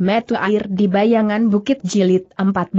metu air di bayangan bukit jilid 14.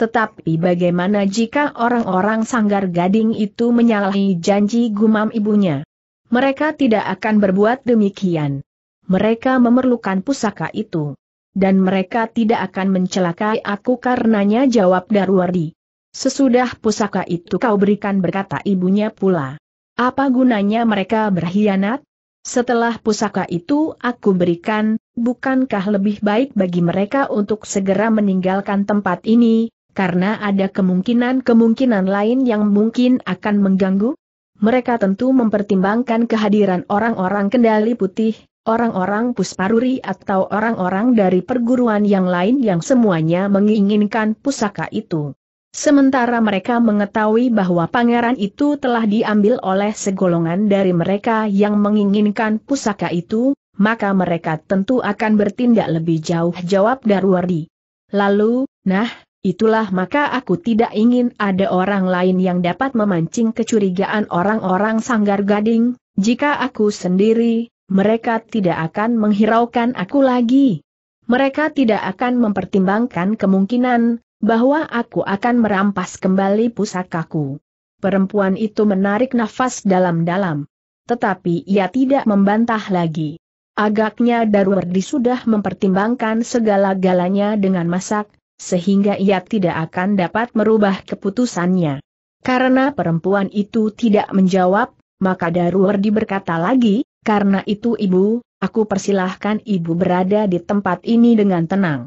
Tetapi bagaimana jika orang-orang sanggar gading itu menyalahi janji gumam ibunya? Mereka tidak akan berbuat demikian. Mereka memerlukan pusaka itu. Dan mereka tidak akan mencelakai aku karenanya jawab Darwardi. Sesudah pusaka itu kau berikan berkata ibunya pula. Apa gunanya mereka berkhianat? Setelah pusaka itu aku berikan, bukankah lebih baik bagi mereka untuk segera meninggalkan tempat ini, karena ada kemungkinan-kemungkinan lain yang mungkin akan mengganggu? Mereka tentu mempertimbangkan kehadiran orang-orang kendali putih, orang-orang pusparuri atau orang-orang dari perguruan yang lain yang semuanya menginginkan pusaka itu. Sementara mereka mengetahui bahwa pangeran itu telah diambil oleh segolongan dari mereka yang menginginkan pusaka itu, maka mereka tentu akan bertindak lebih jauh jawab Darwardi. Lalu, nah, itulah maka aku tidak ingin ada orang lain yang dapat memancing kecurigaan orang-orang sanggar gading, jika aku sendiri, mereka tidak akan menghiraukan aku lagi. Mereka tidak akan mempertimbangkan kemungkinan, bahwa aku akan merampas kembali pusakaku. Perempuan itu menarik nafas dalam-dalam. Tetapi ia tidak membantah lagi. Agaknya Darwardi sudah mempertimbangkan segala-galanya dengan masak, sehingga ia tidak akan dapat merubah keputusannya. Karena perempuan itu tidak menjawab, maka Darwardi berkata lagi, karena itu ibu, aku persilahkan ibu berada di tempat ini dengan tenang.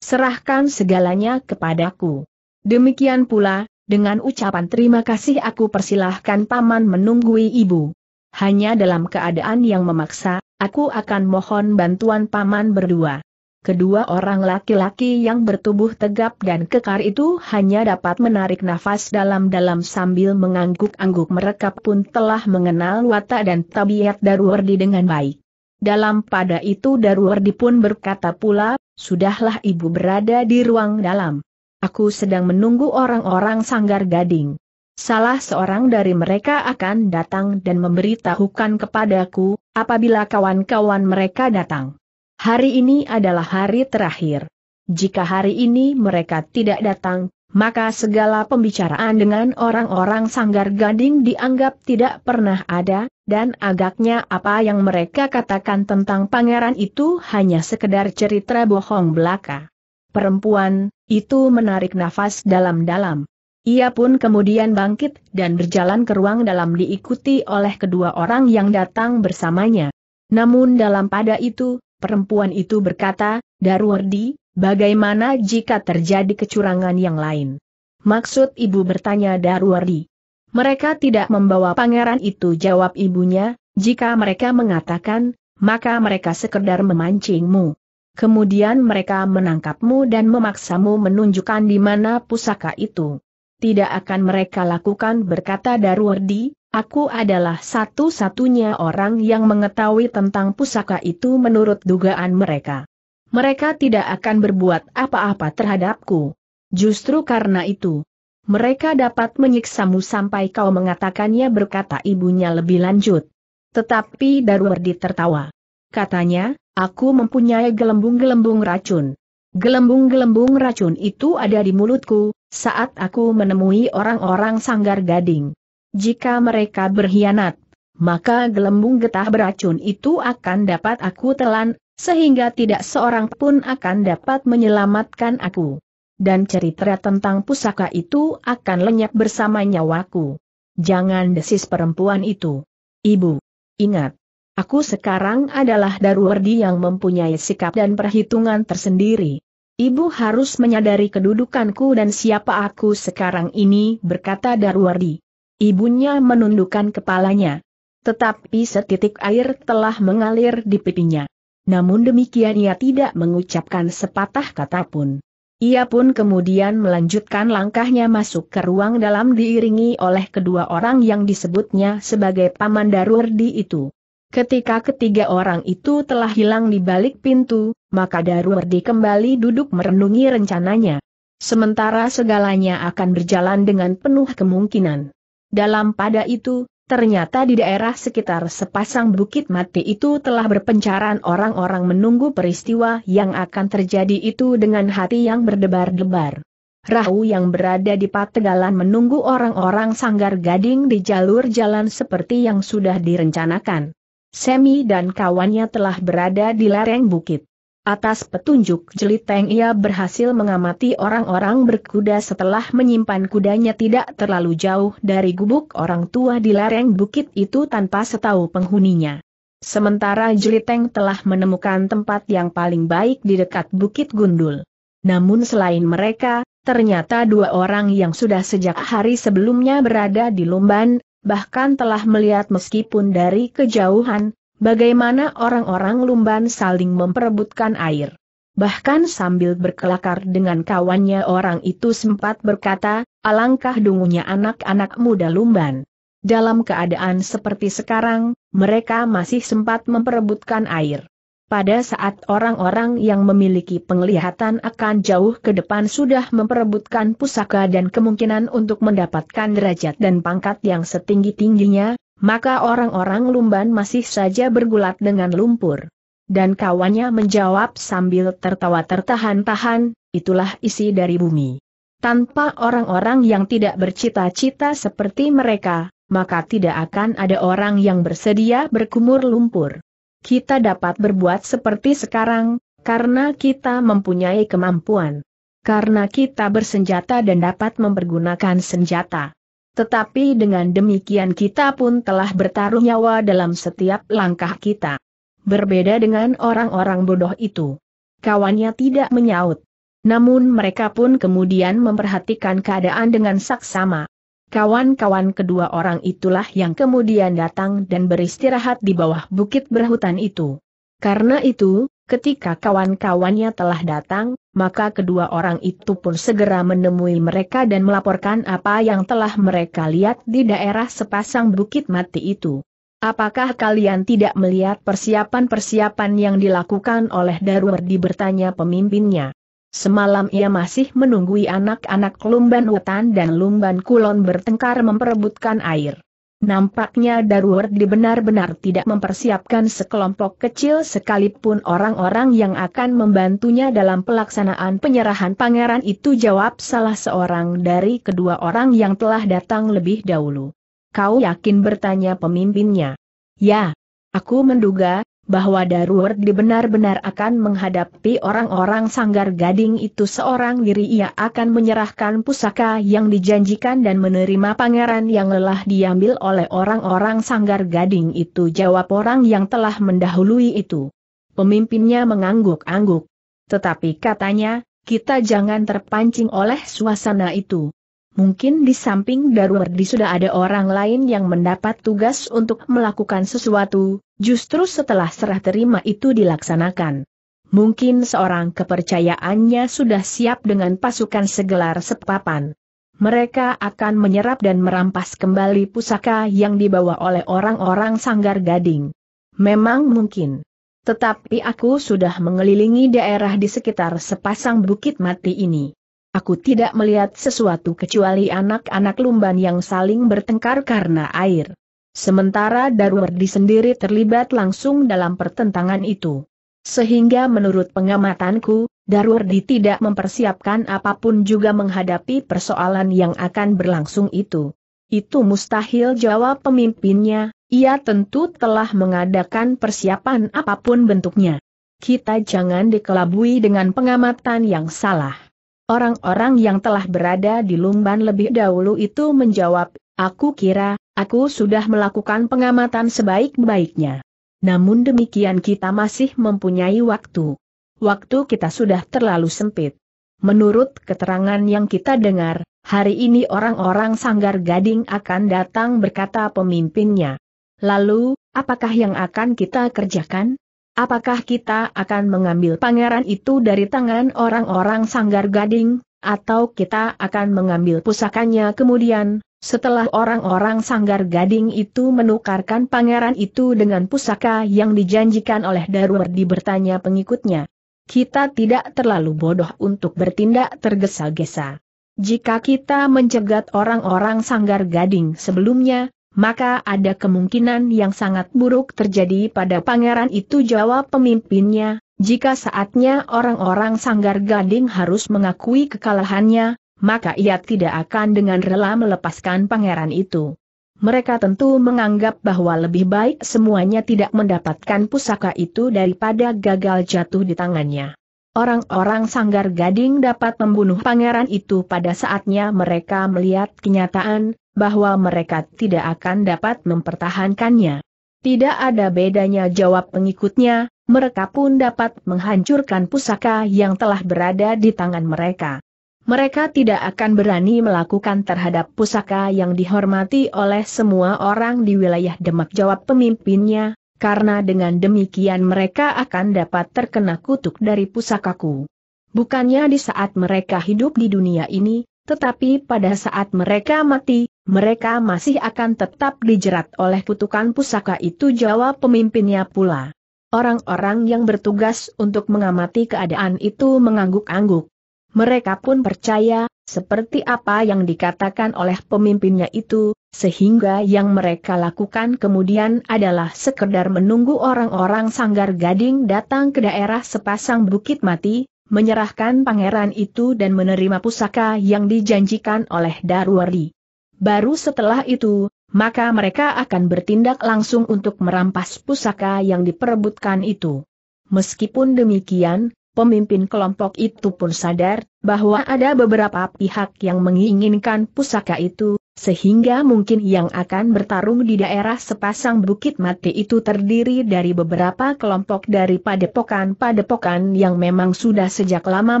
Serahkan segalanya kepadaku. Demikian pula, dengan ucapan terima kasih aku persilahkan paman menunggui ibu. Hanya dalam keadaan yang memaksa, aku akan mohon bantuan paman berdua. Kedua orang laki-laki yang bertubuh tegap dan kekar itu hanya dapat menarik nafas dalam-dalam sambil mengangguk-angguk mereka pun telah mengenal watak dan tabiat Darwardi dengan baik. Dalam pada itu Darwardi pun berkata pula, Sudahlah ibu berada di ruang dalam. Aku sedang menunggu orang-orang sanggar gading. Salah seorang dari mereka akan datang dan memberitahukan kepadaku, apabila kawan-kawan mereka datang. Hari ini adalah hari terakhir. Jika hari ini mereka tidak datang, maka segala pembicaraan dengan orang-orang sanggar gading dianggap tidak pernah ada, dan agaknya apa yang mereka katakan tentang pangeran itu hanya sekedar cerita bohong belaka. Perempuan, itu menarik nafas dalam-dalam. Ia pun kemudian bangkit dan berjalan ke ruang dalam diikuti oleh kedua orang yang datang bersamanya. Namun dalam pada itu, perempuan itu berkata, Darwardi, bagaimana jika terjadi kecurangan yang lain? Maksud ibu bertanya Darwardi. Mereka tidak membawa pangeran itu jawab ibunya, jika mereka mengatakan, maka mereka sekedar memancingmu. Kemudian mereka menangkapmu dan memaksamu menunjukkan di mana pusaka itu. Tidak akan mereka lakukan berkata Darwardi, Aku adalah satu-satunya orang yang mengetahui tentang pusaka itu menurut dugaan mereka mereka tidak akan berbuat apa-apa terhadapku. Justru karena itu, mereka dapat menyiksamu sampai kau mengatakannya berkata ibunya lebih lanjut. Tetapi Darwardi tertawa. Katanya, aku mempunyai gelembung-gelembung racun. Gelembung-gelembung racun itu ada di mulutku, saat aku menemui orang-orang sanggar gading. Jika mereka berkhianat, maka gelembung getah beracun itu akan dapat aku telan, sehingga tidak seorang pun akan dapat menyelamatkan aku. Dan cerita tentang pusaka itu akan lenyap bersama nyawaku. Jangan desis perempuan itu. Ibu, ingat, aku sekarang adalah Darwardi yang mempunyai sikap dan perhitungan tersendiri. Ibu harus menyadari kedudukanku dan siapa aku sekarang ini, berkata Darwardi. Ibunya menundukkan kepalanya. Tetapi setitik air telah mengalir di pipinya namun demikian ia tidak mengucapkan sepatah kata pun. Ia pun kemudian melanjutkan langkahnya masuk ke ruang dalam diiringi oleh kedua orang yang disebutnya sebagai Paman Darurdi itu. Ketika ketiga orang itu telah hilang di balik pintu, maka Darurdi kembali duduk merenungi rencananya. Sementara segalanya akan berjalan dengan penuh kemungkinan. Dalam pada itu, Ternyata di daerah sekitar sepasang bukit mati itu telah berpencaran orang-orang menunggu peristiwa yang akan terjadi itu dengan hati yang berdebar-debar. Rahu yang berada di Pategalan menunggu orang-orang sanggar gading di jalur jalan seperti yang sudah direncanakan. Semi dan kawannya telah berada di lereng bukit. Atas petunjuk jeliteng ia berhasil mengamati orang-orang berkuda setelah menyimpan kudanya tidak terlalu jauh dari gubuk orang tua di lereng bukit itu tanpa setahu penghuninya. Sementara jeliteng telah menemukan tempat yang paling baik di dekat bukit gundul. Namun selain mereka, ternyata dua orang yang sudah sejak hari sebelumnya berada di Lumban, bahkan telah melihat meskipun dari kejauhan, Bagaimana orang-orang lumban saling memperebutkan air. Bahkan sambil berkelakar dengan kawannya orang itu sempat berkata, alangkah dungunya anak-anak muda lumban. Dalam keadaan seperti sekarang, mereka masih sempat memperebutkan air. Pada saat orang-orang yang memiliki penglihatan akan jauh ke depan sudah memperebutkan pusaka dan kemungkinan untuk mendapatkan derajat dan pangkat yang setinggi-tingginya, maka orang-orang Lumban masih saja bergulat dengan lumpur. Dan kawannya menjawab sambil tertawa tertahan-tahan, itulah isi dari bumi. Tanpa orang-orang yang tidak bercita-cita seperti mereka, maka tidak akan ada orang yang bersedia berkumur lumpur. Kita dapat berbuat seperti sekarang, karena kita mempunyai kemampuan. Karena kita bersenjata dan dapat mempergunakan senjata. Tetapi dengan demikian kita pun telah bertaruh nyawa dalam setiap langkah kita. Berbeda dengan orang-orang bodoh itu. Kawannya tidak menyaut. Namun mereka pun kemudian memperhatikan keadaan dengan saksama. Kawan-kawan kedua orang itulah yang kemudian datang dan beristirahat di bawah bukit berhutan itu. Karena itu, Ketika kawan-kawannya telah datang, maka kedua orang itu pun segera menemui mereka dan melaporkan apa yang telah mereka lihat di daerah sepasang bukit mati itu. Apakah kalian tidak melihat persiapan-persiapan yang dilakukan oleh Daruwerdi bertanya pemimpinnya? Semalam ia masih menunggui anak-anak Lumban Wetan dan Lumban Kulon bertengkar memperebutkan air. Nampaknya darward benar-benar tidak mempersiapkan sekelompok kecil sekalipun orang-orang yang akan membantunya dalam pelaksanaan penyerahan pangeran itu jawab salah seorang dari kedua orang yang telah datang lebih dahulu. Kau yakin bertanya pemimpinnya? Ya. Aku menduga, bahwa Darurat benar-benar akan menghadapi orang-orang sanggar gading itu seorang diri ia akan menyerahkan pusaka yang dijanjikan dan menerima pangeran yang lelah diambil oleh orang-orang sanggar gading itu jawab orang yang telah mendahului itu. Pemimpinnya mengangguk-angguk. Tetapi katanya, kita jangan terpancing oleh suasana itu. Mungkin di samping Darwardi sudah ada orang lain yang mendapat tugas untuk melakukan sesuatu, justru setelah serah terima itu dilaksanakan. Mungkin seorang kepercayaannya sudah siap dengan pasukan segelar sepapan. Mereka akan menyerap dan merampas kembali pusaka yang dibawa oleh orang-orang sanggar gading. Memang mungkin. Tetapi aku sudah mengelilingi daerah di sekitar sepasang bukit mati ini. Aku tidak melihat sesuatu kecuali anak-anak lumban yang saling bertengkar karena air. Sementara Darwardi sendiri terlibat langsung dalam pertentangan itu. Sehingga menurut pengamatanku, Darwardi tidak mempersiapkan apapun juga menghadapi persoalan yang akan berlangsung itu. Itu mustahil jawab pemimpinnya, ia tentu telah mengadakan persiapan apapun bentuknya. Kita jangan dikelabui dengan pengamatan yang salah. Orang-orang yang telah berada di Lumban lebih dahulu itu menjawab, aku kira, aku sudah melakukan pengamatan sebaik-baiknya. Namun demikian kita masih mempunyai waktu. Waktu kita sudah terlalu sempit. Menurut keterangan yang kita dengar, hari ini orang-orang Sanggar Gading akan datang berkata pemimpinnya. Lalu, apakah yang akan kita kerjakan? Apakah kita akan mengambil pangeran itu dari tangan orang-orang sanggar gading, atau kita akan mengambil pusakanya kemudian, setelah orang-orang sanggar gading itu menukarkan pangeran itu dengan pusaka yang dijanjikan oleh Darwardi bertanya pengikutnya. Kita tidak terlalu bodoh untuk bertindak tergesa-gesa. Jika kita mencegat orang-orang sanggar gading sebelumnya, maka ada kemungkinan yang sangat buruk terjadi pada pangeran itu jawab pemimpinnya, jika saatnya orang-orang sanggar gading harus mengakui kekalahannya, maka ia tidak akan dengan rela melepaskan pangeran itu. Mereka tentu menganggap bahwa lebih baik semuanya tidak mendapatkan pusaka itu daripada gagal jatuh di tangannya. Orang-orang sanggar gading dapat membunuh pangeran itu pada saatnya mereka melihat kenyataan, bahwa mereka tidak akan dapat mempertahankannya. Tidak ada bedanya jawab pengikutnya, mereka pun dapat menghancurkan pusaka yang telah berada di tangan mereka. Mereka tidak akan berani melakukan terhadap pusaka yang dihormati oleh semua orang di wilayah Demak jawab pemimpinnya, karena dengan demikian mereka akan dapat terkena kutuk dari pusakaku. Bukannya di saat mereka hidup di dunia ini, tetapi pada saat mereka mati, mereka masih akan tetap dijerat oleh kutukan pusaka itu jawab pemimpinnya pula. Orang-orang yang bertugas untuk mengamati keadaan itu mengangguk-angguk. Mereka pun percaya, seperti apa yang dikatakan oleh pemimpinnya itu, sehingga yang mereka lakukan kemudian adalah sekedar menunggu orang-orang sanggar gading datang ke daerah sepasang bukit mati, menyerahkan pangeran itu dan menerima pusaka yang dijanjikan oleh Darwari. Baru setelah itu, maka mereka akan bertindak langsung untuk merampas pusaka yang diperebutkan itu. Meskipun demikian, pemimpin kelompok itu pun sadar bahwa ada beberapa pihak yang menginginkan pusaka itu, sehingga mungkin yang akan bertarung di daerah sepasang bukit mati itu terdiri dari beberapa kelompok dari padepokan-padepokan yang memang sudah sejak lama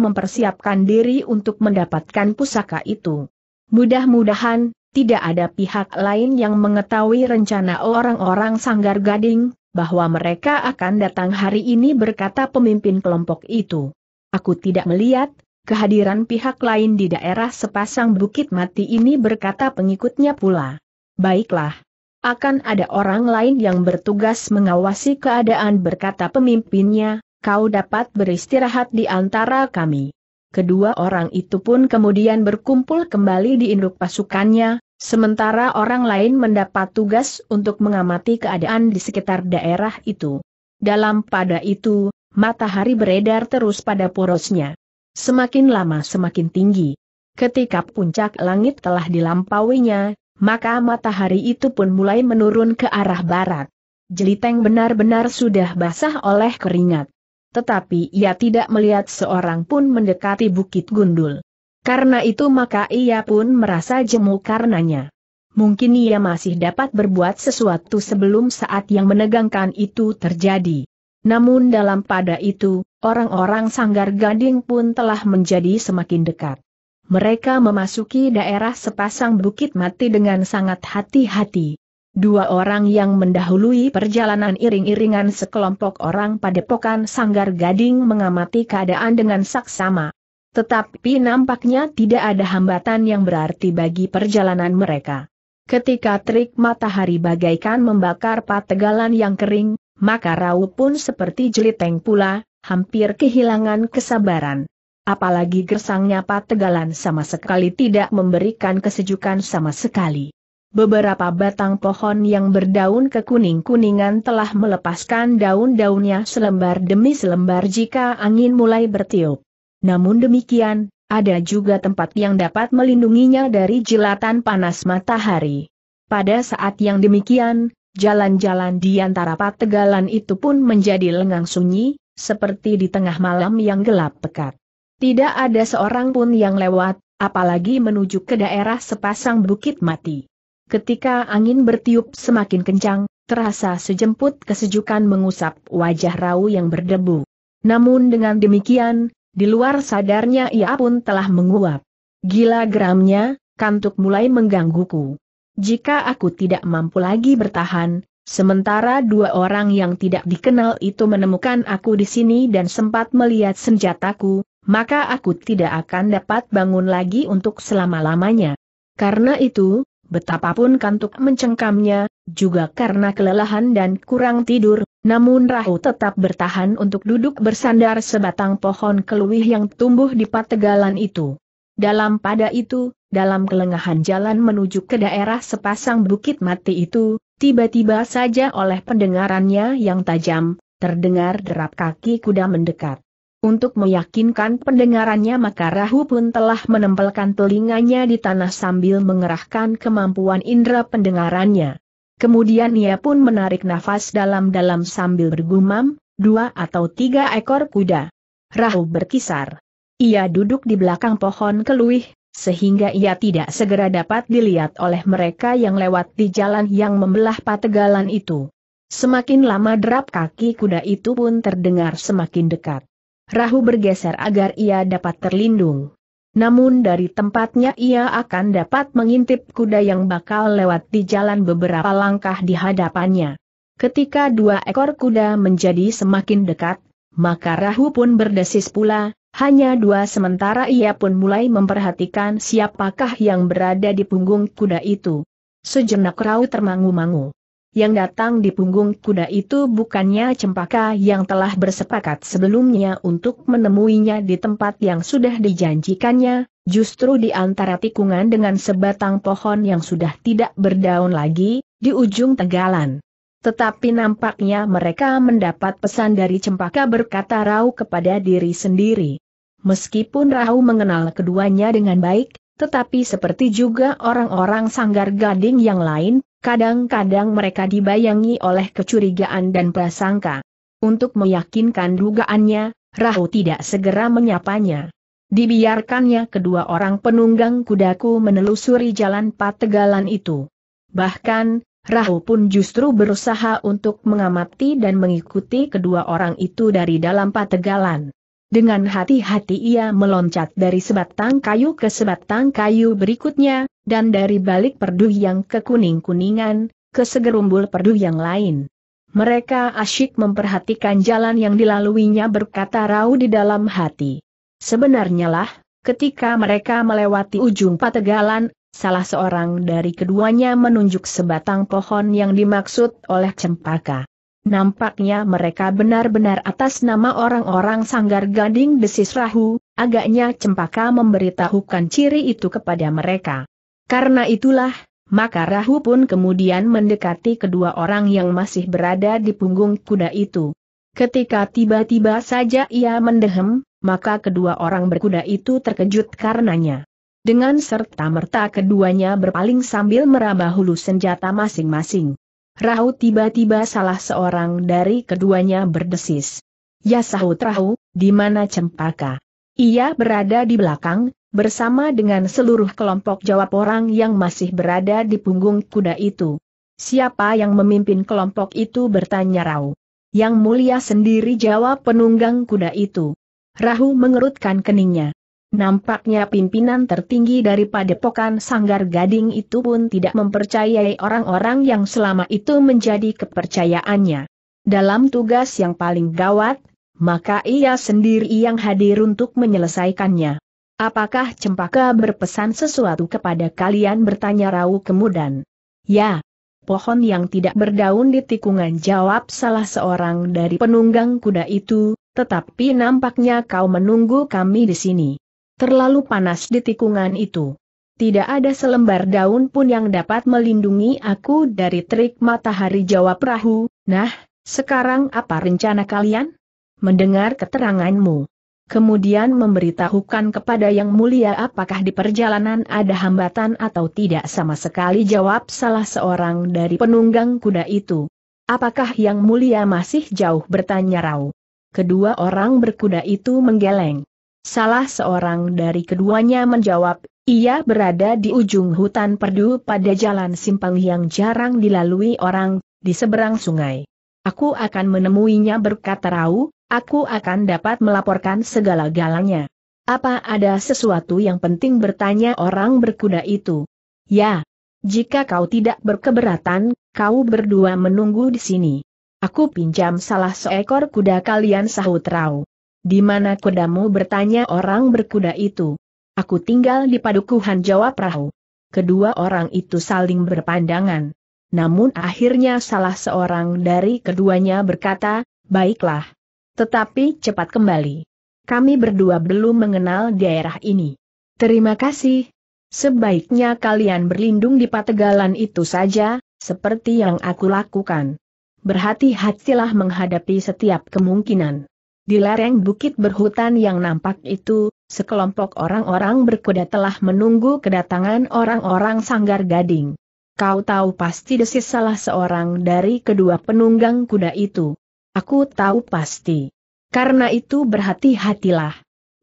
mempersiapkan diri untuk mendapatkan pusaka itu. Mudah-mudahan, tidak ada pihak lain yang mengetahui rencana orang-orang sanggar gading, bahwa mereka akan datang hari ini berkata pemimpin kelompok itu. Aku tidak melihat, Kehadiran pihak lain di daerah sepasang bukit mati ini berkata pengikutnya pula. Baiklah. Akan ada orang lain yang bertugas mengawasi keadaan berkata pemimpinnya, kau dapat beristirahat di antara kami. Kedua orang itu pun kemudian berkumpul kembali di induk pasukannya, sementara orang lain mendapat tugas untuk mengamati keadaan di sekitar daerah itu. Dalam pada itu, matahari beredar terus pada porosnya semakin lama semakin tinggi. Ketika puncak langit telah dilampauinya, maka matahari itu pun mulai menurun ke arah barat. Jeliteng benar-benar sudah basah oleh keringat. Tetapi ia tidak melihat seorang pun mendekati Bukit Gundul. Karena itu maka ia pun merasa jemu karenanya. Mungkin ia masih dapat berbuat sesuatu sebelum saat yang menegangkan itu terjadi. Namun dalam pada itu, orang-orang sanggar gading pun telah menjadi semakin dekat. Mereka memasuki daerah sepasang bukit mati dengan sangat hati-hati. Dua orang yang mendahului perjalanan iring-iringan sekelompok orang padepokan Sanggar Gading mengamati keadaan dengan saksama. Tetapi nampaknya tidak ada hambatan yang berarti bagi perjalanan mereka. Ketika trik matahari bagaikan membakar pategalan yang kering, maka Rau pun seperti jeliteng pula, hampir kehilangan kesabaran. Apalagi gersangnya pategalan sama sekali tidak memberikan kesejukan sama sekali. Beberapa batang pohon yang berdaun kekuning-kuningan telah melepaskan daun-daunnya selembar demi selembar jika angin mulai bertiup. Namun demikian, ada juga tempat yang dapat melindunginya dari jilatan panas matahari. Pada saat yang demikian, Jalan-jalan di antara pategalan itu pun menjadi lengang sunyi, seperti di tengah malam yang gelap pekat. Tidak ada seorang pun yang lewat, apalagi menuju ke daerah sepasang bukit mati. Ketika angin bertiup semakin kencang, terasa sejemput kesejukan mengusap wajah Rau yang berdebu. Namun dengan demikian, di luar sadarnya ia pun telah menguap. Gila geramnya, kantuk mulai menggangguku jika aku tidak mampu lagi bertahan, sementara dua orang yang tidak dikenal itu menemukan aku di sini dan sempat melihat senjataku, maka aku tidak akan dapat bangun lagi untuk selama-lamanya. Karena itu, betapapun kantuk mencengkamnya, juga karena kelelahan dan kurang tidur, namun Rahu tetap bertahan untuk duduk bersandar sebatang pohon keluih yang tumbuh di pategalan itu. Dalam pada itu, dalam kelengahan jalan menuju ke daerah sepasang bukit mati itu, tiba-tiba saja oleh pendengarannya yang tajam, terdengar derap kaki kuda mendekat. Untuk meyakinkan pendengarannya maka Rahu pun telah menempelkan telinganya di tanah sambil mengerahkan kemampuan indera pendengarannya. Kemudian ia pun menarik nafas dalam-dalam sambil bergumam, dua atau tiga ekor kuda. Rahu berkisar. Ia duduk di belakang pohon keluih, sehingga ia tidak segera dapat dilihat oleh mereka yang lewat di jalan yang membelah pategalan itu. Semakin lama derap kaki kuda itu pun terdengar semakin dekat. Rahu bergeser agar ia dapat terlindung. Namun dari tempatnya ia akan dapat mengintip kuda yang bakal lewat di jalan beberapa langkah di hadapannya. Ketika dua ekor kuda menjadi semakin dekat, maka Rahu pun berdesis pula, hanya dua sementara ia pun mulai memperhatikan siapakah yang berada di punggung kuda itu. Sejenak Rau termangu-mangu. Yang datang di punggung kuda itu bukannya cempaka yang telah bersepakat sebelumnya untuk menemuinya di tempat yang sudah dijanjikannya, justru di antara tikungan dengan sebatang pohon yang sudah tidak berdaun lagi, di ujung tegalan. Tetapi nampaknya mereka mendapat pesan dari Cempaka berkata Rau kepada diri sendiri. Meskipun Rau mengenal keduanya dengan baik, tetapi seperti juga orang-orang sanggar gading yang lain, kadang-kadang mereka dibayangi oleh kecurigaan dan prasangka. Untuk meyakinkan dugaannya, Rau tidak segera menyapanya. Dibiarkannya kedua orang penunggang kudaku menelusuri jalan pategalan itu. Bahkan, Rahu pun justru berusaha untuk mengamati dan mengikuti kedua orang itu dari dalam pategalan. Dengan hati-hati ia meloncat dari sebatang kayu ke sebatang kayu berikutnya, dan dari balik perdu yang kekuning-kuningan, ke segerumbul perdu yang lain. Mereka asyik memperhatikan jalan yang dilaluinya berkata Rahu di dalam hati. Sebenarnya lah, ketika mereka melewati ujung pategalan, Salah seorang dari keduanya menunjuk sebatang pohon yang dimaksud oleh cempaka. Nampaknya mereka benar-benar atas nama orang-orang sanggar gading desis rahu, agaknya cempaka memberitahukan ciri itu kepada mereka. Karena itulah, maka rahu pun kemudian mendekati kedua orang yang masih berada di punggung kuda itu. Ketika tiba-tiba saja ia mendehem, maka kedua orang berkuda itu terkejut karenanya. Dengan serta-merta keduanya berpaling sambil meraba hulu senjata masing-masing. Rahu tiba-tiba salah seorang dari keduanya berdesis. Ya sahut Rahu, di mana cempaka? Ia berada di belakang, bersama dengan seluruh kelompok jawab orang yang masih berada di punggung kuda itu. Siapa yang memimpin kelompok itu bertanya Rahu. Yang mulia sendiri jawab penunggang kuda itu. Rahu mengerutkan keningnya. Nampaknya pimpinan tertinggi dari padepokan Sanggar Gading itu pun tidak mempercayai orang-orang yang selama itu menjadi kepercayaannya. Dalam tugas yang paling gawat, maka ia sendiri yang hadir untuk menyelesaikannya. Apakah Cempaka berpesan sesuatu kepada kalian bertanya Rau kemudian? Ya. Pohon yang tidak berdaun di tikungan jawab salah seorang dari penunggang kuda itu, tetapi nampaknya kau menunggu kami di sini. Terlalu panas di tikungan itu. Tidak ada selembar daun pun yang dapat melindungi aku dari terik matahari jawab perahu, nah, sekarang apa rencana kalian? Mendengar keteranganmu. Kemudian memberitahukan kepada yang mulia apakah di perjalanan ada hambatan atau tidak sama sekali jawab salah seorang dari penunggang kuda itu. Apakah yang mulia masih jauh bertanya Rau? Kedua orang berkuda itu menggeleng. Salah seorang dari keduanya menjawab, ia berada di ujung hutan perdu pada jalan simpang yang jarang dilalui orang, di seberang sungai. Aku akan menemuinya berkata Rau, aku akan dapat melaporkan segala galanya. Apa ada sesuatu yang penting bertanya orang berkuda itu? Ya. Jika kau tidak berkeberatan, kau berdua menunggu di sini. Aku pinjam salah seekor kuda kalian sahut Rau. Di mana kudamu bertanya orang berkuda itu? Aku tinggal di padukuhan jawab perahu. Kedua orang itu saling berpandangan. Namun akhirnya salah seorang dari keduanya berkata, baiklah. Tetapi cepat kembali. Kami berdua belum mengenal daerah ini. Terima kasih. Sebaiknya kalian berlindung di pategalan itu saja, seperti yang aku lakukan. Berhati-hatilah menghadapi setiap kemungkinan. Di lereng bukit berhutan yang nampak itu, sekelompok orang-orang berkuda telah menunggu kedatangan orang-orang sanggar gading. Kau tahu pasti desis salah seorang dari kedua penunggang kuda itu. Aku tahu pasti. Karena itu berhati-hatilah.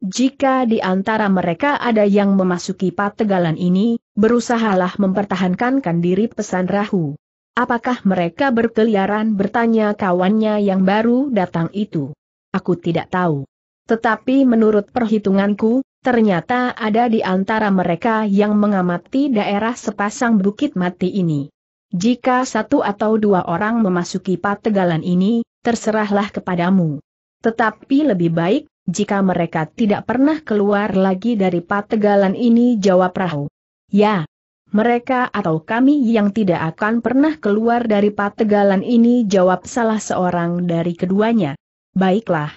Jika di antara mereka ada yang memasuki pategalan ini, berusahalah mempertahankan diri pesan Rahu. Apakah mereka berkeliaran bertanya kawannya yang baru datang itu? Aku tidak tahu. Tetapi menurut perhitunganku, ternyata ada di antara mereka yang mengamati daerah sepasang bukit mati ini. Jika satu atau dua orang memasuki pategalan ini, terserahlah kepadamu. Tetapi lebih baik, jika mereka tidak pernah keluar lagi dari pategalan ini jawab Rahu. Ya, mereka atau kami yang tidak akan pernah keluar dari pategalan ini jawab salah seorang dari keduanya. Baiklah.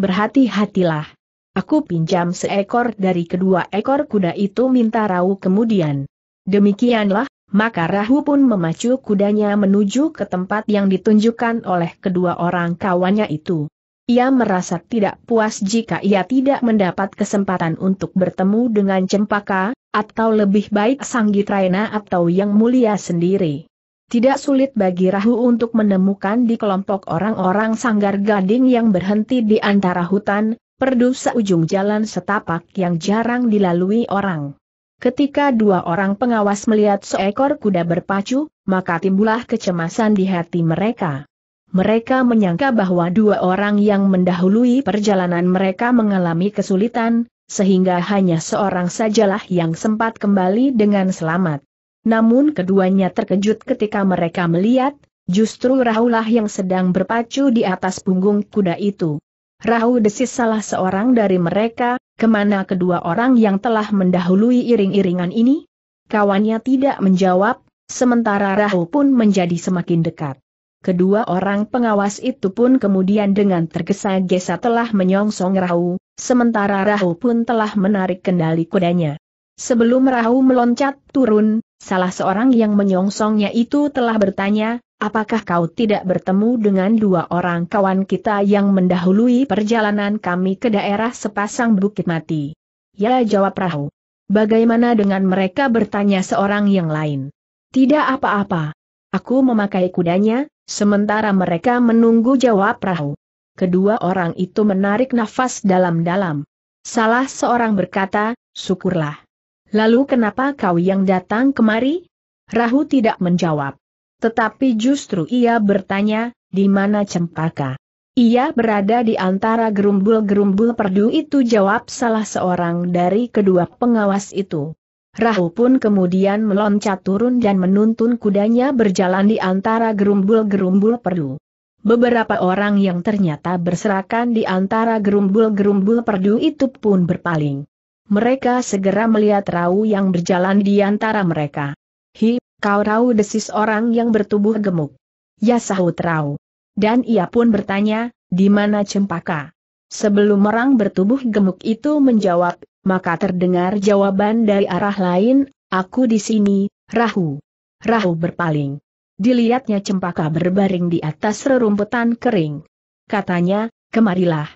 Berhati-hatilah. Aku pinjam seekor dari kedua ekor kuda itu minta Rahu kemudian. Demikianlah, maka Rahu pun memacu kudanya menuju ke tempat yang ditunjukkan oleh kedua orang kawannya itu. Ia merasa tidak puas jika ia tidak mendapat kesempatan untuk bertemu dengan Cempaka, atau lebih baik Sanggitraina atau Yang Mulia sendiri. Tidak sulit bagi Rahu untuk menemukan di kelompok orang-orang sanggar gading yang berhenti di antara hutan, perdu seujung jalan setapak yang jarang dilalui orang. Ketika dua orang pengawas melihat seekor kuda berpacu, maka timbulah kecemasan di hati mereka. Mereka menyangka bahwa dua orang yang mendahului perjalanan mereka mengalami kesulitan, sehingga hanya seorang sajalah yang sempat kembali dengan selamat namun keduanya terkejut ketika mereka melihat, justru Rahulah yang sedang berpacu di atas punggung kuda itu. Rahu desis salah seorang dari mereka, kemana kedua orang yang telah mendahului iring-iringan ini? Kawannya tidak menjawab, sementara Rahu pun menjadi semakin dekat. Kedua orang pengawas itu pun kemudian dengan tergesa-gesa telah menyongsong Rahu, sementara Rahu pun telah menarik kendali kudanya. Sebelum Rahu meloncat turun, Salah seorang yang menyongsongnya itu telah bertanya, apakah kau tidak bertemu dengan dua orang kawan kita yang mendahului perjalanan kami ke daerah sepasang bukit mati? Ya jawab perahu. Bagaimana dengan mereka bertanya seorang yang lain? Tidak apa-apa. Aku memakai kudanya, sementara mereka menunggu jawab perahu. Kedua orang itu menarik nafas dalam-dalam. Salah seorang berkata, syukurlah. Lalu kenapa kau yang datang kemari? Rahu tidak menjawab. Tetapi justru ia bertanya, di mana cempaka? Ia berada di antara gerumbul-gerumbul perdu itu jawab salah seorang dari kedua pengawas itu. Rahu pun kemudian meloncat turun dan menuntun kudanya berjalan di antara gerumbul-gerumbul perdu. Beberapa orang yang ternyata berserakan di antara gerumbul-gerumbul perdu itu pun berpaling. Mereka segera melihat Rau yang berjalan di antara mereka. Hi, kau Rau desis orang yang bertubuh gemuk. Ya sahut Rau. Dan ia pun bertanya, di mana cempaka? Sebelum orang bertubuh gemuk itu menjawab, maka terdengar jawaban dari arah lain, aku di sini, Rahu. Rahu berpaling. Dilihatnya cempaka berbaring di atas rerumputan kering. Katanya, kemarilah.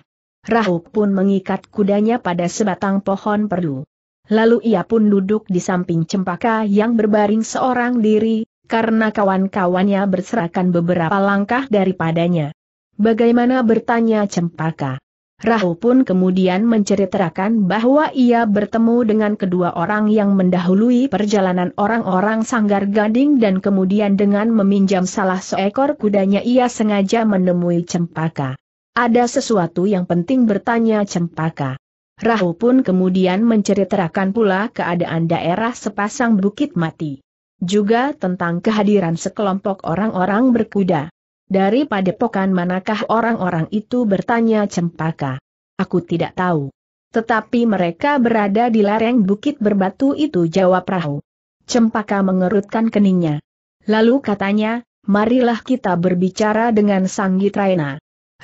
Rahup pun mengikat kudanya pada sebatang pohon perlu. Lalu ia pun duduk di samping cempaka yang berbaring seorang diri, karena kawan-kawannya berserakan beberapa langkah daripadanya. Bagaimana bertanya cempaka? Rahu pun kemudian menceritakan bahwa ia bertemu dengan kedua orang yang mendahului perjalanan orang-orang sanggar gading dan kemudian dengan meminjam salah seekor kudanya ia sengaja menemui cempaka. Ada sesuatu yang penting bertanya Cempaka. Rahu pun kemudian menceritakan pula keadaan daerah sepasang bukit mati. Juga tentang kehadiran sekelompok orang-orang berkuda. Dari padepokan manakah orang-orang itu bertanya Cempaka. Aku tidak tahu. Tetapi mereka berada di lereng bukit berbatu itu jawab Rahu. Cempaka mengerutkan keningnya. Lalu katanya, marilah kita berbicara dengan Sanggi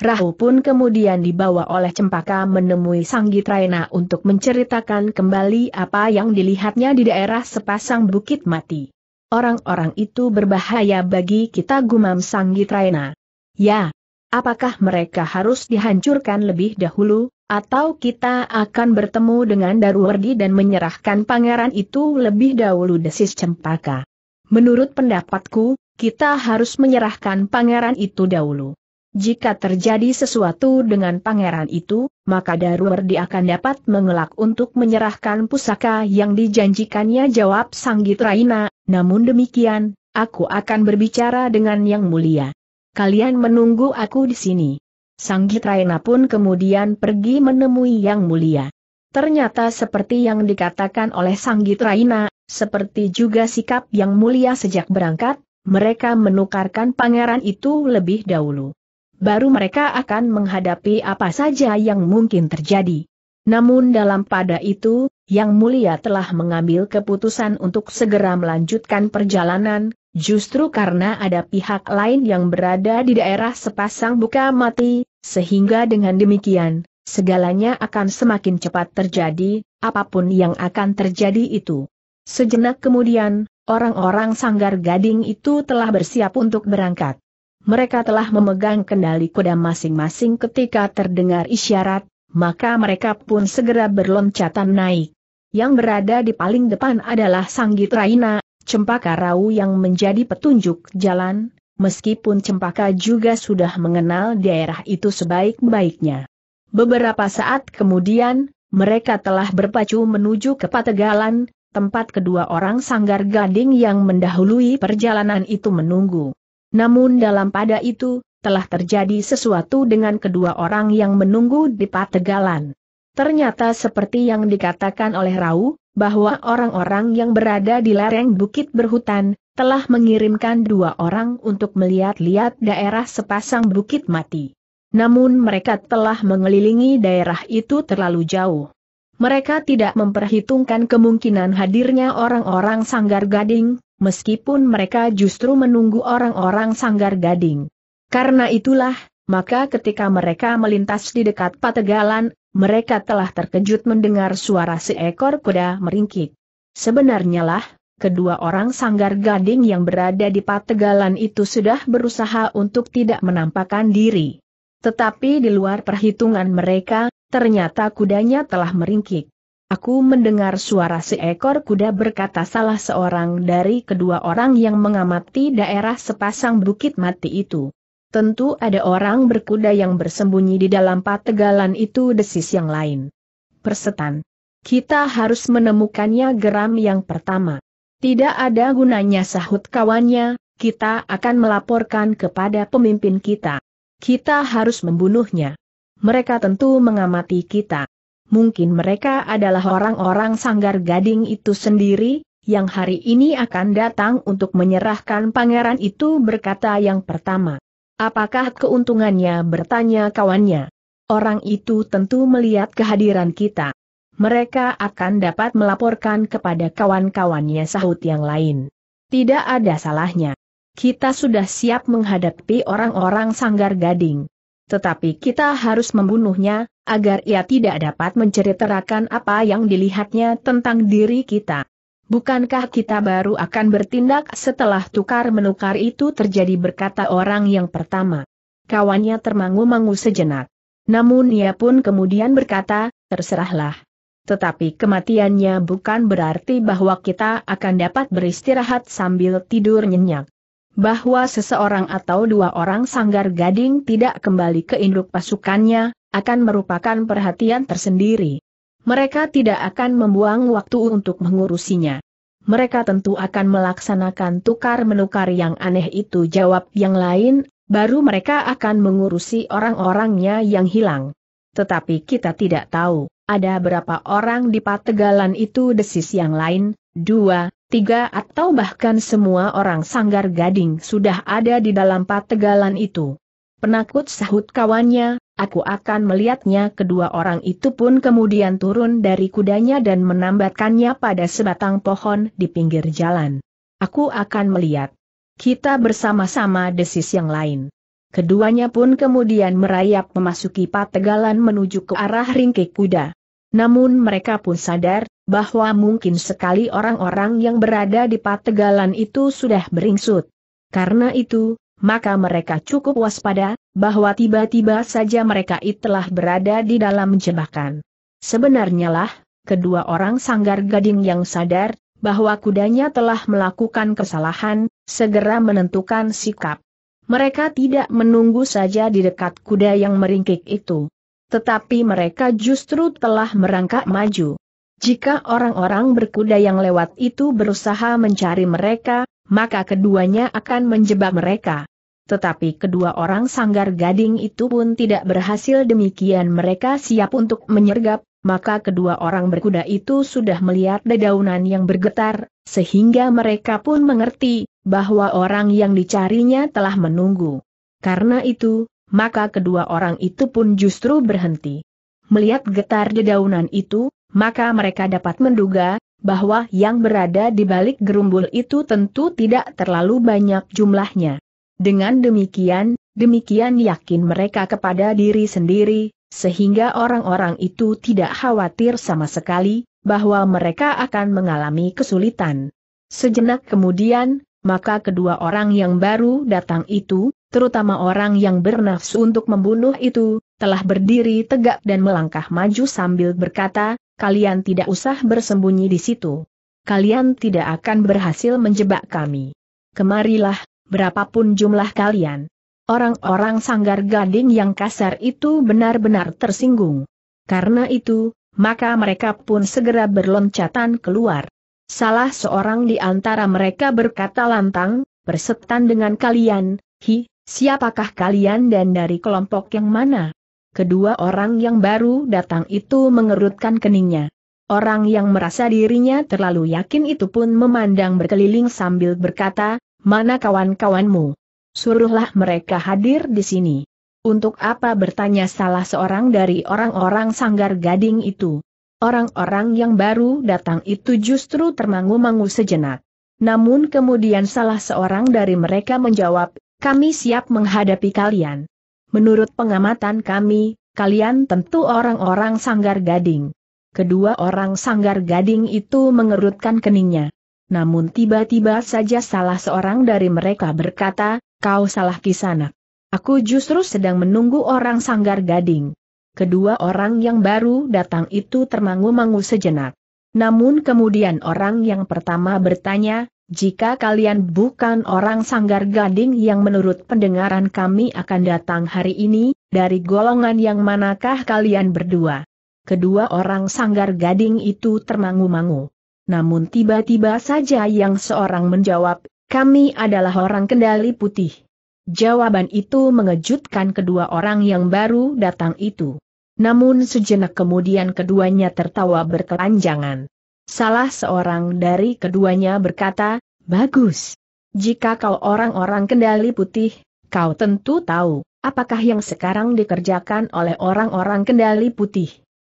Rahu pun kemudian dibawa oleh Cempaka menemui Sanggi Traina untuk menceritakan kembali apa yang dilihatnya di daerah sepasang bukit mati. Orang-orang itu berbahaya bagi kita gumam Sanggi Traina. Ya, apakah mereka harus dihancurkan lebih dahulu, atau kita akan bertemu dengan Daruwardi dan menyerahkan pangeran itu lebih dahulu desis Cempaka. Menurut pendapatku, kita harus menyerahkan pangeran itu dahulu. Jika terjadi sesuatu dengan pangeran itu, maka Darwardi akan dapat mengelak untuk menyerahkan pusaka yang dijanjikannya jawab Sanggit Raina, namun demikian, aku akan berbicara dengan Yang Mulia. Kalian menunggu aku di sini. Sanggit Raina pun kemudian pergi menemui Yang Mulia. Ternyata seperti yang dikatakan oleh Sanggit Raina, seperti juga sikap Yang Mulia sejak berangkat, mereka menukarkan pangeran itu lebih dahulu baru mereka akan menghadapi apa saja yang mungkin terjadi. Namun dalam pada itu, Yang Mulia telah mengambil keputusan untuk segera melanjutkan perjalanan, justru karena ada pihak lain yang berada di daerah sepasang buka mati, sehingga dengan demikian, segalanya akan semakin cepat terjadi, apapun yang akan terjadi itu. Sejenak kemudian, orang-orang sanggar gading itu telah bersiap untuk berangkat mereka telah memegang kendali kuda masing-masing ketika terdengar isyarat, maka mereka pun segera berloncatan naik. Yang berada di paling depan adalah Sanggit Raina, Cempaka Rau yang menjadi petunjuk jalan, meskipun Cempaka juga sudah mengenal daerah itu sebaik-baiknya. Beberapa saat kemudian, mereka telah berpacu menuju ke Pategalan, tempat kedua orang sanggar gading yang mendahului perjalanan itu menunggu. Namun dalam pada itu, telah terjadi sesuatu dengan kedua orang yang menunggu di pategalan. Ternyata seperti yang dikatakan oleh Rau, bahwa orang-orang yang berada di lereng bukit berhutan, telah mengirimkan dua orang untuk melihat-lihat daerah sepasang bukit mati. Namun mereka telah mengelilingi daerah itu terlalu jauh. Mereka tidak memperhitungkan kemungkinan hadirnya orang-orang sanggar gading, meskipun mereka justru menunggu orang-orang sanggar gading. Karena itulah, maka ketika mereka melintas di dekat pategalan, mereka telah terkejut mendengar suara seekor kuda meringkik. Sebenarnya lah, kedua orang sanggar gading yang berada di pategalan itu sudah berusaha untuk tidak menampakkan diri. Tetapi di luar perhitungan mereka, ternyata kudanya telah meringkik. Aku mendengar suara seekor kuda berkata salah seorang dari kedua orang yang mengamati daerah sepasang bukit mati itu. Tentu ada orang berkuda yang bersembunyi di dalam pategalan itu desis yang lain. Persetan. Kita harus menemukannya geram yang pertama. Tidak ada gunanya sahut kawannya, kita akan melaporkan kepada pemimpin kita. Kita harus membunuhnya. Mereka tentu mengamati kita mungkin mereka adalah orang-orang sanggar gading itu sendiri, yang hari ini akan datang untuk menyerahkan pangeran itu berkata yang pertama. Apakah keuntungannya bertanya kawannya? Orang itu tentu melihat kehadiran kita. Mereka akan dapat melaporkan kepada kawan-kawannya sahut yang lain. Tidak ada salahnya. Kita sudah siap menghadapi orang-orang sanggar gading. Tetapi kita harus membunuhnya, agar ia tidak dapat menceritakan apa yang dilihatnya tentang diri kita. Bukankah kita baru akan bertindak setelah tukar-menukar itu terjadi berkata orang yang pertama. Kawannya termangu-mangu sejenak. Namun ia pun kemudian berkata, terserahlah. Tetapi kematiannya bukan berarti bahwa kita akan dapat beristirahat sambil tidur nyenyak bahwa seseorang atau dua orang sanggar gading tidak kembali ke induk pasukannya, akan merupakan perhatian tersendiri. Mereka tidak akan membuang waktu untuk mengurusinya. Mereka tentu akan melaksanakan tukar-menukar yang aneh itu jawab yang lain, baru mereka akan mengurusi orang-orangnya yang hilang. Tetapi kita tidak tahu, ada berapa orang di pategalan itu desis yang lain, dua, tiga atau bahkan semua orang sanggar gading sudah ada di dalam pategalan itu. Penakut sahut kawannya, aku akan melihatnya kedua orang itu pun kemudian turun dari kudanya dan menambatkannya pada sebatang pohon di pinggir jalan. Aku akan melihat. Kita bersama-sama desis yang lain. Keduanya pun kemudian merayap memasuki pategalan menuju ke arah ringkik kuda. Namun mereka pun sadar, bahwa mungkin sekali orang-orang yang berada di Pategalan itu sudah beringsut. Karena itu, maka mereka cukup waspada, bahwa tiba-tiba saja mereka telah berada di dalam jebakan. Sebenarnya lah, kedua orang sanggar gading yang sadar, bahwa kudanya telah melakukan kesalahan, segera menentukan sikap. Mereka tidak menunggu saja di dekat kuda yang meringkik itu. Tetapi mereka justru telah merangkak maju. Jika orang-orang berkuda yang lewat itu berusaha mencari mereka, maka keduanya akan menjebak mereka. Tetapi kedua orang sanggar gading itu pun tidak berhasil demikian mereka siap untuk menyergap, maka kedua orang berkuda itu sudah melihat dedaunan yang bergetar, sehingga mereka pun mengerti, bahwa orang yang dicarinya telah menunggu. Karena itu, maka kedua orang itu pun justru berhenti. Melihat getar dedaunan itu, maka mereka dapat menduga bahwa yang berada di balik gerumbul itu tentu tidak terlalu banyak jumlahnya. Dengan demikian, demikian yakin mereka kepada diri sendiri, sehingga orang-orang itu tidak khawatir sama sekali bahwa mereka akan mengalami kesulitan. Sejenak kemudian, maka kedua orang yang baru datang itu, terutama orang yang bernafsu untuk membunuh itu, telah berdiri tegak dan melangkah maju sambil berkata, kalian tidak usah bersembunyi di situ. Kalian tidak akan berhasil menjebak kami. Kemarilah, berapapun jumlah kalian. Orang-orang sanggar gading yang kasar itu benar-benar tersinggung. Karena itu, maka mereka pun segera berloncatan keluar. Salah seorang di antara mereka berkata lantang, bersetan dengan kalian, hi, siapakah kalian dan dari kelompok yang mana? kedua orang yang baru datang itu mengerutkan keningnya. Orang yang merasa dirinya terlalu yakin itu pun memandang berkeliling sambil berkata, mana kawan-kawanmu? Suruhlah mereka hadir di sini. Untuk apa bertanya salah seorang dari orang-orang sanggar gading itu? Orang-orang yang baru datang itu justru termangu-mangu sejenak. Namun kemudian salah seorang dari mereka menjawab, kami siap menghadapi kalian. Menurut pengamatan kami, kalian tentu orang-orang sanggar gading. Kedua orang sanggar gading itu mengerutkan keningnya. Namun tiba-tiba saja salah seorang dari mereka berkata, kau salah kisana. Aku justru sedang menunggu orang sanggar gading. Kedua orang yang baru datang itu termangu-mangu sejenak. Namun kemudian orang yang pertama bertanya, jika kalian bukan orang sanggar gading yang menurut pendengaran kami akan datang hari ini, dari golongan yang manakah kalian berdua? Kedua orang sanggar gading itu termangu-mangu. Namun tiba-tiba saja yang seorang menjawab, kami adalah orang kendali putih. Jawaban itu mengejutkan kedua orang yang baru datang itu. Namun sejenak kemudian keduanya tertawa berkelanjangan. Salah seorang dari keduanya berkata, Bagus. Jika kau orang-orang kendali putih, kau tentu tahu, apakah yang sekarang dikerjakan oleh orang-orang kendali putih.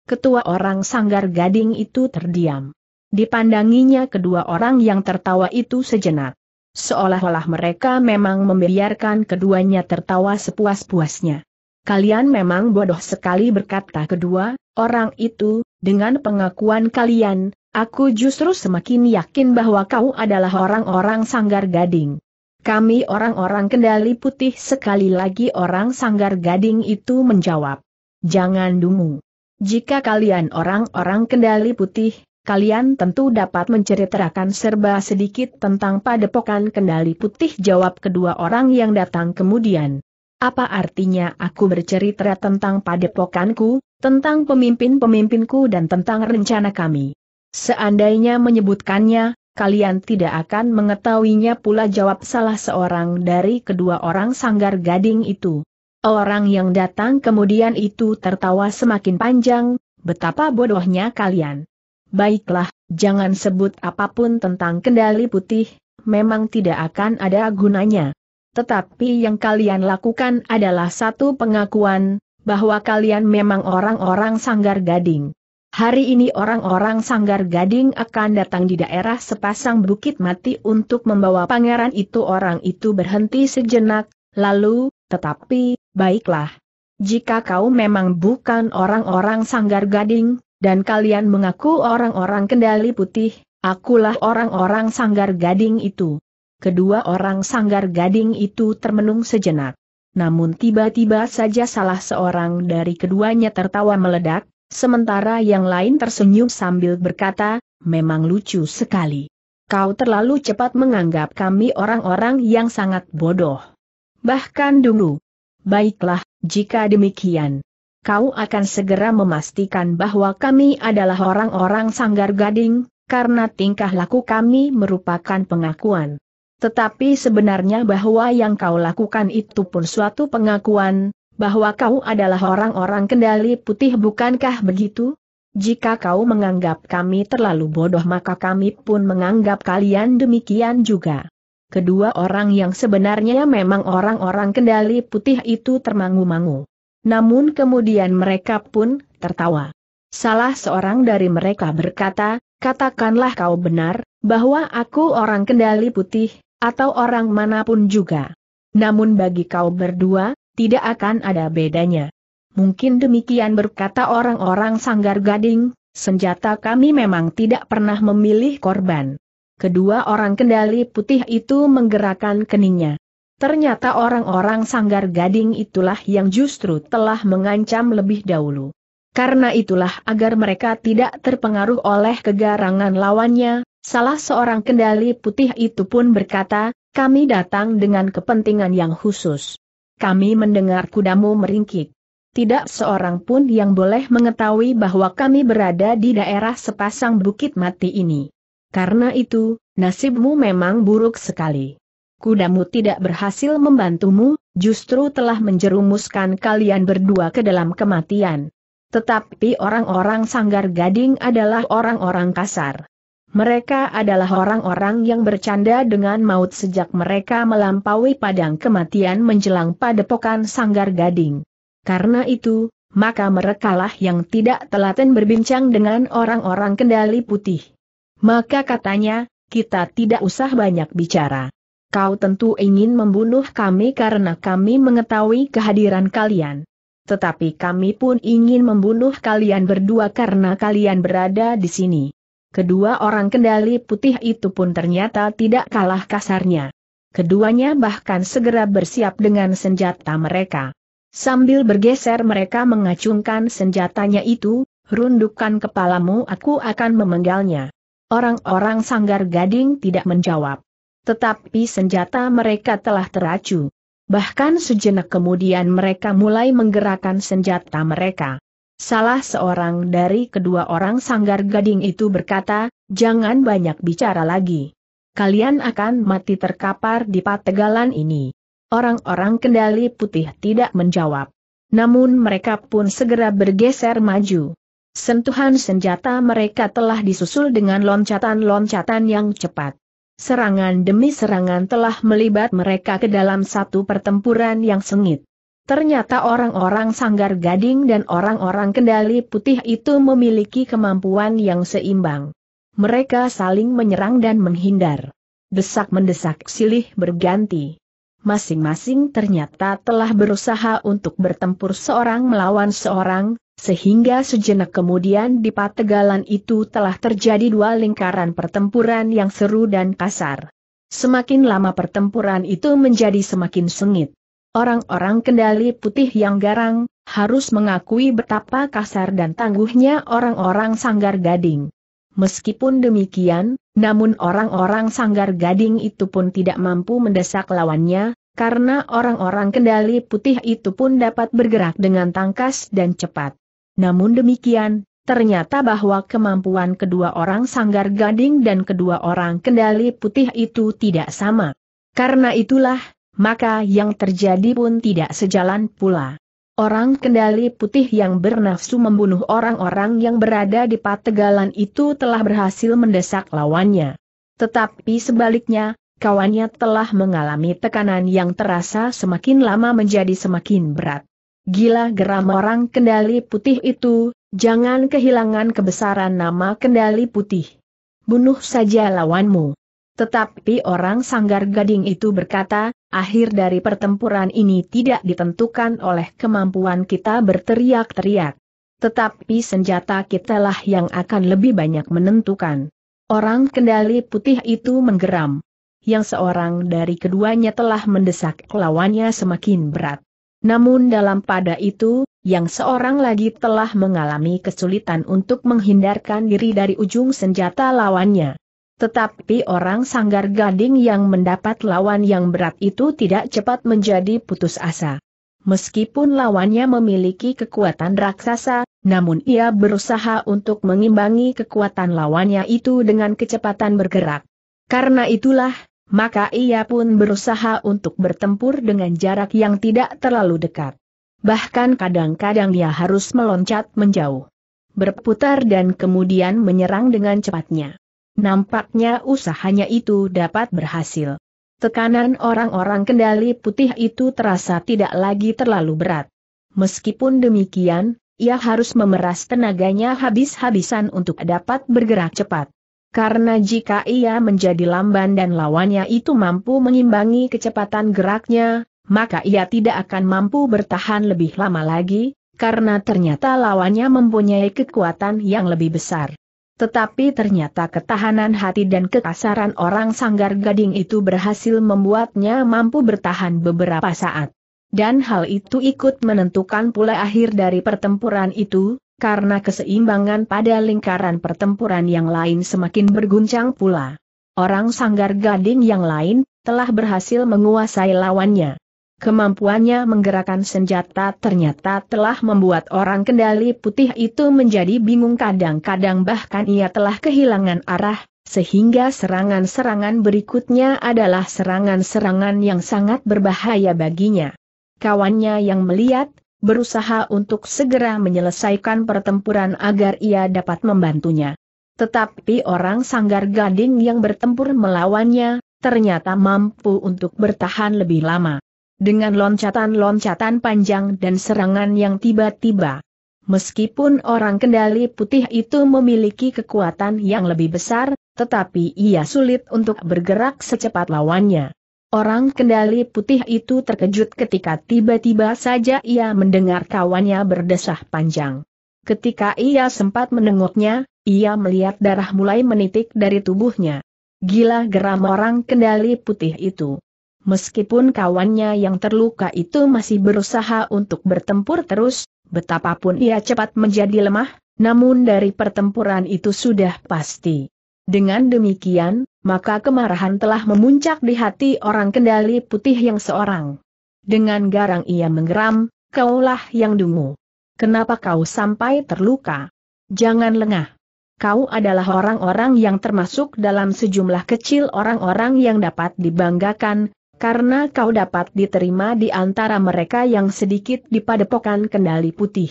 Ketua orang sanggar gading itu terdiam. Dipandanginya kedua orang yang tertawa itu sejenak. Seolah-olah mereka memang membiarkan keduanya tertawa sepuas-puasnya kalian memang bodoh sekali berkata kedua, orang itu, dengan pengakuan kalian, aku justru semakin yakin bahwa kau adalah orang-orang sanggar gading. Kami orang-orang kendali putih sekali lagi orang sanggar gading itu menjawab. Jangan dungu. Jika kalian orang-orang kendali putih, kalian tentu dapat menceritakan serba sedikit tentang padepokan kendali putih jawab kedua orang yang datang kemudian. Apa artinya aku bercerita tentang padepokanku, tentang pemimpin-pemimpinku dan tentang rencana kami? Seandainya menyebutkannya, kalian tidak akan mengetahuinya pula jawab salah seorang dari kedua orang sanggar gading itu. Orang yang datang kemudian itu tertawa semakin panjang, betapa bodohnya kalian. Baiklah, jangan sebut apapun tentang kendali putih, memang tidak akan ada gunanya tetapi yang kalian lakukan adalah satu pengakuan, bahwa kalian memang orang-orang sanggar gading. Hari ini orang-orang sanggar gading akan datang di daerah sepasang bukit mati untuk membawa pangeran itu orang itu berhenti sejenak, lalu, tetapi, baiklah. Jika kau memang bukan orang-orang sanggar gading, dan kalian mengaku orang-orang kendali putih, akulah orang-orang sanggar gading itu kedua orang sanggar gading itu termenung sejenak. Namun tiba-tiba saja salah seorang dari keduanya tertawa meledak, sementara yang lain tersenyum sambil berkata, memang lucu sekali. Kau terlalu cepat menganggap kami orang-orang yang sangat bodoh. Bahkan dulu. Baiklah, jika demikian. Kau akan segera memastikan bahwa kami adalah orang-orang sanggar gading, karena tingkah laku kami merupakan pengakuan. Tetapi sebenarnya bahwa yang kau lakukan itu pun suatu pengakuan, bahwa kau adalah orang-orang kendali putih bukankah begitu? Jika kau menganggap kami terlalu bodoh maka kami pun menganggap kalian demikian juga. Kedua orang yang sebenarnya memang orang-orang kendali putih itu termangu-mangu. Namun kemudian mereka pun tertawa. Salah seorang dari mereka berkata, katakanlah kau benar, bahwa aku orang kendali putih, atau orang manapun juga. Namun bagi kau berdua, tidak akan ada bedanya. Mungkin demikian berkata orang-orang sanggar gading, senjata kami memang tidak pernah memilih korban. Kedua orang kendali putih itu menggerakkan keningnya. Ternyata orang-orang sanggar gading itulah yang justru telah mengancam lebih dahulu. Karena itulah agar mereka tidak terpengaruh oleh kegarangan lawannya, Salah seorang kendali putih itu pun berkata, kami datang dengan kepentingan yang khusus. Kami mendengar kudamu meringkik. Tidak seorang pun yang boleh mengetahui bahwa kami berada di daerah sepasang bukit mati ini. Karena itu, nasibmu memang buruk sekali. Kudamu tidak berhasil membantumu, justru telah menjerumuskan kalian berdua ke dalam kematian. Tetapi orang-orang sanggar gading adalah orang-orang kasar. Mereka adalah orang-orang yang bercanda dengan maut sejak mereka melampaui padang kematian menjelang padepokan Sanggar Gading. Karena itu, maka merekalah yang tidak telaten berbincang dengan orang-orang kendali putih. Maka katanya, kita tidak usah banyak bicara. Kau tentu ingin membunuh kami karena kami mengetahui kehadiran kalian. Tetapi kami pun ingin membunuh kalian berdua karena kalian berada di sini. Kedua orang kendali putih itu pun ternyata tidak kalah kasarnya. Keduanya bahkan segera bersiap dengan senjata mereka. Sambil bergeser mereka mengacungkan senjatanya itu, "Rundukkan kepalamu aku akan memenggalnya. Orang-orang sanggar gading tidak menjawab. Tetapi senjata mereka telah teracu. Bahkan sejenak kemudian mereka mulai menggerakkan senjata mereka. Salah seorang dari kedua orang sanggar gading itu berkata, jangan banyak bicara lagi. Kalian akan mati terkapar di pategalan ini. Orang-orang kendali putih tidak menjawab. Namun mereka pun segera bergeser maju. Sentuhan senjata mereka telah disusul dengan loncatan-loncatan yang cepat. Serangan demi serangan telah melibat mereka ke dalam satu pertempuran yang sengit. Ternyata orang-orang sanggar gading dan orang-orang kendali putih itu memiliki kemampuan yang seimbang. Mereka saling menyerang dan menghindar. Desak-mendesak silih berganti. Masing-masing ternyata telah berusaha untuk bertempur seorang melawan seorang, sehingga sejenak kemudian di pategalan itu telah terjadi dua lingkaran pertempuran yang seru dan kasar. Semakin lama pertempuran itu menjadi semakin sengit. Orang-orang kendali putih yang garang, harus mengakui betapa kasar dan tangguhnya orang-orang sanggar gading. Meskipun demikian, namun orang-orang sanggar gading itu pun tidak mampu mendesak lawannya, karena orang-orang kendali putih itu pun dapat bergerak dengan tangkas dan cepat. Namun demikian, Ternyata bahwa kemampuan kedua orang sanggar gading dan kedua orang kendali putih itu tidak sama. Karena itulah, maka yang terjadi pun tidak sejalan pula. Orang kendali putih yang bernafsu membunuh orang-orang yang berada di pategalan itu telah berhasil mendesak lawannya. Tetapi sebaliknya, kawannya telah mengalami tekanan yang terasa semakin lama menjadi semakin berat. Gila geram orang kendali putih itu, jangan kehilangan kebesaran nama kendali putih. Bunuh saja lawanmu. Tetapi orang sanggar gading itu berkata, akhir dari pertempuran ini tidak ditentukan oleh kemampuan kita berteriak-teriak. Tetapi senjata kitalah yang akan lebih banyak menentukan. Orang kendali putih itu menggeram. Yang seorang dari keduanya telah mendesak lawannya semakin berat. Namun dalam pada itu, yang seorang lagi telah mengalami kesulitan untuk menghindarkan diri dari ujung senjata lawannya. Tetapi orang sanggar gading yang mendapat lawan yang berat itu tidak cepat menjadi putus asa. Meskipun lawannya memiliki kekuatan raksasa, namun ia berusaha untuk mengimbangi kekuatan lawannya itu dengan kecepatan bergerak. Karena itulah, maka ia pun berusaha untuk bertempur dengan jarak yang tidak terlalu dekat. Bahkan kadang-kadang ia harus meloncat menjauh, berputar dan kemudian menyerang dengan cepatnya. Nampaknya usahanya itu dapat berhasil. Tekanan orang-orang kendali putih itu terasa tidak lagi terlalu berat. Meskipun demikian, ia harus memeras tenaganya habis-habisan untuk dapat bergerak cepat. Karena jika ia menjadi lamban dan lawannya itu mampu mengimbangi kecepatan geraknya, maka ia tidak akan mampu bertahan lebih lama lagi, karena ternyata lawannya mempunyai kekuatan yang lebih besar. Tetapi ternyata ketahanan hati dan kekasaran orang sanggar gading itu berhasil membuatnya mampu bertahan beberapa saat. Dan hal itu ikut menentukan pula akhir dari pertempuran itu, karena keseimbangan pada lingkaran pertempuran yang lain semakin berguncang pula. Orang sanggar gading yang lain, telah berhasil menguasai lawannya. Kemampuannya menggerakkan senjata ternyata telah membuat orang kendali putih itu menjadi bingung kadang-kadang bahkan ia telah kehilangan arah, sehingga serangan-serangan berikutnya adalah serangan-serangan yang sangat berbahaya baginya. Kawannya yang melihat, berusaha untuk segera menyelesaikan pertempuran agar ia dapat membantunya. Tetapi orang sanggar gading yang bertempur melawannya, ternyata mampu untuk bertahan lebih lama dengan loncatan-loncatan panjang dan serangan yang tiba-tiba. Meskipun orang kendali putih itu memiliki kekuatan yang lebih besar, tetapi ia sulit untuk bergerak secepat lawannya. Orang kendali putih itu terkejut ketika tiba-tiba saja ia mendengar kawannya berdesah panjang. Ketika ia sempat menengoknya, ia melihat darah mulai menitik dari tubuhnya. Gila geram orang kendali putih itu. Meskipun kawannya yang terluka itu masih berusaha untuk bertempur terus, betapapun ia cepat menjadi lemah, namun dari pertempuran itu sudah pasti. Dengan demikian, maka kemarahan telah memuncak di hati orang kendali putih yang seorang. Dengan garang ia menggeram, kaulah yang dungu. Kenapa kau sampai terluka? Jangan lengah. Kau adalah orang-orang yang termasuk dalam sejumlah kecil orang-orang yang dapat dibanggakan, karena kau dapat diterima di antara mereka yang sedikit di padepokan kendali putih.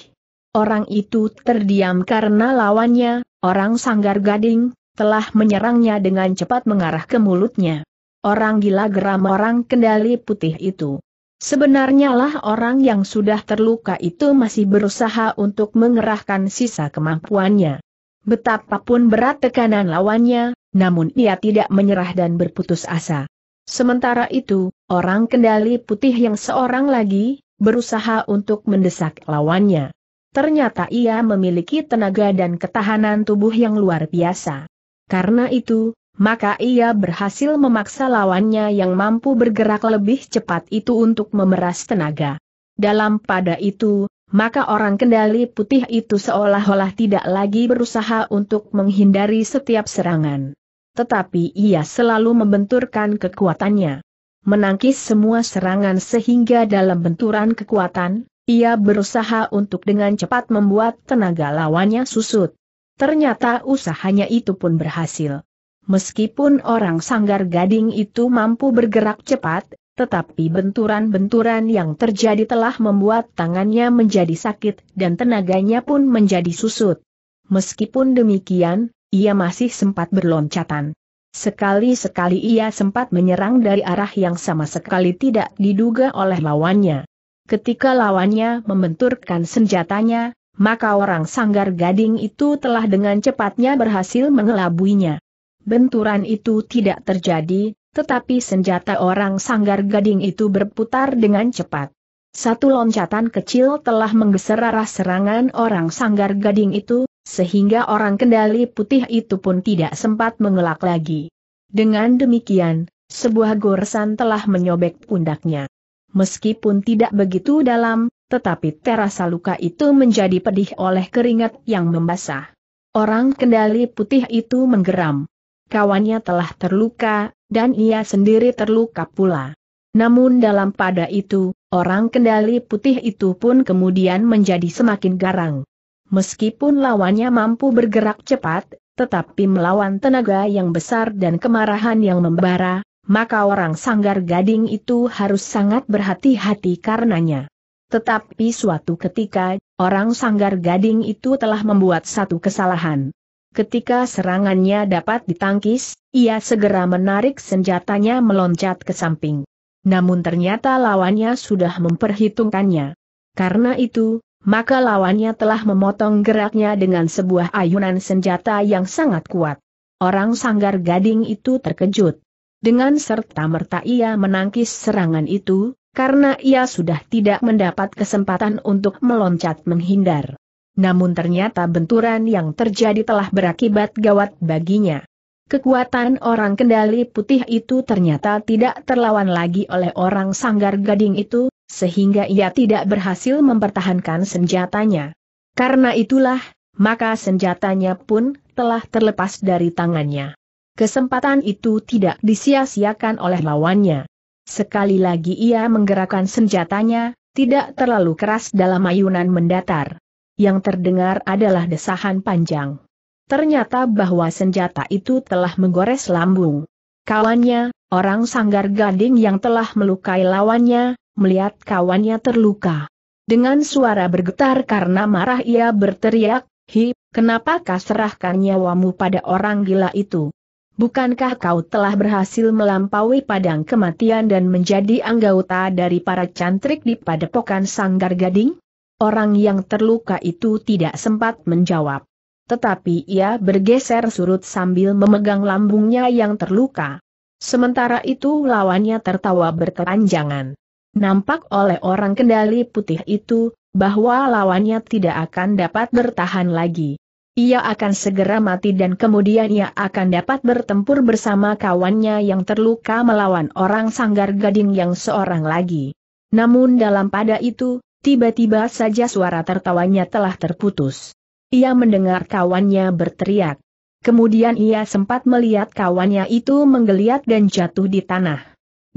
Orang itu terdiam karena lawannya, orang sanggar gading, telah menyerangnya dengan cepat mengarah ke mulutnya. Orang gila geram orang kendali putih itu. Sebenarnya lah orang yang sudah terluka itu masih berusaha untuk mengerahkan sisa kemampuannya. Betapapun berat tekanan lawannya, namun ia tidak menyerah dan berputus asa. Sementara itu, orang kendali putih yang seorang lagi, berusaha untuk mendesak lawannya. Ternyata ia memiliki tenaga dan ketahanan tubuh yang luar biasa. Karena itu, maka ia berhasil memaksa lawannya yang mampu bergerak lebih cepat itu untuk memeras tenaga. Dalam pada itu, maka orang kendali putih itu seolah-olah tidak lagi berusaha untuk menghindari setiap serangan tetapi ia selalu membenturkan kekuatannya. Menangkis semua serangan sehingga dalam benturan kekuatan, ia berusaha untuk dengan cepat membuat tenaga lawannya susut. Ternyata usahanya itu pun berhasil. Meskipun orang sanggar gading itu mampu bergerak cepat, tetapi benturan-benturan yang terjadi telah membuat tangannya menjadi sakit dan tenaganya pun menjadi susut. Meskipun demikian, ia masih sempat berloncatan. Sekali-sekali ia sempat menyerang dari arah yang sama sekali tidak diduga oleh lawannya. Ketika lawannya membenturkan senjatanya, maka orang sanggar gading itu telah dengan cepatnya berhasil mengelabuinya. Benturan itu tidak terjadi, tetapi senjata orang sanggar gading itu berputar dengan cepat. Satu loncatan kecil telah menggeser arah serangan orang sanggar gading itu, sehingga orang kendali putih itu pun tidak sempat mengelak lagi. Dengan demikian, sebuah goresan telah menyobek pundaknya. Meskipun tidak begitu dalam, tetapi terasa luka itu menjadi pedih oleh keringat yang membasah. Orang kendali putih itu menggeram. Kawannya telah terluka, dan ia sendiri terluka pula. Namun dalam pada itu, orang kendali putih itu pun kemudian menjadi semakin garang. Meskipun lawannya mampu bergerak cepat, tetapi melawan tenaga yang besar dan kemarahan yang membara, maka orang sanggar gading itu harus sangat berhati-hati karenanya. Tetapi suatu ketika, orang sanggar gading itu telah membuat satu kesalahan. Ketika serangannya dapat ditangkis, ia segera menarik senjatanya meloncat ke samping. Namun ternyata lawannya sudah memperhitungkannya. Karena itu, maka lawannya telah memotong geraknya dengan sebuah ayunan senjata yang sangat kuat. Orang sanggar gading itu terkejut. Dengan serta-merta ia menangkis serangan itu, karena ia sudah tidak mendapat kesempatan untuk meloncat menghindar. Namun ternyata benturan yang terjadi telah berakibat gawat baginya. Kekuatan orang kendali putih itu ternyata tidak terlawan lagi oleh orang sanggar gading itu, sehingga ia tidak berhasil mempertahankan senjatanya. Karena itulah, maka senjatanya pun telah terlepas dari tangannya. Kesempatan itu tidak disia-siakan oleh lawannya. Sekali lagi ia menggerakkan senjatanya, tidak terlalu keras dalam ayunan mendatar. Yang terdengar adalah desahan panjang. Ternyata bahwa senjata itu telah menggores lambung. Kawannya, orang sanggar gading yang telah melukai lawannya, melihat kawannya terluka. Dengan suara bergetar karena marah ia berteriak, Hi, kenapa kau serahkan nyawamu pada orang gila itu? Bukankah kau telah berhasil melampaui padang kematian dan menjadi anggota dari para cantrik di padepokan Sanggar Gading? Orang yang terluka itu tidak sempat menjawab. Tetapi ia bergeser surut sambil memegang lambungnya yang terluka. Sementara itu lawannya tertawa berkepanjangan. Nampak oleh orang kendali putih itu, bahwa lawannya tidak akan dapat bertahan lagi. Ia akan segera mati dan kemudian ia akan dapat bertempur bersama kawannya yang terluka melawan orang sanggar gading yang seorang lagi. Namun dalam pada itu, tiba-tiba saja suara tertawanya telah terputus. Ia mendengar kawannya berteriak. Kemudian ia sempat melihat kawannya itu menggeliat dan jatuh di tanah.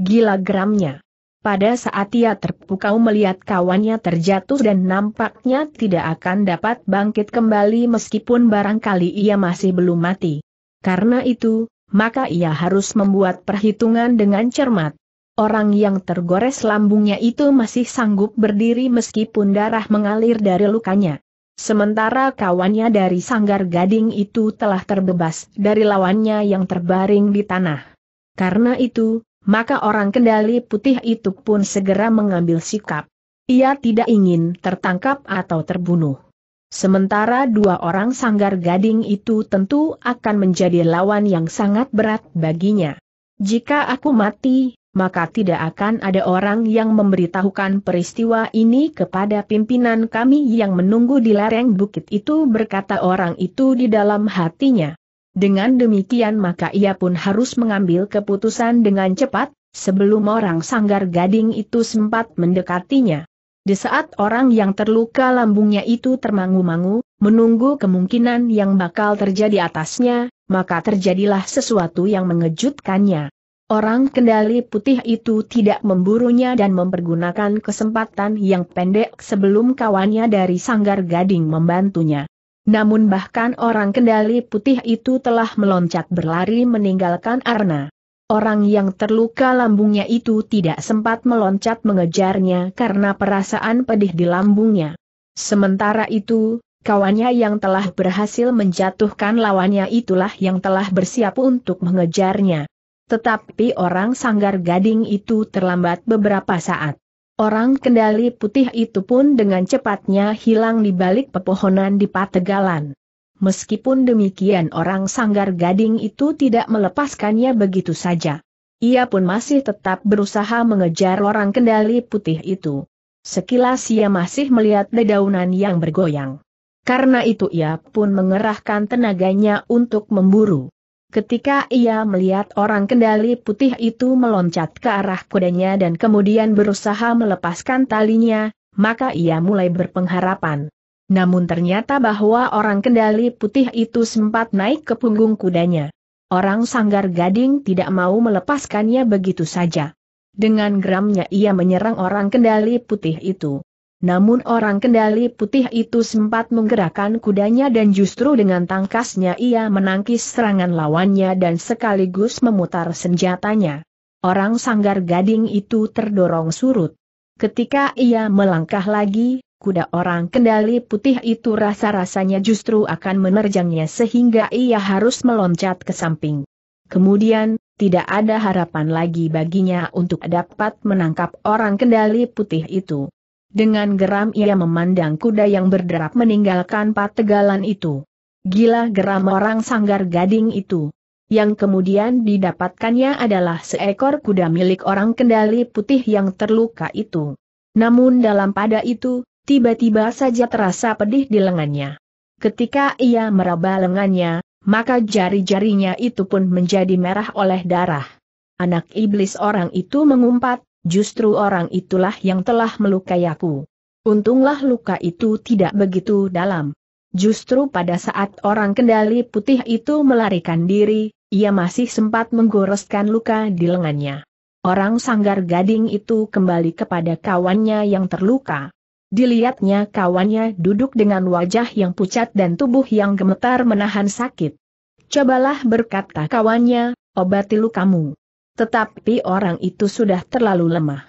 Gila geramnya. Pada saat ia terpukau melihat kawannya terjatuh dan nampaknya tidak akan dapat bangkit kembali meskipun barangkali ia masih belum mati. Karena itu, maka ia harus membuat perhitungan dengan cermat. Orang yang tergores lambungnya itu masih sanggup berdiri meskipun darah mengalir dari lukanya. Sementara kawannya dari sanggar gading itu telah terbebas dari lawannya yang terbaring di tanah. Karena itu, maka orang kendali putih itu pun segera mengambil sikap. Ia tidak ingin tertangkap atau terbunuh. Sementara dua orang sanggar gading itu tentu akan menjadi lawan yang sangat berat baginya. Jika aku mati, maka tidak akan ada orang yang memberitahukan peristiwa ini kepada pimpinan kami yang menunggu di lereng bukit itu berkata orang itu di dalam hatinya. Dengan demikian maka ia pun harus mengambil keputusan dengan cepat, sebelum orang sanggar gading itu sempat mendekatinya. Di saat orang yang terluka lambungnya itu termangu-mangu, menunggu kemungkinan yang bakal terjadi atasnya, maka terjadilah sesuatu yang mengejutkannya. Orang kendali putih itu tidak memburunya dan mempergunakan kesempatan yang pendek sebelum kawannya dari sanggar gading membantunya. Namun bahkan orang kendali putih itu telah meloncat berlari meninggalkan Arna. Orang yang terluka lambungnya itu tidak sempat meloncat mengejarnya karena perasaan pedih di lambungnya. Sementara itu, kawannya yang telah berhasil menjatuhkan lawannya itulah yang telah bersiap untuk mengejarnya. Tetapi orang sanggar gading itu terlambat beberapa saat. Orang kendali putih itu pun dengan cepatnya hilang di balik pepohonan di Pategalan. Meskipun demikian orang sanggar gading itu tidak melepaskannya begitu saja. Ia pun masih tetap berusaha mengejar orang kendali putih itu. Sekilas ia masih melihat dedaunan yang bergoyang. Karena itu ia pun mengerahkan tenaganya untuk memburu. Ketika ia melihat orang kendali putih itu meloncat ke arah kudanya dan kemudian berusaha melepaskan talinya, maka ia mulai berpengharapan. Namun ternyata bahwa orang kendali putih itu sempat naik ke punggung kudanya. Orang sanggar gading tidak mau melepaskannya begitu saja. Dengan geramnya ia menyerang orang kendali putih itu. Namun orang kendali putih itu sempat menggerakkan kudanya dan justru dengan tangkasnya ia menangkis serangan lawannya dan sekaligus memutar senjatanya. Orang sanggar gading itu terdorong surut. Ketika ia melangkah lagi, kuda orang kendali putih itu rasa-rasanya justru akan menerjangnya sehingga ia harus meloncat ke samping. Kemudian, tidak ada harapan lagi baginya untuk dapat menangkap orang kendali putih itu. Dengan geram ia memandang kuda yang berderap meninggalkan pategalan itu. Gila geram orang sanggar gading itu. Yang kemudian didapatkannya adalah seekor kuda milik orang kendali putih yang terluka itu. Namun dalam pada itu, tiba-tiba saja terasa pedih di lengannya. Ketika ia meraba lengannya, maka jari-jarinya itu pun menjadi merah oleh darah. Anak iblis orang itu mengumpat, Justru orang itulah yang telah melukai aku. Untunglah luka itu tidak begitu dalam. Justru pada saat orang kendali putih itu melarikan diri, ia masih sempat menggoreskan luka di lengannya. Orang sanggar gading itu kembali kepada kawannya yang terluka. Dilihatnya kawannya duduk dengan wajah yang pucat dan tubuh yang gemetar menahan sakit. Cobalah berkata kawannya, obati lukamu. Tetapi orang itu sudah terlalu lemah.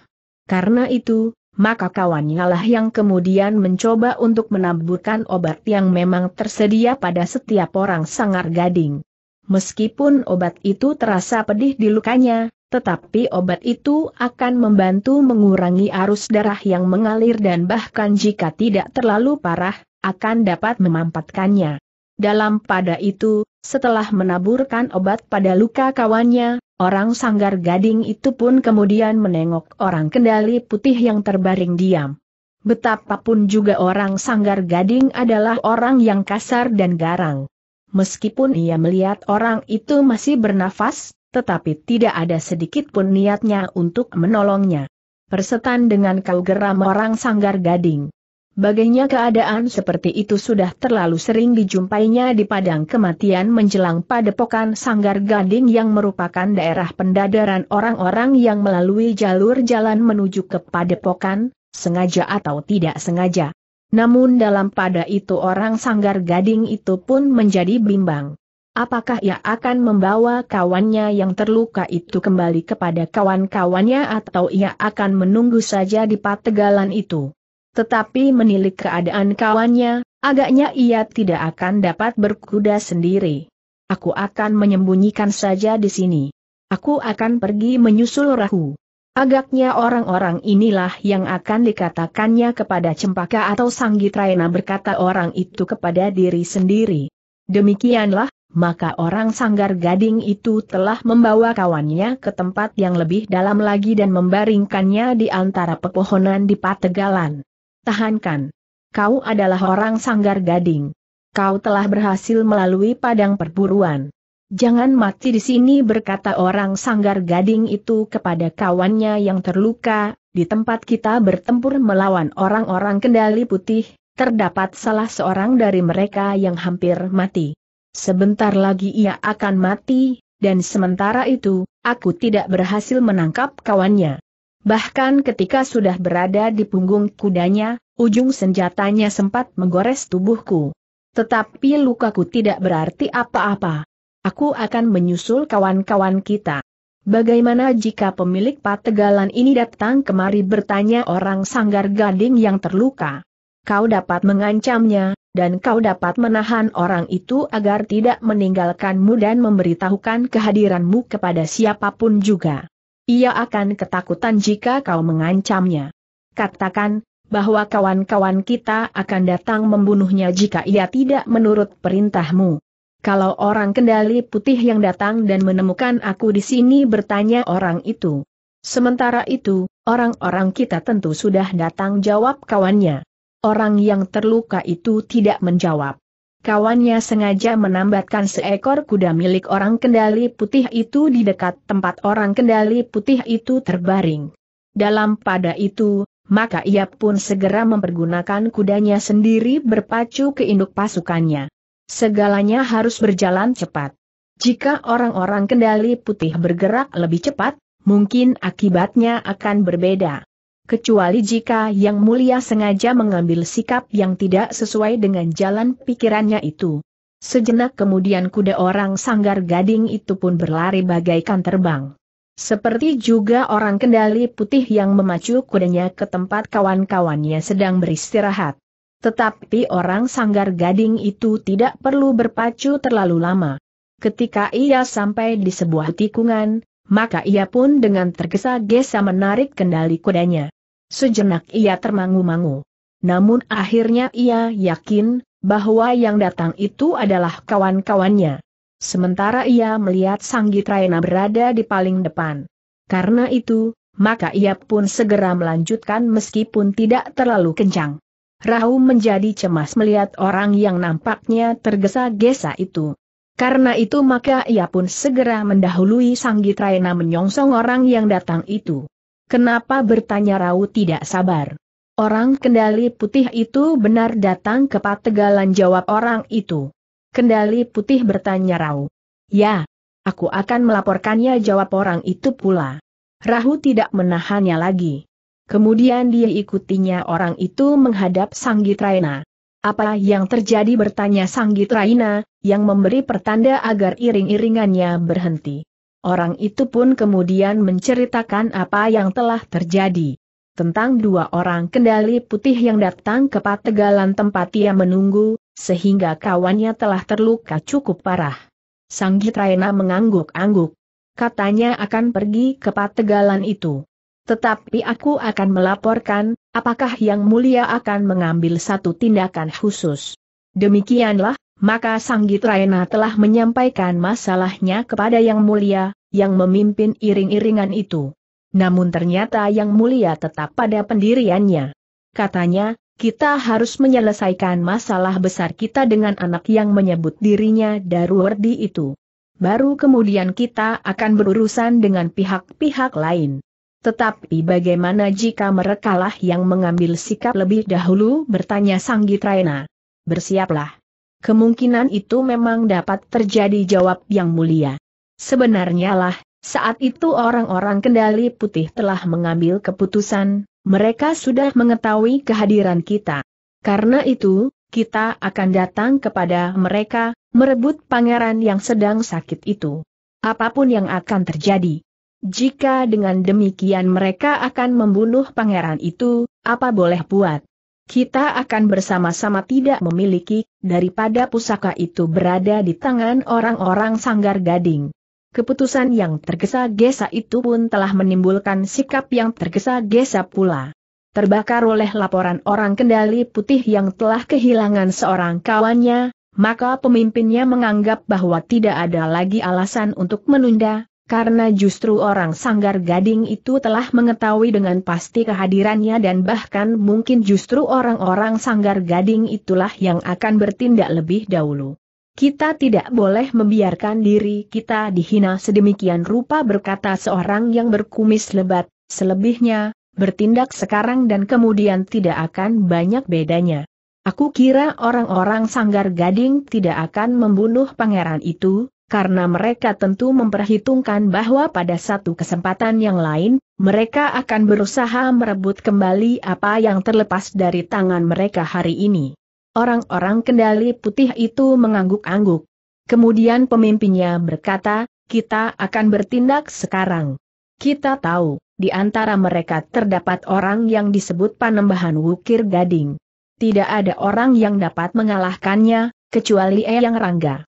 Karena itu, maka kawannya lah yang kemudian mencoba untuk menaburkan obat yang memang tersedia pada setiap orang sangar gading. Meskipun obat itu terasa pedih di lukanya, tetapi obat itu akan membantu mengurangi arus darah yang mengalir dan bahkan jika tidak terlalu parah, akan dapat memampatkannya. Dalam pada itu, setelah menaburkan obat pada luka kawannya, orang sanggar gading itu pun kemudian menengok orang kendali putih yang terbaring diam. Betapapun juga orang sanggar gading adalah orang yang kasar dan garang. Meskipun ia melihat orang itu masih bernafas, tetapi tidak ada sedikit pun niatnya untuk menolongnya. Persetan dengan kau geram orang sanggar gading. Bagainya keadaan seperti itu sudah terlalu sering dijumpainya di padang kematian menjelang padepokan Sanggar Gading yang merupakan daerah pendadaran orang-orang yang melalui jalur jalan menuju ke padepokan, sengaja atau tidak sengaja. Namun dalam pada itu orang Sanggar Gading itu pun menjadi bimbang. Apakah ia akan membawa kawannya yang terluka itu kembali kepada kawan-kawannya atau ia akan menunggu saja di pategalan itu? Tetapi menilik keadaan kawannya, agaknya ia tidak akan dapat berkuda sendiri. Aku akan menyembunyikan saja di sini. Aku akan pergi menyusul Rahu. Agaknya orang-orang inilah yang akan dikatakannya kepada Cempaka atau Sanggitraena berkata orang itu kepada diri sendiri. Demikianlah, maka orang sanggar gading itu telah membawa kawannya ke tempat yang lebih dalam lagi dan membaringkannya di antara pepohonan di pategalan tahankan. Kau adalah orang sanggar gading. Kau telah berhasil melalui padang perburuan. Jangan mati di sini berkata orang sanggar gading itu kepada kawannya yang terluka, di tempat kita bertempur melawan orang-orang kendali putih, terdapat salah seorang dari mereka yang hampir mati. Sebentar lagi ia akan mati, dan sementara itu, aku tidak berhasil menangkap kawannya. Bahkan ketika sudah berada di punggung kudanya, ujung senjatanya sempat menggores tubuhku. Tetapi lukaku tidak berarti apa-apa. Aku akan menyusul kawan-kawan kita. Bagaimana jika pemilik pategalan ini datang kemari bertanya orang sanggar gading yang terluka? Kau dapat mengancamnya, dan kau dapat menahan orang itu agar tidak meninggalkanmu dan memberitahukan kehadiranmu kepada siapapun juga. Ia akan ketakutan jika kau mengancamnya. Katakan, bahwa kawan-kawan kita akan datang membunuhnya jika ia tidak menurut perintahmu. Kalau orang kendali putih yang datang dan menemukan aku di sini bertanya orang itu. Sementara itu, orang-orang kita tentu sudah datang jawab kawannya. Orang yang terluka itu tidak menjawab kawannya sengaja menambatkan seekor kuda milik orang kendali putih itu di dekat tempat orang kendali putih itu terbaring. Dalam pada itu, maka ia pun segera mempergunakan kudanya sendiri berpacu ke induk pasukannya. Segalanya harus berjalan cepat. Jika orang-orang kendali putih bergerak lebih cepat, mungkin akibatnya akan berbeda kecuali jika Yang Mulia sengaja mengambil sikap yang tidak sesuai dengan jalan pikirannya itu. Sejenak kemudian kuda orang sanggar gading itu pun berlari bagaikan terbang. Seperti juga orang kendali putih yang memacu kudanya ke tempat kawan-kawannya sedang beristirahat. Tetapi orang sanggar gading itu tidak perlu berpacu terlalu lama. Ketika ia sampai di sebuah tikungan, maka ia pun dengan tergesa-gesa menarik kendali kudanya. Sejenak ia termangu-mangu. Namun akhirnya ia yakin, bahwa yang datang itu adalah kawan-kawannya. Sementara ia melihat Sang Gitraena berada di paling depan. Karena itu, maka ia pun segera melanjutkan meskipun tidak terlalu kencang. Rahu menjadi cemas melihat orang yang nampaknya tergesa-gesa itu. Karena itu maka ia pun segera mendahului Sang Gitraena menyongsong orang yang datang itu. Kenapa bertanya Rau tidak sabar? Orang kendali putih itu benar datang ke Pategalan jawab orang itu. Kendali putih bertanya Rau. Ya, aku akan melaporkannya jawab orang itu pula. Rahu tidak menahannya lagi. Kemudian dia ikutinya orang itu menghadap Sanggit Raina. Apa yang terjadi bertanya Sanggit Raina, yang memberi pertanda agar iring-iringannya berhenti. Orang itu pun kemudian menceritakan apa yang telah terjadi. Tentang dua orang kendali putih yang datang ke pategalan tempat ia menunggu, sehingga kawannya telah terluka cukup parah. Sang Raina mengangguk-angguk. Katanya akan pergi ke pategalan itu. Tetapi aku akan melaporkan, apakah yang mulia akan mengambil satu tindakan khusus. Demikianlah, maka Sanggit Raina telah menyampaikan masalahnya kepada Yang Mulia, yang memimpin iring-iringan itu. Namun ternyata Yang Mulia tetap pada pendiriannya. Katanya, kita harus menyelesaikan masalah besar kita dengan anak yang menyebut dirinya Daruwardi itu. Baru kemudian kita akan berurusan dengan pihak-pihak lain. Tetapi bagaimana jika merekalah yang mengambil sikap lebih dahulu bertanya Sanggitraena? Bersiaplah. Kemungkinan itu memang dapat terjadi jawab yang mulia. Sebenarnya lah, saat itu orang-orang kendali putih telah mengambil keputusan, mereka sudah mengetahui kehadiran kita. Karena itu, kita akan datang kepada mereka, merebut pangeran yang sedang sakit itu. Apapun yang akan terjadi. Jika dengan demikian mereka akan membunuh pangeran itu, apa boleh buat? Kita akan bersama-sama tidak memiliki, daripada pusaka itu berada di tangan orang-orang sanggar gading. Keputusan yang tergesa-gesa itu pun telah menimbulkan sikap yang tergesa-gesa pula. Terbakar oleh laporan orang kendali putih yang telah kehilangan seorang kawannya, maka pemimpinnya menganggap bahwa tidak ada lagi alasan untuk menunda, karena justru orang sanggar gading itu telah mengetahui dengan pasti kehadirannya dan bahkan mungkin justru orang-orang sanggar gading itulah yang akan bertindak lebih dahulu. Kita tidak boleh membiarkan diri kita dihina sedemikian rupa berkata seorang yang berkumis lebat, selebihnya, bertindak sekarang dan kemudian tidak akan banyak bedanya. Aku kira orang-orang sanggar gading tidak akan membunuh pangeran itu, karena mereka tentu memperhitungkan bahwa pada satu kesempatan yang lain, mereka akan berusaha merebut kembali apa yang terlepas dari tangan mereka hari ini. Orang-orang kendali putih itu mengangguk-angguk. Kemudian pemimpinnya berkata, kita akan bertindak sekarang. Kita tahu, di antara mereka terdapat orang yang disebut Panembahan Wukir Gading. Tidak ada orang yang dapat mengalahkannya, kecuali Eyang Rangga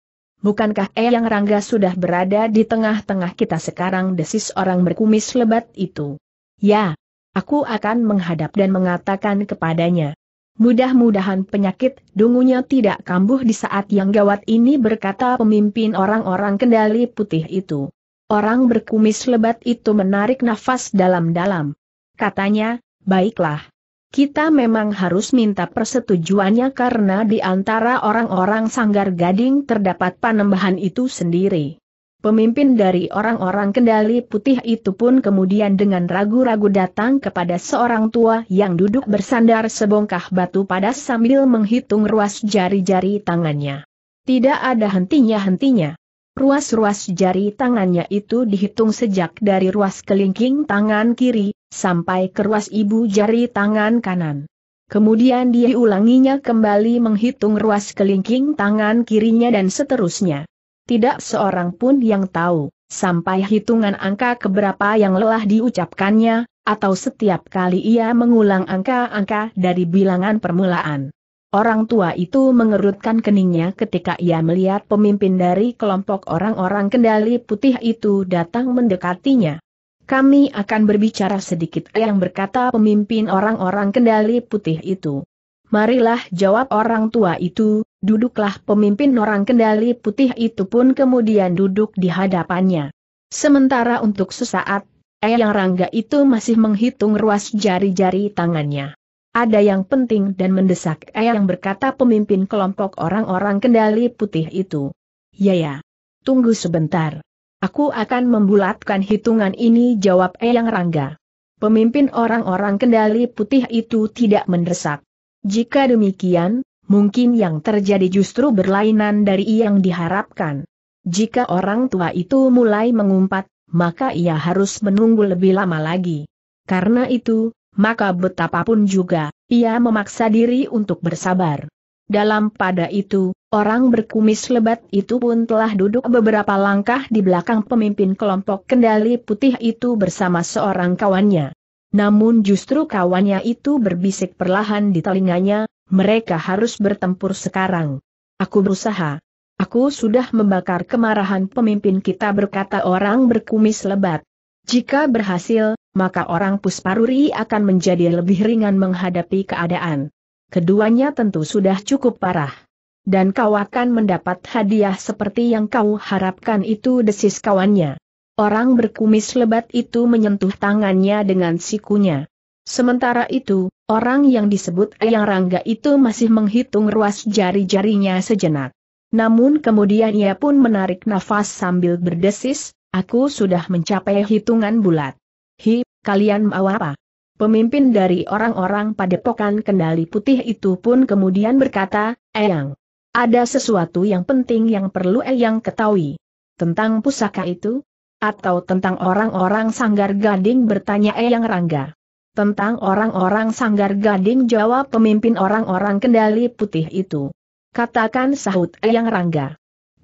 bukankah Eyang Rangga sudah berada di tengah-tengah kita sekarang desis orang berkumis lebat itu? Ya, aku akan menghadap dan mengatakan kepadanya. Mudah-mudahan penyakit dungunya tidak kambuh di saat yang gawat ini berkata pemimpin orang-orang kendali putih itu. Orang berkumis lebat itu menarik nafas dalam-dalam. Katanya, baiklah. Kita memang harus minta persetujuannya karena di antara orang-orang sanggar gading terdapat panembahan itu sendiri. Pemimpin dari orang-orang kendali putih itu pun kemudian dengan ragu-ragu datang kepada seorang tua yang duduk bersandar sebongkah batu pada sambil menghitung ruas jari-jari tangannya. Tidak ada hentinya-hentinya. Ruas-ruas jari tangannya itu dihitung sejak dari ruas kelingking tangan kiri, sampai ke ruas ibu jari tangan kanan. Kemudian dia ulanginya kembali menghitung ruas kelingking tangan kirinya dan seterusnya. Tidak seorang pun yang tahu, sampai hitungan angka keberapa yang lelah diucapkannya, atau setiap kali ia mengulang angka-angka dari bilangan permulaan. Orang tua itu mengerutkan keningnya ketika ia melihat pemimpin dari kelompok orang-orang kendali putih itu datang mendekatinya. Kami akan berbicara sedikit yang berkata pemimpin orang-orang kendali putih itu. Marilah jawab orang tua itu, duduklah pemimpin orang kendali putih itu pun kemudian duduk di hadapannya. Sementara untuk sesaat, Eyang Rangga itu masih menghitung ruas jari-jari tangannya ada yang penting dan mendesak Eyang berkata pemimpin kelompok orang-orang kendali putih itu. Ya ya. Tunggu sebentar. Aku akan membulatkan hitungan ini jawab Eyang Rangga. Pemimpin orang-orang kendali putih itu tidak mendesak. Jika demikian, mungkin yang terjadi justru berlainan dari yang diharapkan. Jika orang tua itu mulai mengumpat, maka ia harus menunggu lebih lama lagi. Karena itu, maka betapapun juga, ia memaksa diri untuk bersabar. Dalam pada itu, orang berkumis lebat itu pun telah duduk beberapa langkah di belakang pemimpin kelompok kendali putih itu bersama seorang kawannya. Namun justru kawannya itu berbisik perlahan di telinganya, mereka harus bertempur sekarang. Aku berusaha. Aku sudah membakar kemarahan pemimpin kita berkata orang berkumis lebat. Jika berhasil, maka orang Pusparuri akan menjadi lebih ringan menghadapi keadaan. Keduanya tentu sudah cukup parah. Dan kau akan mendapat hadiah seperti yang kau harapkan itu desis kawannya. Orang berkumis lebat itu menyentuh tangannya dengan sikunya. Sementara itu, orang yang disebut Eyang Rangga itu masih menghitung ruas jari-jarinya sejenak. Namun kemudian ia pun menarik nafas sambil berdesis, aku sudah mencapai hitungan bulat. Hi, kalian mau apa? Pemimpin dari orang-orang padepokan kendali putih itu pun kemudian berkata, Eyang, ada sesuatu yang penting yang perlu Eyang ketahui. Tentang pusaka itu? Atau tentang orang-orang sanggar gading bertanya Eyang Rangga. Tentang orang-orang sanggar gading jawab pemimpin orang-orang kendali putih itu. Katakan sahut Eyang Rangga.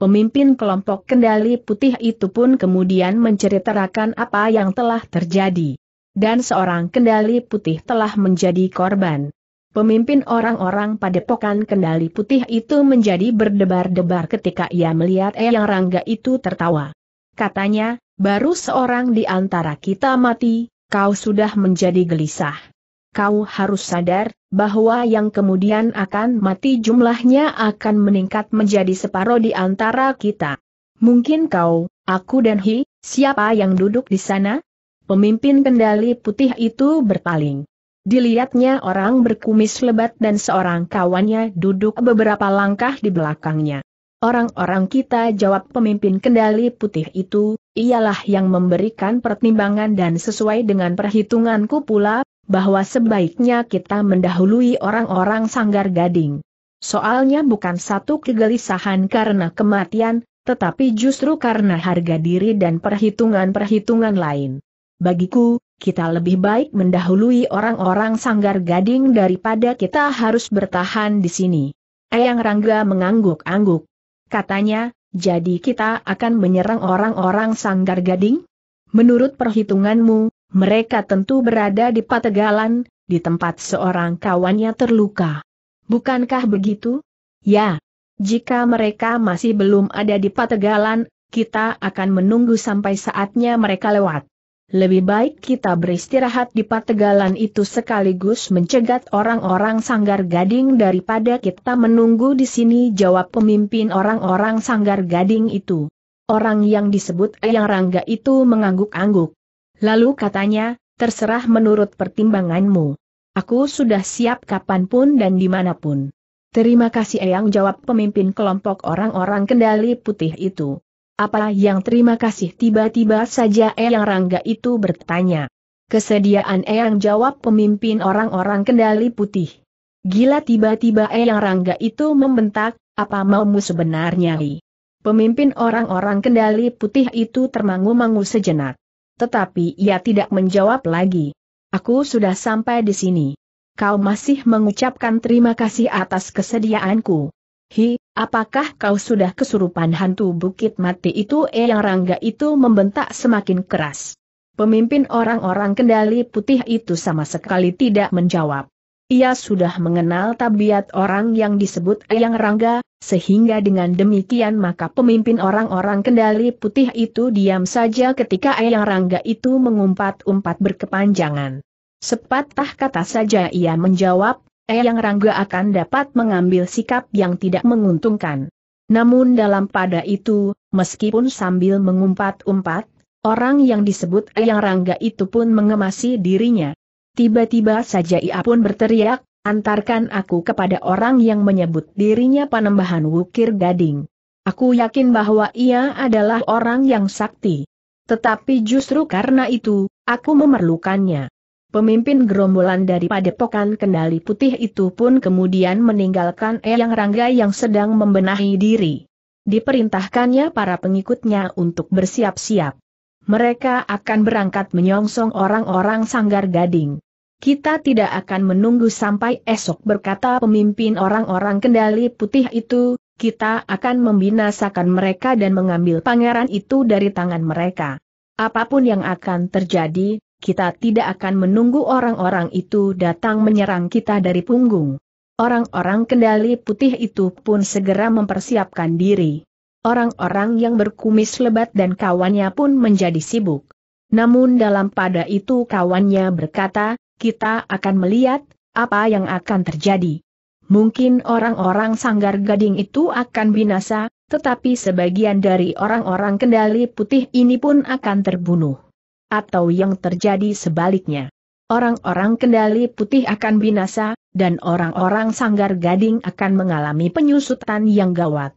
Pemimpin kelompok kendali putih itu pun kemudian menceritakan apa yang telah terjadi. Dan seorang kendali putih telah menjadi korban. Pemimpin orang-orang padepokan kendali putih itu menjadi berdebar-debar ketika ia melihat Eyang Rangga itu tertawa. Katanya, baru seorang di antara kita mati, kau sudah menjadi gelisah kau harus sadar, bahwa yang kemudian akan mati jumlahnya akan meningkat menjadi separuh di antara kita. Mungkin kau, aku dan Hi, siapa yang duduk di sana? Pemimpin kendali putih itu berpaling. Dilihatnya orang berkumis lebat dan seorang kawannya duduk beberapa langkah di belakangnya. Orang-orang kita jawab pemimpin kendali putih itu, ialah yang memberikan pertimbangan dan sesuai dengan perhitunganku pula, bahwa sebaiknya kita mendahului orang-orang sanggar gading. Soalnya bukan satu kegelisahan karena kematian, tetapi justru karena harga diri dan perhitungan-perhitungan lain. Bagiku, kita lebih baik mendahului orang-orang sanggar gading daripada kita harus bertahan di sini. Eyang Rangga mengangguk-angguk. Katanya, jadi kita akan menyerang orang-orang sanggar gading? Menurut perhitunganmu, mereka tentu berada di Pategalan, di tempat seorang kawannya terluka. Bukankah begitu? Ya. Jika mereka masih belum ada di Pategalan, kita akan menunggu sampai saatnya mereka lewat. Lebih baik kita beristirahat di Pategalan itu sekaligus mencegat orang-orang Sanggar Gading daripada kita menunggu di sini jawab pemimpin orang-orang Sanggar Gading itu. Orang yang disebut Eyang Rangga itu mengangguk-angguk. Lalu katanya, terserah menurut pertimbanganmu. Aku sudah siap kapanpun dan dimanapun. Terima kasih Eyang jawab pemimpin kelompok orang-orang kendali putih itu. Apa yang terima kasih tiba-tiba saja Eyang Rangga itu bertanya. Kesediaan Eyang jawab pemimpin orang-orang kendali putih. Gila tiba-tiba Eyang Rangga itu membentak, apa maumu sebenarnya Pemimpin orang-orang kendali putih itu termangu-mangu sejenak. Tetapi ia tidak menjawab lagi. Aku sudah sampai di sini. Kau masih mengucapkan terima kasih atas kesediaanku. Hi, apakah kau sudah kesurupan hantu bukit mati itu? Eyang Rangga itu membentak semakin keras. Pemimpin orang-orang kendali putih itu sama sekali tidak menjawab. Ia sudah mengenal tabiat orang yang disebut Eyang Rangga, sehingga dengan demikian maka pemimpin orang-orang kendali putih itu diam saja ketika Eyang Rangga itu mengumpat-umpat berkepanjangan. Sepatah kata saja ia menjawab, Eyang Rangga akan dapat mengambil sikap yang tidak menguntungkan. Namun dalam pada itu, meskipun sambil mengumpat-umpat, orang yang disebut Eyang Rangga itu pun mengemasi dirinya. Tiba-tiba saja ia pun berteriak, antarkan aku kepada orang yang menyebut dirinya panembahan Wukir Gading. Aku yakin bahwa ia adalah orang yang sakti. Tetapi justru karena itu, aku memerlukannya. Pemimpin gerombolan dari padepokan kendali putih itu pun kemudian meninggalkan Eyang Rangga yang sedang membenahi diri. Diperintahkannya para pengikutnya untuk bersiap-siap mereka akan berangkat menyongsong orang-orang sanggar gading. Kita tidak akan menunggu sampai esok berkata pemimpin orang-orang kendali putih itu, kita akan membinasakan mereka dan mengambil pangeran itu dari tangan mereka. Apapun yang akan terjadi, kita tidak akan menunggu orang-orang itu datang menyerang kita dari punggung. Orang-orang kendali putih itu pun segera mempersiapkan diri. Orang-orang yang berkumis lebat dan kawannya pun menjadi sibuk. Namun dalam pada itu kawannya berkata, kita akan melihat apa yang akan terjadi. Mungkin orang-orang sanggar gading itu akan binasa, tetapi sebagian dari orang-orang kendali putih ini pun akan terbunuh. Atau yang terjadi sebaliknya. Orang-orang kendali putih akan binasa, dan orang-orang sanggar gading akan mengalami penyusutan yang gawat.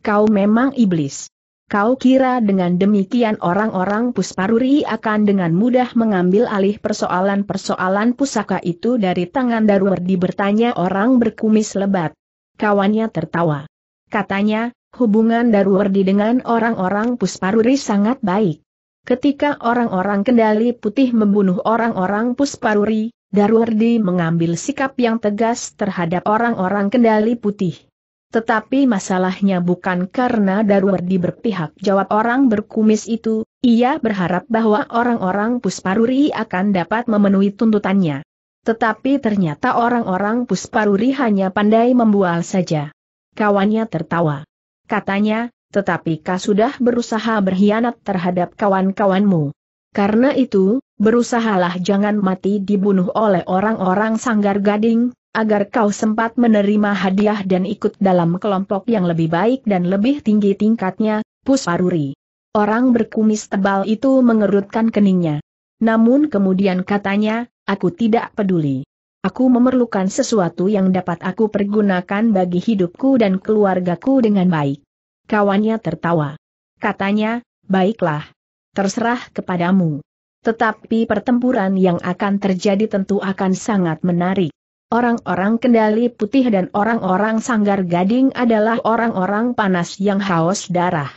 Kau memang iblis. Kau kira dengan demikian orang-orang Pusparuri akan dengan mudah mengambil alih persoalan-persoalan pusaka itu dari tangan Darwardi bertanya orang berkumis lebat. Kawannya tertawa. Katanya, hubungan Darwardi dengan orang-orang Pusparuri sangat baik. Ketika orang-orang kendali putih membunuh orang-orang Pusparuri, Darwardi mengambil sikap yang tegas terhadap orang-orang kendali putih. Tetapi masalahnya bukan karena Darwardi berpihak jawab orang berkumis itu, ia berharap bahwa orang-orang Pusparuri akan dapat memenuhi tuntutannya. Tetapi ternyata orang-orang Pusparuri hanya pandai membual saja. Kawannya tertawa. Katanya, tetapi kau sudah berusaha berkhianat terhadap kawan-kawanmu. Karena itu, berusahalah jangan mati dibunuh oleh orang-orang sanggar gading, agar kau sempat menerima hadiah dan ikut dalam kelompok yang lebih baik dan lebih tinggi tingkatnya, Pusparuri. Orang berkumis tebal itu mengerutkan keningnya. Namun kemudian katanya, aku tidak peduli. Aku memerlukan sesuatu yang dapat aku pergunakan bagi hidupku dan keluargaku dengan baik. Kawannya tertawa. Katanya, baiklah. Terserah kepadamu. Tetapi pertempuran yang akan terjadi tentu akan sangat menarik. Orang-orang kendali putih dan orang-orang sanggar gading adalah orang-orang panas yang haus darah.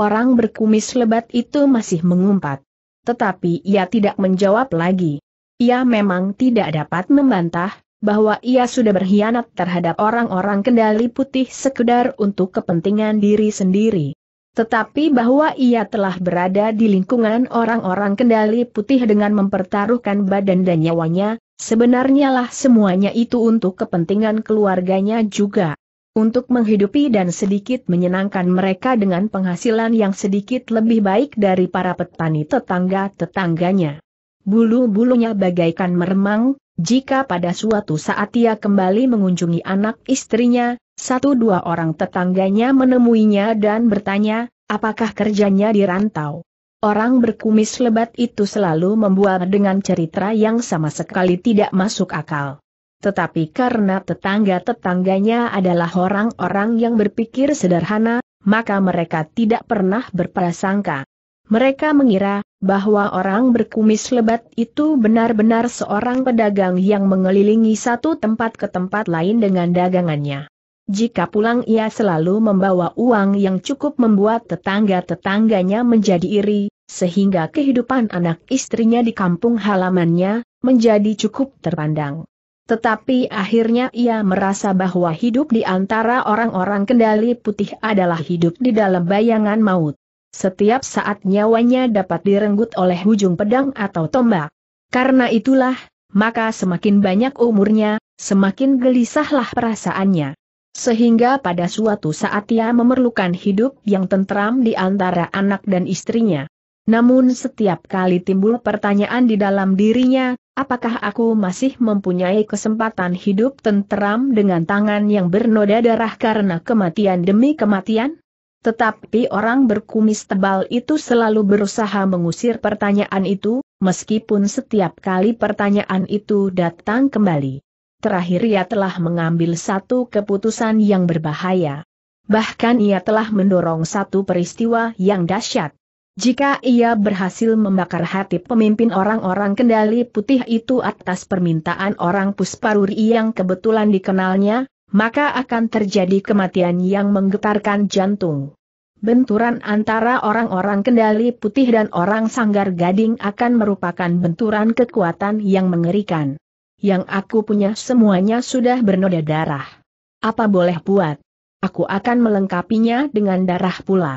Orang berkumis lebat itu masih mengumpat. Tetapi ia tidak menjawab lagi. Ia memang tidak dapat membantah, bahwa ia sudah berkhianat terhadap orang-orang kendali putih sekedar untuk kepentingan diri sendiri. Tetapi bahwa ia telah berada di lingkungan orang-orang kendali putih dengan mempertaruhkan badan dan nyawanya, sebenarnya lah semuanya itu untuk kepentingan keluarganya juga. Untuk menghidupi dan sedikit menyenangkan mereka dengan penghasilan yang sedikit lebih baik dari para petani tetangga-tetangganya. Bulu-bulunya bagaikan meremang, jika pada suatu saat ia kembali mengunjungi anak istrinya, satu dua orang tetangganya menemuinya dan bertanya, apakah kerjanya di rantau? Orang berkumis lebat itu selalu membuat dengan cerita yang sama sekali tidak masuk akal. Tetapi karena tetangga-tetangganya adalah orang-orang yang berpikir sederhana, maka mereka tidak pernah berprasangka. Mereka mengira bahwa orang berkumis lebat itu benar-benar seorang pedagang yang mengelilingi satu tempat ke tempat lain dengan dagangannya. Jika pulang ia selalu membawa uang yang cukup membuat tetangga-tetangganya menjadi iri, sehingga kehidupan anak istrinya di kampung halamannya menjadi cukup terpandang. Tetapi akhirnya ia merasa bahwa hidup di antara orang-orang kendali putih adalah hidup di dalam bayangan maut. Setiap saat nyawanya dapat direnggut oleh ujung pedang atau tombak. Karena itulah, maka semakin banyak umurnya, semakin gelisahlah perasaannya. Sehingga pada suatu saat ia memerlukan hidup yang tentram di antara anak dan istrinya. Namun setiap kali timbul pertanyaan di dalam dirinya, apakah aku masih mempunyai kesempatan hidup tentram dengan tangan yang bernoda darah karena kematian demi kematian? Tetapi orang berkumis tebal itu selalu berusaha mengusir pertanyaan itu, meskipun setiap kali pertanyaan itu datang kembali terakhir ia telah mengambil satu keputusan yang berbahaya. Bahkan ia telah mendorong satu peristiwa yang dahsyat. Jika ia berhasil membakar hati pemimpin orang-orang kendali putih itu atas permintaan orang Pusparuri yang kebetulan dikenalnya, maka akan terjadi kematian yang menggetarkan jantung. Benturan antara orang-orang kendali putih dan orang sanggar gading akan merupakan benturan kekuatan yang mengerikan yang aku punya semuanya sudah bernoda darah. Apa boleh buat? Aku akan melengkapinya dengan darah pula.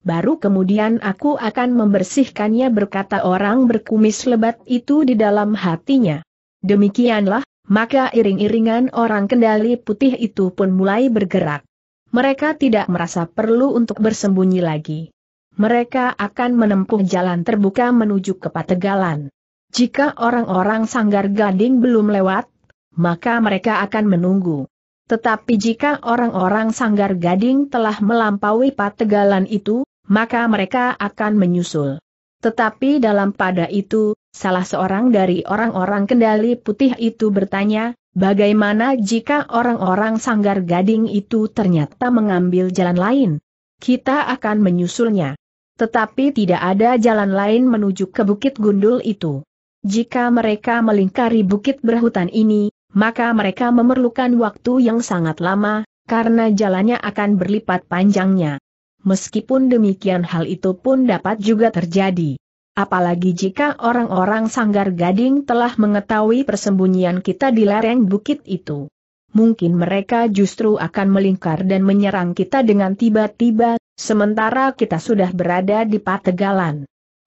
Baru kemudian aku akan membersihkannya berkata orang berkumis lebat itu di dalam hatinya. Demikianlah, maka iring-iringan orang kendali putih itu pun mulai bergerak. Mereka tidak merasa perlu untuk bersembunyi lagi. Mereka akan menempuh jalan terbuka menuju ke Pategalan. Jika orang-orang sanggar gading belum lewat, maka mereka akan menunggu. Tetapi jika orang-orang sanggar gading telah melampaui pategalan itu, maka mereka akan menyusul. Tetapi dalam pada itu, salah seorang dari orang-orang kendali putih itu bertanya, bagaimana jika orang-orang sanggar gading itu ternyata mengambil jalan lain? Kita akan menyusulnya. Tetapi tidak ada jalan lain menuju ke Bukit Gundul itu. Jika mereka melingkari bukit berhutan ini, maka mereka memerlukan waktu yang sangat lama, karena jalannya akan berlipat panjangnya. Meskipun demikian hal itu pun dapat juga terjadi. Apalagi jika orang-orang sanggar gading telah mengetahui persembunyian kita di lereng bukit itu. Mungkin mereka justru akan melingkar dan menyerang kita dengan tiba-tiba, sementara kita sudah berada di pategalan.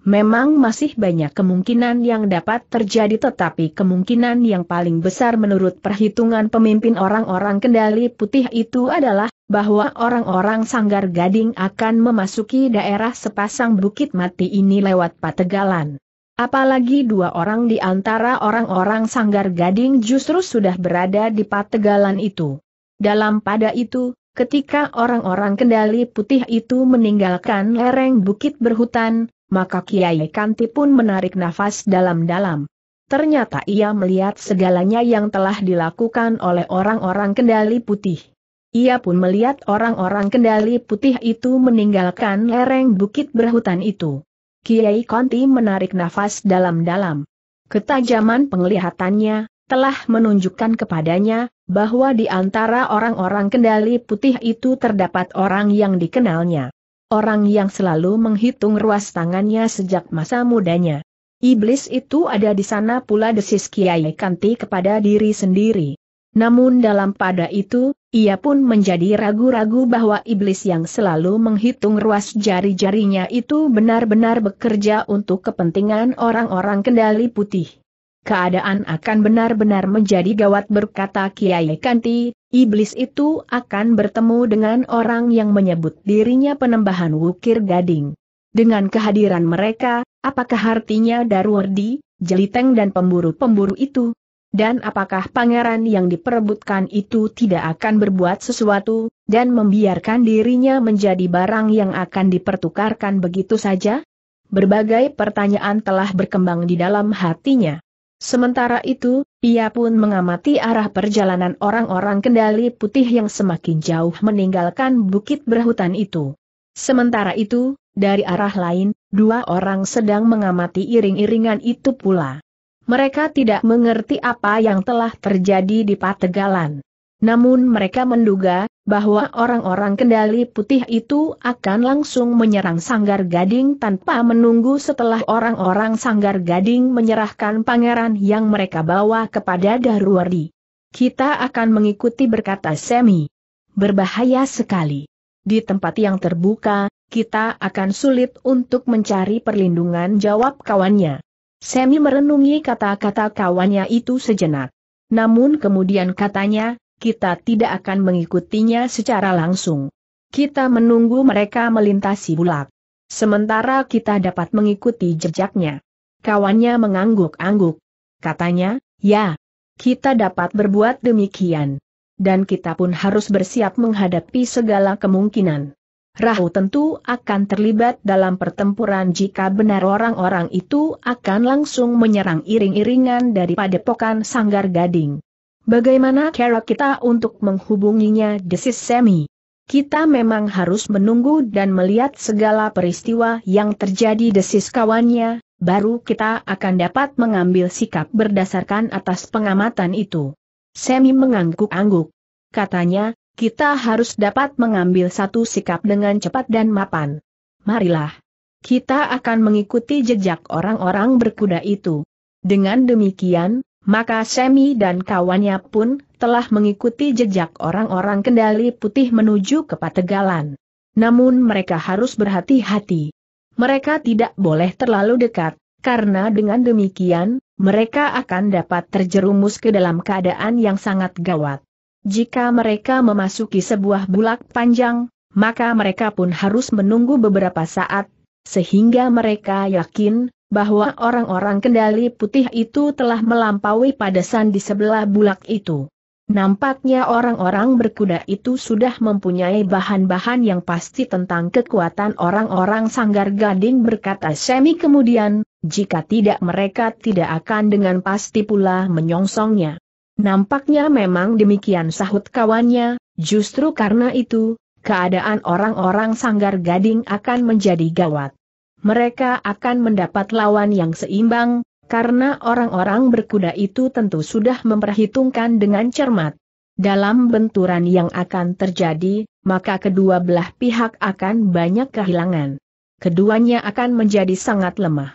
Memang masih banyak kemungkinan yang dapat terjadi tetapi kemungkinan yang paling besar menurut perhitungan pemimpin orang-orang kendali putih itu adalah bahwa orang-orang sanggar gading akan memasuki daerah sepasang bukit mati ini lewat pategalan. Apalagi dua orang di antara orang-orang sanggar gading justru sudah berada di pategalan itu. Dalam pada itu, ketika orang-orang kendali putih itu meninggalkan lereng bukit berhutan, maka Kiai Kanti pun menarik nafas dalam-dalam. Ternyata ia melihat segalanya yang telah dilakukan oleh orang-orang kendali putih. Ia pun melihat orang-orang kendali putih itu meninggalkan lereng bukit berhutan itu. Kiai Kanti menarik nafas dalam-dalam. Ketajaman penglihatannya telah menunjukkan kepadanya bahwa di antara orang-orang kendali putih itu terdapat orang yang dikenalnya orang yang selalu menghitung ruas tangannya sejak masa mudanya. Iblis itu ada di sana pula desis Kiai Kanti kepada diri sendiri. Namun dalam pada itu, ia pun menjadi ragu-ragu bahwa iblis yang selalu menghitung ruas jari-jarinya itu benar-benar bekerja untuk kepentingan orang-orang kendali putih keadaan akan benar-benar menjadi gawat berkata Kiai Kanti, iblis itu akan bertemu dengan orang yang menyebut dirinya penembahan wukir gading. Dengan kehadiran mereka, apakah artinya Darwardi, Jeliteng dan pemburu-pemburu itu? Dan apakah pangeran yang diperebutkan itu tidak akan berbuat sesuatu, dan membiarkan dirinya menjadi barang yang akan dipertukarkan begitu saja? Berbagai pertanyaan telah berkembang di dalam hatinya. Sementara itu, ia pun mengamati arah perjalanan orang-orang kendali putih yang semakin jauh meninggalkan bukit berhutan itu. Sementara itu, dari arah lain, dua orang sedang mengamati iring-iringan itu pula. Mereka tidak mengerti apa yang telah terjadi di Pategalan. Namun mereka menduga, bahwa orang-orang kendali putih itu akan langsung menyerang Sanggar Gading tanpa menunggu setelah orang-orang Sanggar Gading menyerahkan pangeran yang mereka bawa kepada Darwardi. Kita akan mengikuti berkata Semi. Berbahaya sekali. Di tempat yang terbuka, kita akan sulit untuk mencari perlindungan jawab kawannya. Semi merenungi kata-kata kawannya itu sejenak. Namun kemudian katanya, kita tidak akan mengikutinya secara langsung. Kita menunggu mereka melintasi bulak. Sementara kita dapat mengikuti jejaknya. Kawannya mengangguk-angguk. Katanya, ya, kita dapat berbuat demikian. Dan kita pun harus bersiap menghadapi segala kemungkinan. Rahu tentu akan terlibat dalam pertempuran jika benar orang-orang itu akan langsung menyerang iring-iringan daripada padepokan Sanggar Gading. Bagaimana cara kita untuk menghubunginya desis Semi? Kita memang harus menunggu dan melihat segala peristiwa yang terjadi desis kawannya, baru kita akan dapat mengambil sikap berdasarkan atas pengamatan itu. Semi mengangguk-angguk. Katanya, kita harus dapat mengambil satu sikap dengan cepat dan mapan. Marilah. Kita akan mengikuti jejak orang-orang berkuda itu. Dengan demikian, maka Semi dan kawannya pun telah mengikuti jejak orang-orang kendali putih menuju ke Pategalan. Namun mereka harus berhati-hati. Mereka tidak boleh terlalu dekat, karena dengan demikian, mereka akan dapat terjerumus ke dalam keadaan yang sangat gawat. Jika mereka memasuki sebuah bulak panjang, maka mereka pun harus menunggu beberapa saat, sehingga mereka yakin bahwa orang-orang kendali putih itu telah melampaui padasan di sebelah bulak itu. Nampaknya orang-orang berkuda itu sudah mempunyai bahan-bahan yang pasti tentang kekuatan orang-orang sanggar gading berkata Semi kemudian, jika tidak mereka tidak akan dengan pasti pula menyongsongnya. Nampaknya memang demikian sahut kawannya, justru karena itu, keadaan orang-orang sanggar gading akan menjadi gawat mereka akan mendapat lawan yang seimbang, karena orang-orang berkuda itu tentu sudah memperhitungkan dengan cermat. Dalam benturan yang akan terjadi, maka kedua belah pihak akan banyak kehilangan. Keduanya akan menjadi sangat lemah.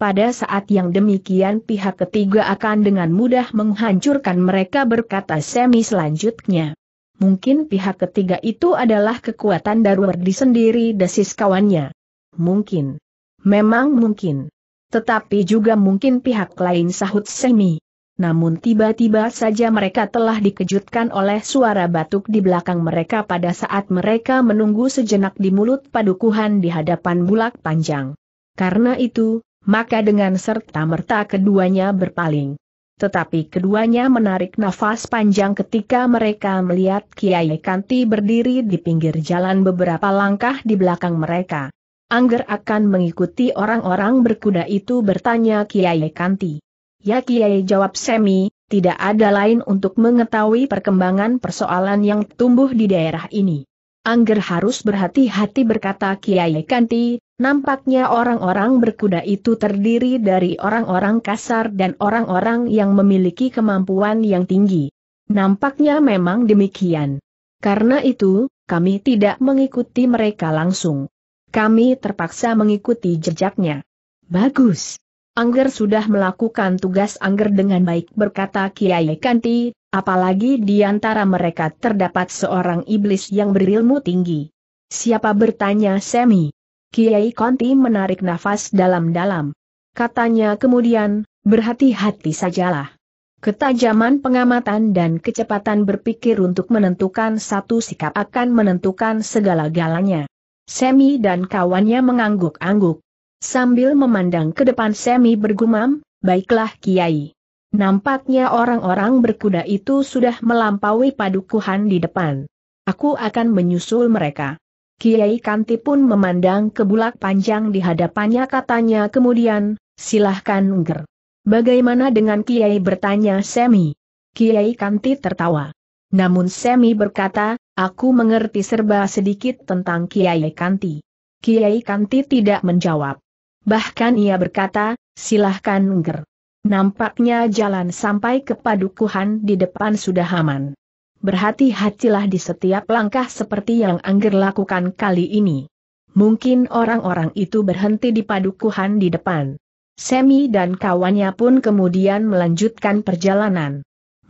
Pada saat yang demikian pihak ketiga akan dengan mudah menghancurkan mereka berkata semi selanjutnya. Mungkin pihak ketiga itu adalah kekuatan darurat sendiri desis kawannya. Mungkin. Memang mungkin. Tetapi juga mungkin pihak lain sahut Semi. Namun tiba-tiba saja mereka telah dikejutkan oleh suara batuk di belakang mereka pada saat mereka menunggu sejenak di mulut padukuhan di hadapan bulak panjang. Karena itu, maka dengan serta-merta keduanya berpaling. Tetapi keduanya menarik nafas panjang ketika mereka melihat Kiai Kanti berdiri di pinggir jalan beberapa langkah di belakang mereka. Angger akan mengikuti orang-orang berkuda itu bertanya Kiai Kanti. Ya Kiai jawab Semi, tidak ada lain untuk mengetahui perkembangan persoalan yang tumbuh di daerah ini. Angger harus berhati-hati berkata Kiai Kanti, nampaknya orang-orang berkuda itu terdiri dari orang-orang kasar dan orang-orang yang memiliki kemampuan yang tinggi. Nampaknya memang demikian. Karena itu, kami tidak mengikuti mereka langsung. Kami terpaksa mengikuti jejaknya. Bagus. Angger sudah melakukan tugas Angger dengan baik berkata Kiai Kanti, apalagi di antara mereka terdapat seorang iblis yang berilmu tinggi. Siapa bertanya Semi? Kiai Kanti menarik nafas dalam-dalam. Katanya kemudian, berhati-hati sajalah. Ketajaman pengamatan dan kecepatan berpikir untuk menentukan satu sikap akan menentukan segala-galanya. Semi dan kawannya mengangguk-angguk. Sambil memandang ke depan Semi bergumam, baiklah Kiai. Nampaknya orang-orang berkuda itu sudah melampaui padukuhan di depan. Aku akan menyusul mereka. Kiai Kanti pun memandang ke bulak panjang di hadapannya katanya kemudian, silahkan ngger. Bagaimana dengan Kiai bertanya Semi? Kiai Kanti tertawa. Namun Semi berkata, Aku mengerti serba sedikit tentang Kiai Kanti. Kiai Kanti tidak menjawab. Bahkan ia berkata, silahkan ngger. Nampaknya jalan sampai ke padukuhan di depan sudah aman. Berhati-hatilah di setiap langkah seperti yang Angger lakukan kali ini. Mungkin orang-orang itu berhenti di padukuhan di depan. Semi dan kawannya pun kemudian melanjutkan perjalanan.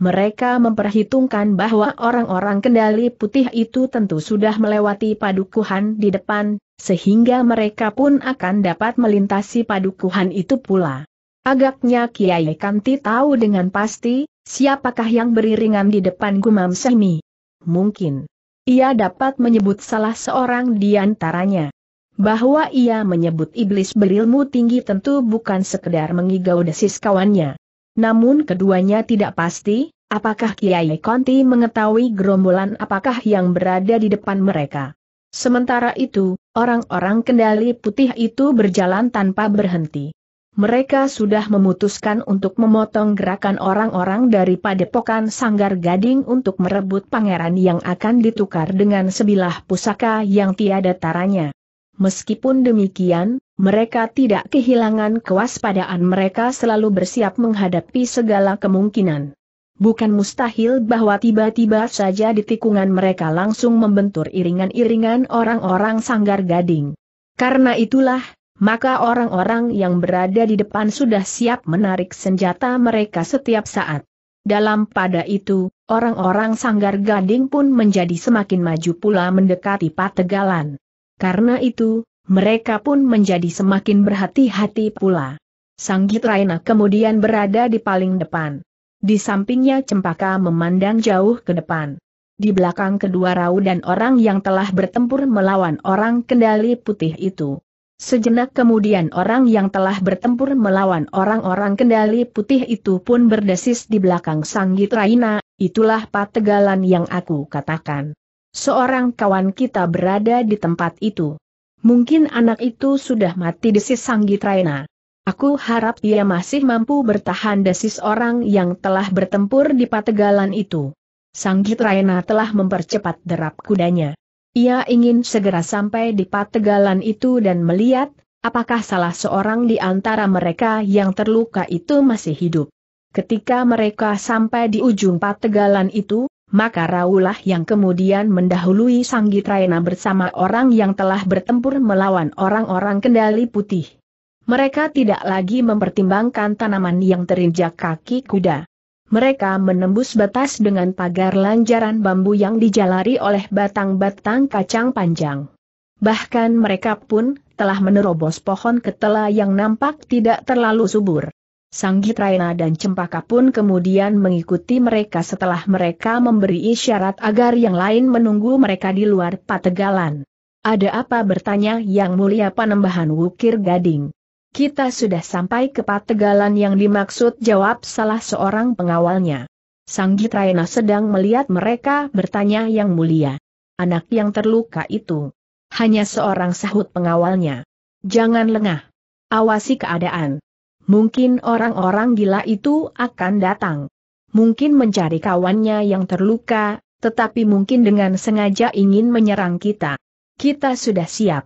Mereka memperhitungkan bahwa orang-orang kendali putih itu tentu sudah melewati padukuhan di depan, sehingga mereka pun akan dapat melintasi padukuhan itu pula. Agaknya Kiai Kanti tahu dengan pasti, siapakah yang beriringan di depan Gumam Sehmi. Mungkin. Ia dapat menyebut salah seorang di antaranya. Bahwa ia menyebut iblis berilmu tinggi tentu bukan sekedar mengigau desis kawannya. Namun keduanya tidak pasti, apakah Kiai Konti mengetahui gerombolan apakah yang berada di depan mereka. Sementara itu, orang-orang kendali putih itu berjalan tanpa berhenti. Mereka sudah memutuskan untuk memotong gerakan orang-orang dari padepokan Sanggar Gading untuk merebut pangeran yang akan ditukar dengan sebilah pusaka yang tiada taranya. Meskipun demikian, mereka tidak kehilangan kewaspadaan mereka selalu bersiap menghadapi segala kemungkinan. Bukan mustahil bahwa tiba-tiba saja di tikungan mereka langsung membentur iringan-iringan orang-orang sanggar gading. Karena itulah, maka orang-orang yang berada di depan sudah siap menarik senjata mereka setiap saat. Dalam pada itu, orang-orang sanggar gading pun menjadi semakin maju pula mendekati pategalan. Karena itu, mereka pun menjadi semakin berhati-hati pula. Sanggit Raina kemudian berada di paling depan. Di sampingnya Cempaka memandang jauh ke depan. Di belakang kedua Rau dan orang yang telah bertempur melawan orang kendali putih itu. Sejenak kemudian orang yang telah bertempur melawan orang-orang kendali putih itu pun berdesis di belakang Sanggit Raina, itulah pategalan yang aku katakan. Seorang kawan kita berada di tempat itu. Mungkin anak itu sudah mati desis Sanggitraina. Aku harap ia masih mampu bertahan desis orang yang telah bertempur di pategalan itu. Sanggitraina telah mempercepat derap kudanya. Ia ingin segera sampai di pategalan itu dan melihat, apakah salah seorang di antara mereka yang terluka itu masih hidup. Ketika mereka sampai di ujung pategalan itu, maka Raulah yang kemudian mendahului Sanggitraena bersama orang yang telah bertempur melawan orang-orang kendali putih. Mereka tidak lagi mempertimbangkan tanaman yang terinjak kaki kuda. Mereka menembus batas dengan pagar lanjaran bambu yang dijalari oleh batang-batang kacang panjang. Bahkan mereka pun telah menerobos pohon ketela yang nampak tidak terlalu subur. Sanggit Raina dan Cempaka pun kemudian mengikuti mereka setelah mereka memberi isyarat agar yang lain menunggu mereka di luar pategalan. Ada apa bertanya yang mulia panembahan Wukir Gading? Kita sudah sampai ke pategalan yang dimaksud jawab salah seorang pengawalnya. Sanggit Raina sedang melihat mereka bertanya yang mulia. Anak yang terluka itu. Hanya seorang sahut pengawalnya. Jangan lengah. Awasi keadaan mungkin orang-orang gila itu akan datang. Mungkin mencari kawannya yang terluka, tetapi mungkin dengan sengaja ingin menyerang kita. Kita sudah siap.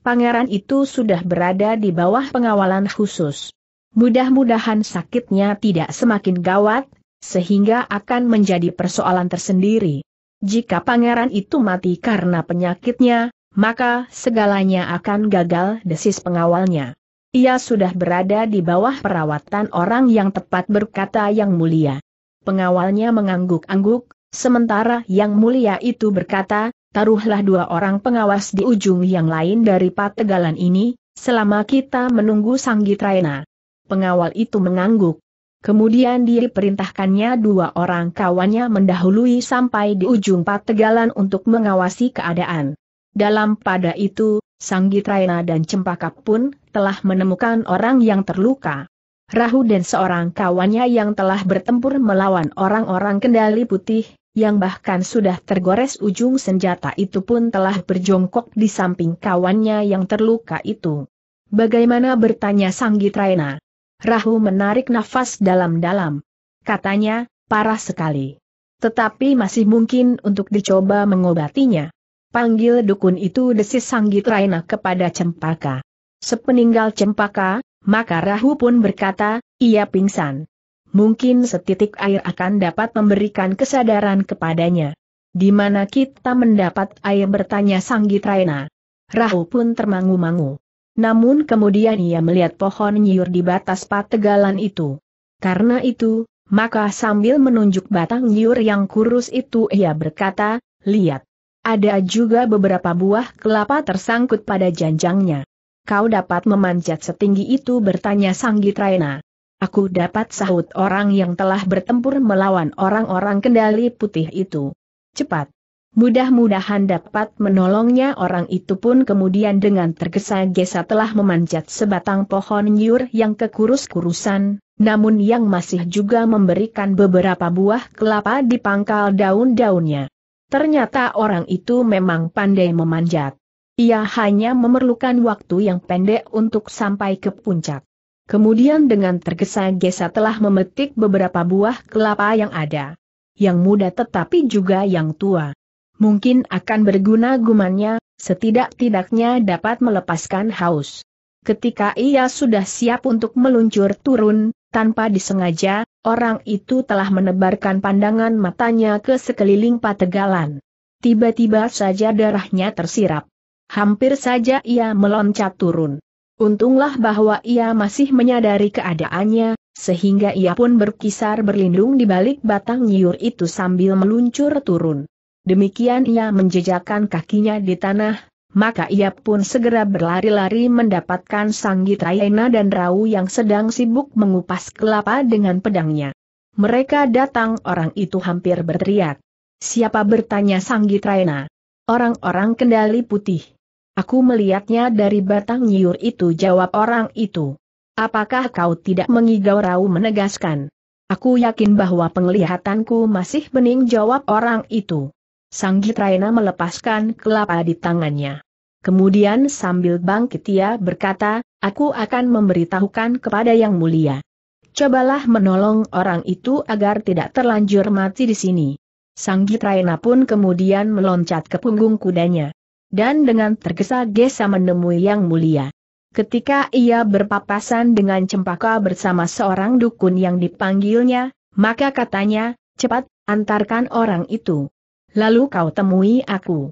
Pangeran itu sudah berada di bawah pengawalan khusus. Mudah-mudahan sakitnya tidak semakin gawat, sehingga akan menjadi persoalan tersendiri. Jika pangeran itu mati karena penyakitnya, maka segalanya akan gagal desis pengawalnya. Ia sudah berada di bawah perawatan orang yang tepat berkata yang mulia. Pengawalnya mengangguk-angguk, sementara yang mulia itu berkata, taruhlah dua orang pengawas di ujung yang lain dari pategalan ini, selama kita menunggu Raina. Pengawal itu mengangguk. Kemudian diperintahkannya dua orang kawannya mendahului sampai di ujung pategalan untuk mengawasi keadaan. Dalam pada itu, Sang Gitraina dan Cempaka pun telah menemukan orang yang terluka. Rahu dan seorang kawannya yang telah bertempur melawan orang-orang kendali putih, yang bahkan sudah tergores ujung senjata itu pun telah berjongkok di samping kawannya yang terluka itu. Bagaimana bertanya Sang Gitraina? Rahu menarik nafas dalam-dalam. Katanya, parah sekali. Tetapi masih mungkin untuk dicoba mengobatinya. Panggil dukun itu desis Sanggit Raina kepada Cempaka. Sepeninggal Cempaka, maka Rahu pun berkata, ia pingsan. Mungkin setitik air akan dapat memberikan kesadaran kepadanya. Di mana kita mendapat air bertanya Sanggit Raina. Rahu pun termangu-mangu. Namun kemudian ia melihat pohon nyiur di batas pategalan itu. Karena itu, maka sambil menunjuk batang nyiur yang kurus itu ia berkata, lihat. Ada juga beberapa buah kelapa tersangkut pada janjangnya. Kau dapat memanjat setinggi itu bertanya Sanggitrayana. Aku dapat sahut orang yang telah bertempur melawan orang-orang kendali putih itu. Cepat. Mudah-mudahan dapat menolongnya orang itu pun kemudian dengan tergesa-gesa telah memanjat sebatang pohon nyur yang kekurus-kurusan, namun yang masih juga memberikan beberapa buah kelapa di pangkal daun-daunnya. Ternyata orang itu memang pandai memanjat. Ia hanya memerlukan waktu yang pendek untuk sampai ke puncak. Kemudian dengan tergesa-gesa telah memetik beberapa buah kelapa yang ada. Yang muda tetapi juga yang tua. Mungkin akan berguna gumannya, setidak-tidaknya dapat melepaskan haus. Ketika ia sudah siap untuk meluncur turun, tanpa disengaja, Orang itu telah menebarkan pandangan matanya ke sekeliling pategalan. Tiba-tiba saja darahnya tersirap. Hampir saja ia meloncat turun. Untunglah bahwa ia masih menyadari keadaannya, sehingga ia pun berkisar berlindung di balik batang nyiur itu sambil meluncur turun. Demikian ia menjejakkan kakinya di tanah, maka ia pun segera berlari-lari mendapatkan Sanggitrayana dan Rau yang sedang sibuk mengupas kelapa dengan pedangnya. Mereka datang orang itu hampir berteriak. Siapa bertanya Sanggitrayana? Orang-orang kendali putih. Aku melihatnya dari batang nyiur itu jawab orang itu. Apakah kau tidak mengigau Rau menegaskan? Aku yakin bahwa penglihatanku masih bening jawab orang itu. Sanggit Raina melepaskan kelapa di tangannya. Kemudian sambil bangkit ia berkata, aku akan memberitahukan kepada yang mulia. Cobalah menolong orang itu agar tidak terlanjur mati di sini. Sanggit Raina pun kemudian meloncat ke punggung kudanya. Dan dengan tergesa-gesa menemui yang mulia. Ketika ia berpapasan dengan cempaka bersama seorang dukun yang dipanggilnya, maka katanya, cepat, antarkan orang itu lalu kau temui aku.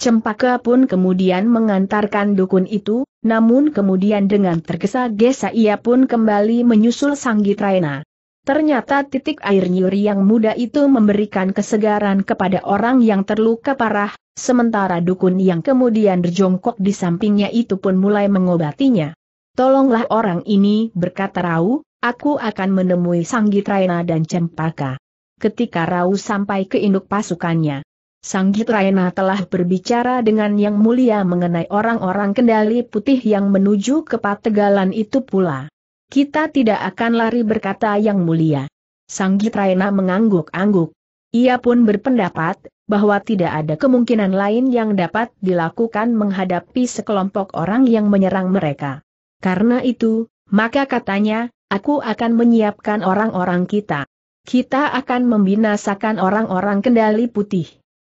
Cempaka pun kemudian mengantarkan dukun itu, namun kemudian dengan tergesa-gesa ia pun kembali menyusul Sanggit Ternyata titik air nyuri yang muda itu memberikan kesegaran kepada orang yang terluka parah, sementara dukun yang kemudian berjongkok di sampingnya itu pun mulai mengobatinya. Tolonglah orang ini berkata Rau, aku akan menemui Sanggit Raina dan Cempaka ketika Rau sampai ke induk pasukannya. Sanggit Raina telah berbicara dengan Yang Mulia mengenai orang-orang kendali putih yang menuju ke Pategalan itu pula. Kita tidak akan lari berkata Yang Mulia. Sanggit Raina mengangguk-angguk. Ia pun berpendapat, bahwa tidak ada kemungkinan lain yang dapat dilakukan menghadapi sekelompok orang yang menyerang mereka. Karena itu, maka katanya, aku akan menyiapkan orang-orang kita. Kita akan membinasakan orang-orang kendali putih.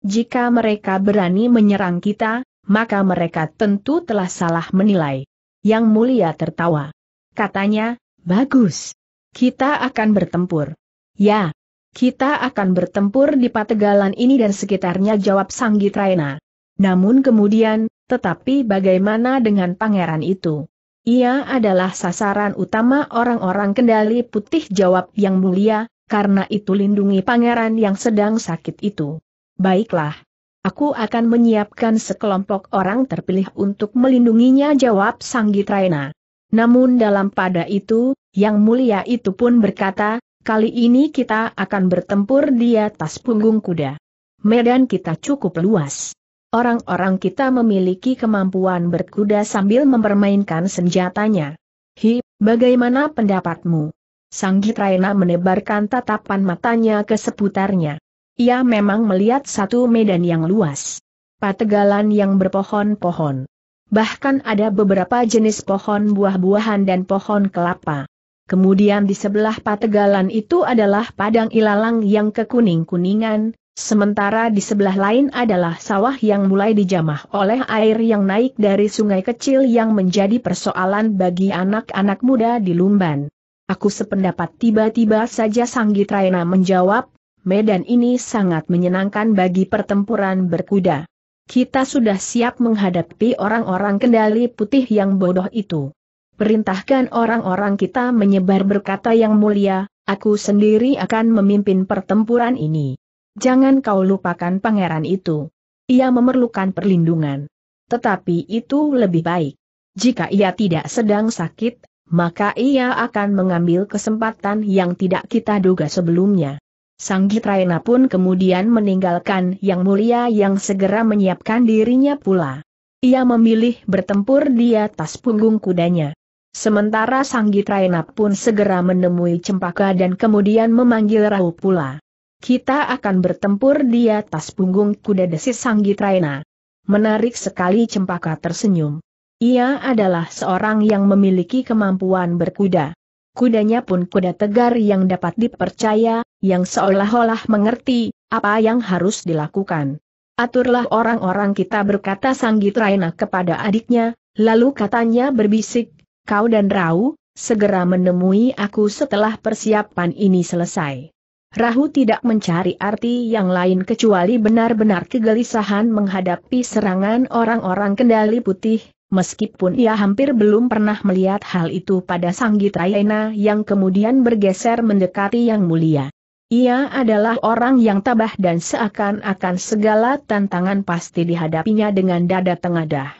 Jika mereka berani menyerang kita, maka mereka tentu telah salah menilai. Yang mulia tertawa. Katanya, bagus. Kita akan bertempur. Ya, kita akan bertempur di Pategalan ini dan sekitarnya jawab Raina. Namun kemudian, tetapi bagaimana dengan pangeran itu? Ia adalah sasaran utama orang-orang kendali putih jawab yang mulia, karena itu lindungi pangeran yang sedang sakit itu. Baiklah. Aku akan menyiapkan sekelompok orang terpilih untuk melindunginya jawab Sang Gitraena. Namun dalam pada itu, yang mulia itu pun berkata, kali ini kita akan bertempur di atas punggung kuda. Medan kita cukup luas. Orang-orang kita memiliki kemampuan berkuda sambil mempermainkan senjatanya. Hi, bagaimana pendapatmu? Sanggit Raina menebarkan tatapan matanya ke seputarnya. Ia memang melihat satu medan yang luas. Pategalan yang berpohon-pohon. Bahkan ada beberapa jenis pohon buah-buahan dan pohon kelapa. Kemudian di sebelah pategalan itu adalah padang ilalang yang kekuning-kuningan, Sementara di sebelah lain adalah sawah yang mulai dijamah oleh air yang naik dari sungai kecil yang menjadi persoalan bagi anak-anak muda di Lumban. Aku sependapat tiba-tiba saja Raina menjawab, medan ini sangat menyenangkan bagi pertempuran berkuda. Kita sudah siap menghadapi orang-orang kendali putih yang bodoh itu. Perintahkan orang-orang kita menyebar berkata yang mulia, aku sendiri akan memimpin pertempuran ini. Jangan kau lupakan pangeran itu. Ia memerlukan perlindungan. Tetapi itu lebih baik. Jika ia tidak sedang sakit, maka ia akan mengambil kesempatan yang tidak kita duga sebelumnya. Sanggit Raina pun kemudian meninggalkan Yang Mulia yang segera menyiapkan dirinya pula. Ia memilih bertempur di atas punggung kudanya. Sementara Sanggit Raina pun segera menemui Cempaka dan kemudian memanggil Rahu pula. Kita akan bertempur di atas punggung kuda desis Sanggit Raina. Menarik sekali Cempaka tersenyum. Ia adalah seorang yang memiliki kemampuan berkuda. Kudanya pun kuda tegar yang dapat dipercaya, yang seolah-olah mengerti apa yang harus dilakukan. Aturlah orang-orang kita berkata Sanggit Raina kepada adiknya, lalu katanya berbisik, kau dan Rahu, segera menemui aku setelah persiapan ini selesai. Rahu tidak mencari arti yang lain kecuali benar-benar kegelisahan menghadapi serangan orang-orang kendali putih, meskipun ia hampir belum pernah melihat hal itu pada Sang Gitrayana yang kemudian bergeser mendekati Yang Mulia. Ia adalah orang yang tabah dan seakan-akan segala tantangan pasti dihadapinya dengan dada tengadah.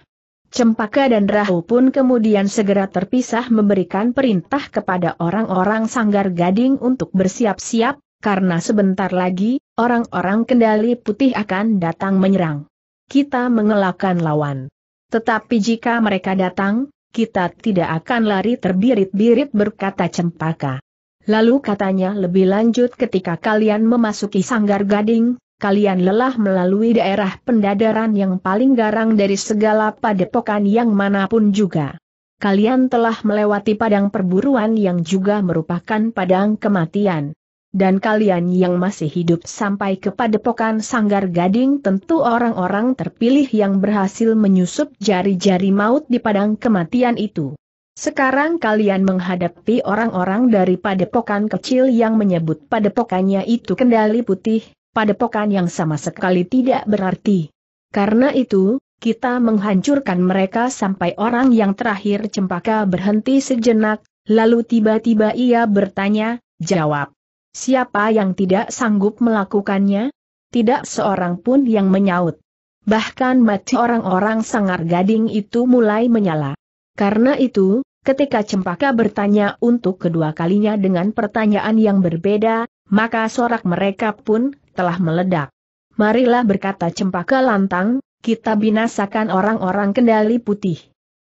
Cempaka dan Rahu pun kemudian segera terpisah memberikan perintah kepada orang-orang sanggar gading untuk bersiap-siap, karena sebentar lagi, orang-orang kendali putih akan datang menyerang. Kita mengelakkan lawan. Tetapi jika mereka datang, kita tidak akan lari terbirit-birit berkata cempaka. Lalu katanya lebih lanjut ketika kalian memasuki sanggar gading, kalian lelah melalui daerah pendadaran yang paling garang dari segala padepokan yang manapun juga. Kalian telah melewati padang perburuan yang juga merupakan padang kematian dan kalian yang masih hidup sampai kepada padepokan Sanggar Gading tentu orang-orang terpilih yang berhasil menyusup jari-jari maut di padang kematian itu. Sekarang kalian menghadapi orang-orang dari padepokan kecil yang menyebut padepokannya itu kendali putih, padepokan yang sama sekali tidak berarti. Karena itu, kita menghancurkan mereka sampai orang yang terakhir cempaka berhenti sejenak, lalu tiba-tiba ia bertanya, jawab. Siapa yang tidak sanggup melakukannya? Tidak seorang pun yang menyaut. Bahkan mati orang-orang sangar gading itu mulai menyala. Karena itu, ketika Cempaka bertanya untuk kedua kalinya dengan pertanyaan yang berbeda, maka sorak mereka pun telah meledak. Marilah berkata Cempaka lantang, kita binasakan orang-orang kendali putih.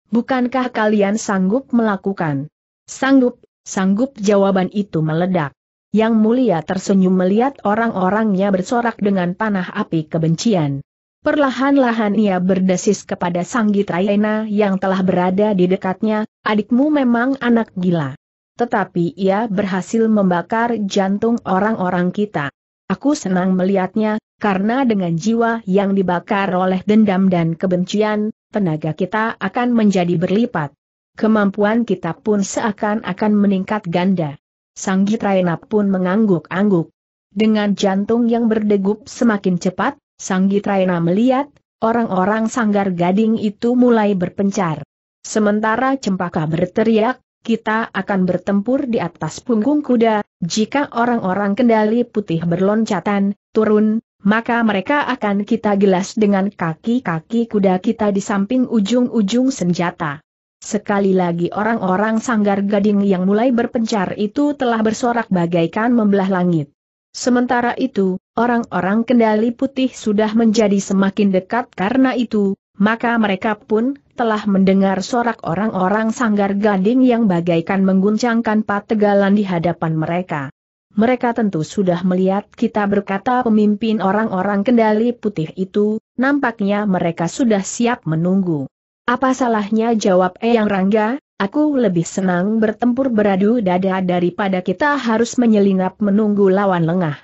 Bukankah kalian sanggup melakukan? Sanggup, sanggup jawaban itu meledak. Yang mulia tersenyum melihat orang-orangnya bersorak dengan panah api kebencian. Perlahan-lahan ia berdesis kepada Sang Sanggitrayana yang telah berada di dekatnya, adikmu memang anak gila. Tetapi ia berhasil membakar jantung orang-orang kita. Aku senang melihatnya, karena dengan jiwa yang dibakar oleh dendam dan kebencian, tenaga kita akan menjadi berlipat. Kemampuan kita pun seakan-akan meningkat ganda. Sanggi Traena pun mengangguk-angguk. Dengan jantung yang berdegup semakin cepat, Sanggi Traena melihat, orang-orang sanggar gading itu mulai berpencar. Sementara cempaka berteriak, kita akan bertempur di atas punggung kuda, jika orang-orang kendali putih berloncatan, turun, maka mereka akan kita gelas dengan kaki-kaki kuda kita di samping ujung-ujung senjata. Sekali lagi orang-orang sanggar gading yang mulai berpencar itu telah bersorak bagaikan membelah langit. Sementara itu, orang-orang kendali putih sudah menjadi semakin dekat karena itu, maka mereka pun telah mendengar sorak orang-orang sanggar gading yang bagaikan mengguncangkan pategalan di hadapan mereka. Mereka tentu sudah melihat kita berkata pemimpin orang-orang kendali putih itu, nampaknya mereka sudah siap menunggu. Apa salahnya jawab Eyang Rangga, aku lebih senang bertempur beradu dada daripada kita harus menyelinap menunggu lawan lengah.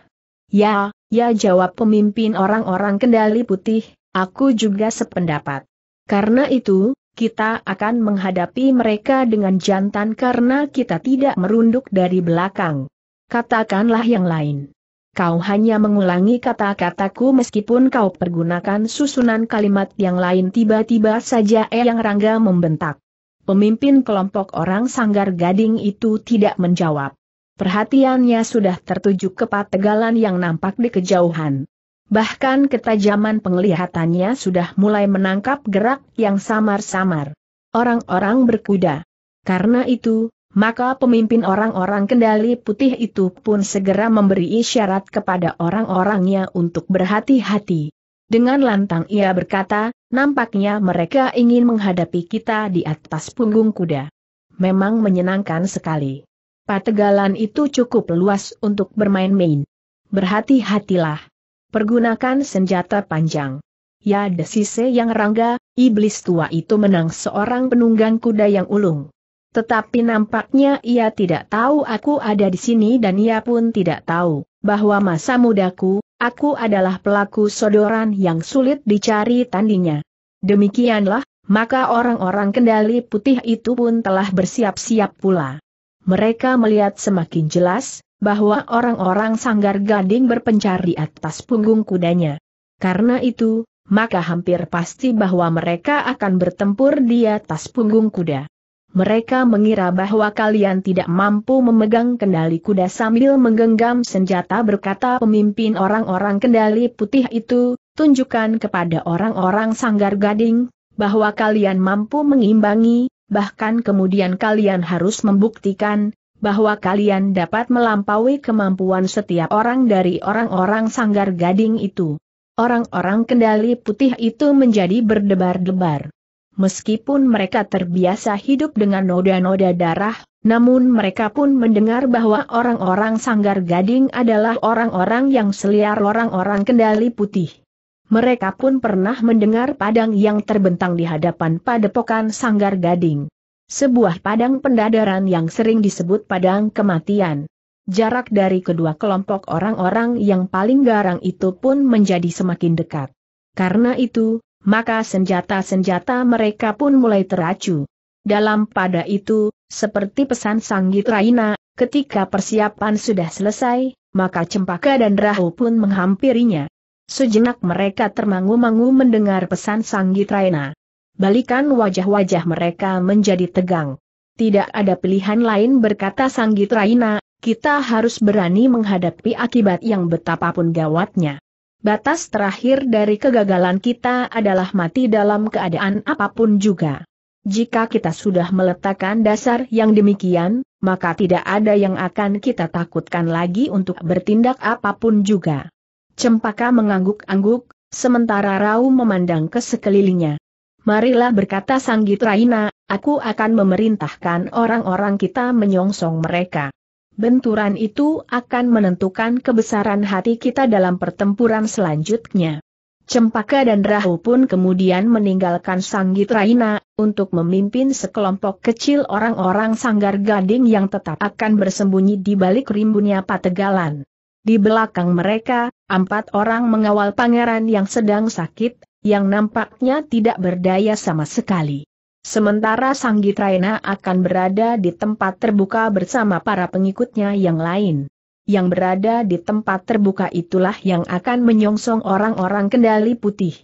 Ya, ya jawab pemimpin orang-orang kendali putih, aku juga sependapat. Karena itu, kita akan menghadapi mereka dengan jantan karena kita tidak merunduk dari belakang. Katakanlah yang lain kau hanya mengulangi kata-kataku meskipun kau pergunakan susunan kalimat yang lain tiba-tiba saja Eyang Rangga membentak. Pemimpin kelompok orang sanggar gading itu tidak menjawab. Perhatiannya sudah tertuju ke pategalan yang nampak di kejauhan. Bahkan ketajaman penglihatannya sudah mulai menangkap gerak yang samar-samar. Orang-orang berkuda. Karena itu, maka pemimpin orang-orang kendali putih itu pun segera memberi isyarat kepada orang-orangnya untuk berhati-hati. Dengan lantang ia berkata, nampaknya mereka ingin menghadapi kita di atas punggung kuda. Memang menyenangkan sekali. Pategalan itu cukup luas untuk bermain-main. Berhati-hatilah. Pergunakan senjata panjang. Ya desise yang rangga, iblis tua itu menang seorang penunggang kuda yang ulung. Tetapi nampaknya ia tidak tahu aku ada di sini dan ia pun tidak tahu bahwa masa mudaku, aku adalah pelaku sodoran yang sulit dicari tandinya. Demikianlah, maka orang-orang kendali putih itu pun telah bersiap-siap pula. Mereka melihat semakin jelas, bahwa orang-orang sanggar gading berpencar di atas punggung kudanya. Karena itu, maka hampir pasti bahwa mereka akan bertempur di atas punggung kuda mereka mengira bahwa kalian tidak mampu memegang kendali kuda sambil menggenggam senjata berkata pemimpin orang-orang kendali putih itu, tunjukkan kepada orang-orang sanggar gading, bahwa kalian mampu mengimbangi, bahkan kemudian kalian harus membuktikan, bahwa kalian dapat melampaui kemampuan setiap orang dari orang-orang sanggar gading itu. Orang-orang kendali putih itu menjadi berdebar-debar meskipun mereka terbiasa hidup dengan noda-noda darah, namun mereka pun mendengar bahwa orang-orang sanggar gading adalah orang-orang yang seliar orang-orang kendali putih. Mereka pun pernah mendengar padang yang terbentang di hadapan padepokan sanggar gading. Sebuah padang pendadaran yang sering disebut padang kematian. Jarak dari kedua kelompok orang-orang yang paling garang itu pun menjadi semakin dekat. Karena itu, maka senjata-senjata mereka pun mulai teracu. Dalam pada itu, seperti pesan Sanggit Raina, ketika persiapan sudah selesai, maka Cempaka dan Rahu pun menghampirinya. Sejenak mereka termangu-mangu mendengar pesan Sanggit Raina. Balikan wajah-wajah mereka menjadi tegang. Tidak ada pilihan lain berkata Sanggit Raina, kita harus berani menghadapi akibat yang betapapun gawatnya. Batas terakhir dari kegagalan kita adalah mati dalam keadaan apapun juga. Jika kita sudah meletakkan dasar yang demikian, maka tidak ada yang akan kita takutkan lagi untuk bertindak apapun juga. Cempaka mengangguk-angguk, sementara Rau memandang ke sekelilingnya. Marilah berkata Sanggit Raina, aku akan memerintahkan orang-orang kita menyongsong mereka benturan itu akan menentukan kebesaran hati kita dalam pertempuran selanjutnya. Cempaka dan Rahu pun kemudian meninggalkan Sanggit Raina, untuk memimpin sekelompok kecil orang-orang sanggar gading yang tetap akan bersembunyi di balik rimbunnya pategalan. Di belakang mereka, empat orang mengawal pangeran yang sedang sakit, yang nampaknya tidak berdaya sama sekali. Sementara Sang Gitraena akan berada di tempat terbuka bersama para pengikutnya yang lain. Yang berada di tempat terbuka itulah yang akan menyongsong orang-orang kendali putih.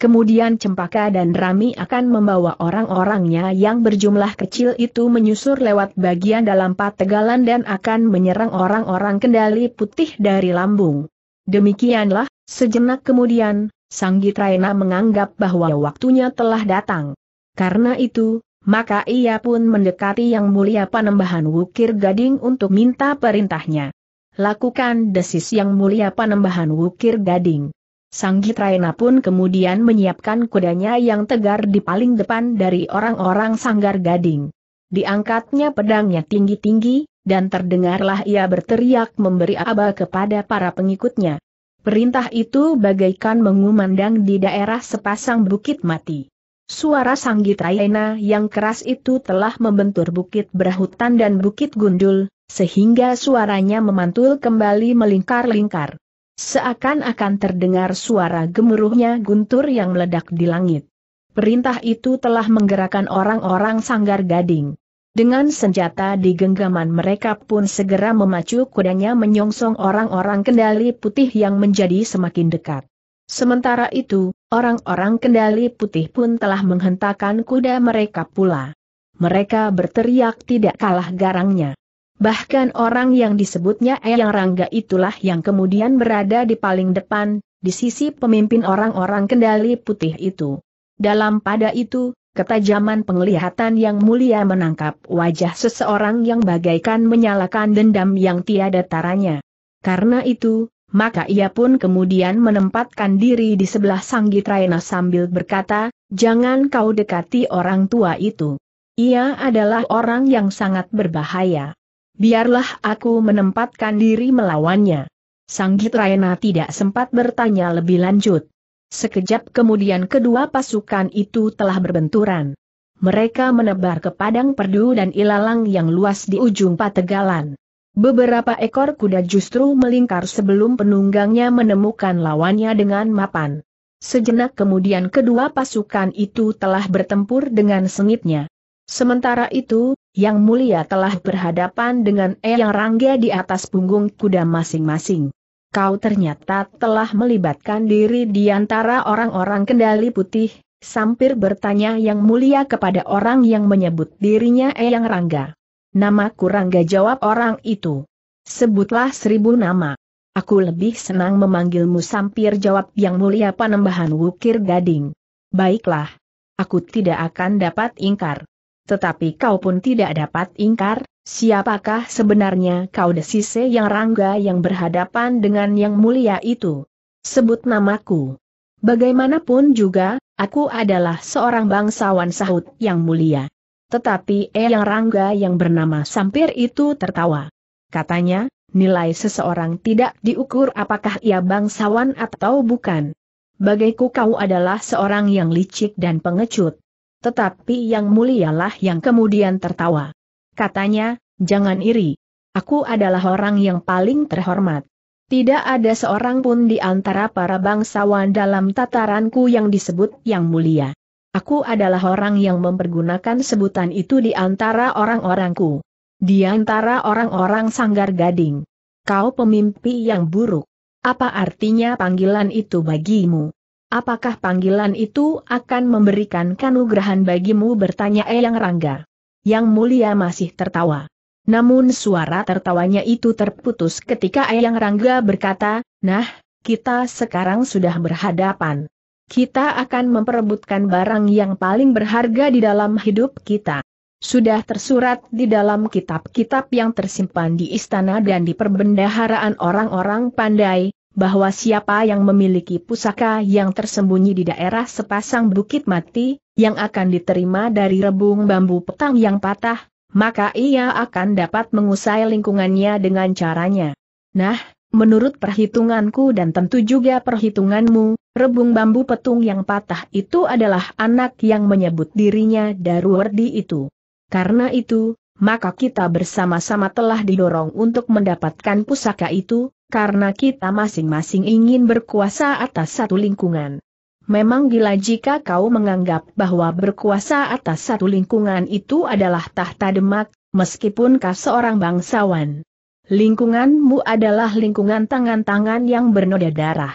Kemudian Cempaka dan Rami akan membawa orang-orangnya yang berjumlah kecil itu menyusur lewat bagian dalam pategalan dan akan menyerang orang-orang kendali putih dari lambung. Demikianlah, sejenak kemudian, Sang Gitraena menganggap bahwa waktunya telah datang. Karena itu, maka ia pun mendekati yang mulia panembahan Wukir Gading untuk minta perintahnya. Lakukan desis yang mulia panembahan Wukir Gading. Sang Raina pun kemudian menyiapkan kudanya yang tegar di paling depan dari orang-orang Sanggar Gading. Diangkatnya pedangnya tinggi-tinggi, dan terdengarlah ia berteriak memberi aba kepada para pengikutnya. Perintah itu bagaikan mengumandang di daerah sepasang bukit mati. Suara sanggit Raina yang keras itu telah membentur bukit berahutan dan bukit gundul, sehingga suaranya memantul kembali melingkar-lingkar. Seakan-akan terdengar suara gemuruhnya guntur yang meledak di langit. Perintah itu telah menggerakkan orang-orang sanggar gading. Dengan senjata di genggaman mereka pun segera memacu kudanya menyongsong orang-orang kendali putih yang menjadi semakin dekat. Sementara itu, Orang-orang kendali putih pun telah menghentakkan kuda mereka pula. Mereka berteriak tidak kalah garangnya. Bahkan orang yang disebutnya Eyang Rangga itulah yang kemudian berada di paling depan, di sisi pemimpin orang-orang kendali putih itu. Dalam pada itu, ketajaman penglihatan yang mulia menangkap wajah seseorang yang bagaikan menyalakan dendam yang tiada taranya. Karena itu, maka ia pun kemudian menempatkan diri di sebelah Sanggitrayana sambil berkata, jangan kau dekati orang tua itu. Ia adalah orang yang sangat berbahaya. Biarlah aku menempatkan diri melawannya. Sanggitrayana tidak sempat bertanya lebih lanjut. Sekejap kemudian kedua pasukan itu telah berbenturan. Mereka menebar ke padang perdu dan ilalang yang luas di ujung pategalan. Beberapa ekor kuda justru melingkar sebelum penunggangnya menemukan lawannya dengan mapan. Sejenak kemudian kedua pasukan itu telah bertempur dengan sengitnya. Sementara itu, Yang Mulia telah berhadapan dengan Eyang Rangga di atas punggung kuda masing-masing. Kau ternyata telah melibatkan diri di antara orang-orang kendali putih, Sampir bertanya Yang Mulia kepada orang yang menyebut dirinya Eyang Rangga. Nama Kurangga jawab orang itu. Sebutlah seribu nama. Aku lebih senang memanggilmu Sampir jawab yang mulia panembahan Wukir Gading. Baiklah. Aku tidak akan dapat ingkar. Tetapi kau pun tidak dapat ingkar, siapakah sebenarnya kau desise yang rangga yang berhadapan dengan yang mulia itu? Sebut namaku. Bagaimanapun juga, aku adalah seorang bangsawan sahut yang mulia. Tetapi Eyang Rangga yang bernama Sampir itu tertawa. Katanya, nilai seseorang tidak diukur apakah ia bangsawan atau bukan. Bagaiku kau adalah seorang yang licik dan pengecut. Tetapi yang mulialah yang kemudian tertawa. Katanya, jangan iri. Aku adalah orang yang paling terhormat. Tidak ada seorang pun di antara para bangsawan dalam tataranku yang disebut yang mulia. Aku adalah orang yang mempergunakan sebutan itu di antara orang-orangku. Di antara orang-orang sanggar gading. Kau pemimpi yang buruk. Apa artinya panggilan itu bagimu? Apakah panggilan itu akan memberikan kanugrahan bagimu bertanya Eyang Rangga? Yang mulia masih tertawa. Namun suara tertawanya itu terputus ketika Eyang Rangga berkata, Nah, kita sekarang sudah berhadapan kita akan memperebutkan barang yang paling berharga di dalam hidup kita. Sudah tersurat di dalam kitab-kitab yang tersimpan di istana dan di perbendaharaan orang-orang pandai, bahwa siapa yang memiliki pusaka yang tersembunyi di daerah sepasang bukit mati, yang akan diterima dari rebung bambu petang yang patah, maka ia akan dapat mengusai lingkungannya dengan caranya. Nah, menurut perhitunganku dan tentu juga perhitunganmu, rebung bambu petung yang patah itu adalah anak yang menyebut dirinya Darwardi itu. Karena itu, maka kita bersama-sama telah didorong untuk mendapatkan pusaka itu, karena kita masing-masing ingin berkuasa atas satu lingkungan. Memang gila jika kau menganggap bahwa berkuasa atas satu lingkungan itu adalah tahta demak, meskipun kau seorang bangsawan. Lingkunganmu adalah lingkungan tangan-tangan yang bernoda darah.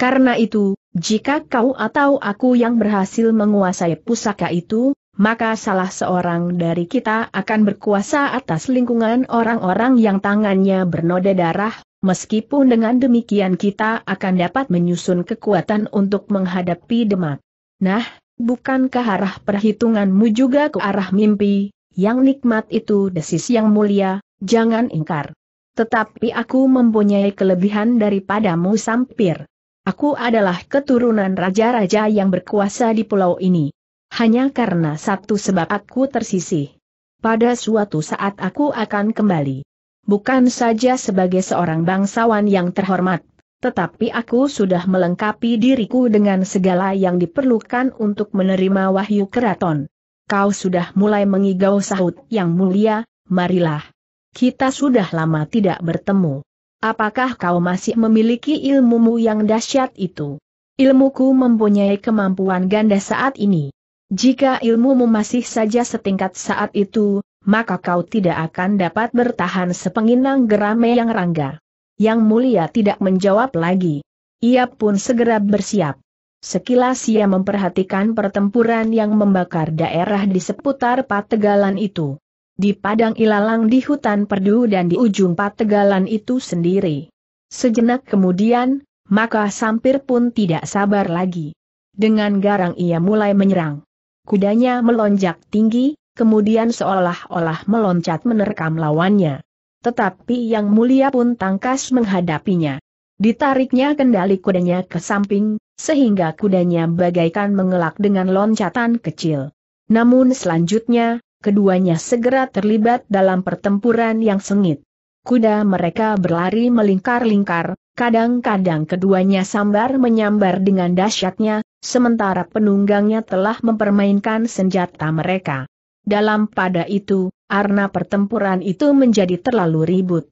Karena itu, jika kau atau aku yang berhasil menguasai pusaka itu, maka salah seorang dari kita akan berkuasa atas lingkungan orang-orang yang tangannya bernoda darah, meskipun dengan demikian kita akan dapat menyusun kekuatan untuk menghadapi demak. Nah, bukankah arah perhitunganmu juga ke arah mimpi, yang nikmat itu desis yang mulia, jangan ingkar. Tetapi aku mempunyai kelebihan daripadamu Sampir. Aku adalah keturunan raja-raja yang berkuasa di pulau ini. Hanya karena satu sebab aku tersisih. Pada suatu saat aku akan kembali. Bukan saja sebagai seorang bangsawan yang terhormat, tetapi aku sudah melengkapi diriku dengan segala yang diperlukan untuk menerima wahyu keraton. Kau sudah mulai mengigau sahut yang mulia, marilah. Kita sudah lama tidak bertemu. Apakah kau masih memiliki ilmumu yang dahsyat itu? Ilmuku mempunyai kemampuan ganda saat ini. Jika ilmumu masih saja setingkat saat itu, maka kau tidak akan dapat bertahan sepenginang gerame yang rangga. Yang mulia tidak menjawab lagi. Ia pun segera bersiap. Sekilas ia memperhatikan pertempuran yang membakar daerah di seputar pategalan itu di padang ilalang di hutan perdu dan di ujung pategalan itu sendiri. Sejenak kemudian, maka Sampir pun tidak sabar lagi. Dengan garang ia mulai menyerang. Kudanya melonjak tinggi, kemudian seolah-olah meloncat menerkam lawannya. Tetapi yang mulia pun tangkas menghadapinya. Ditariknya kendali kudanya ke samping, sehingga kudanya bagaikan mengelak dengan loncatan kecil. Namun selanjutnya, keduanya segera terlibat dalam pertempuran yang sengit. Kuda mereka berlari melingkar-lingkar, kadang-kadang keduanya sambar menyambar dengan dahsyatnya, sementara penunggangnya telah mempermainkan senjata mereka. Dalam pada itu, arna pertempuran itu menjadi terlalu ribut.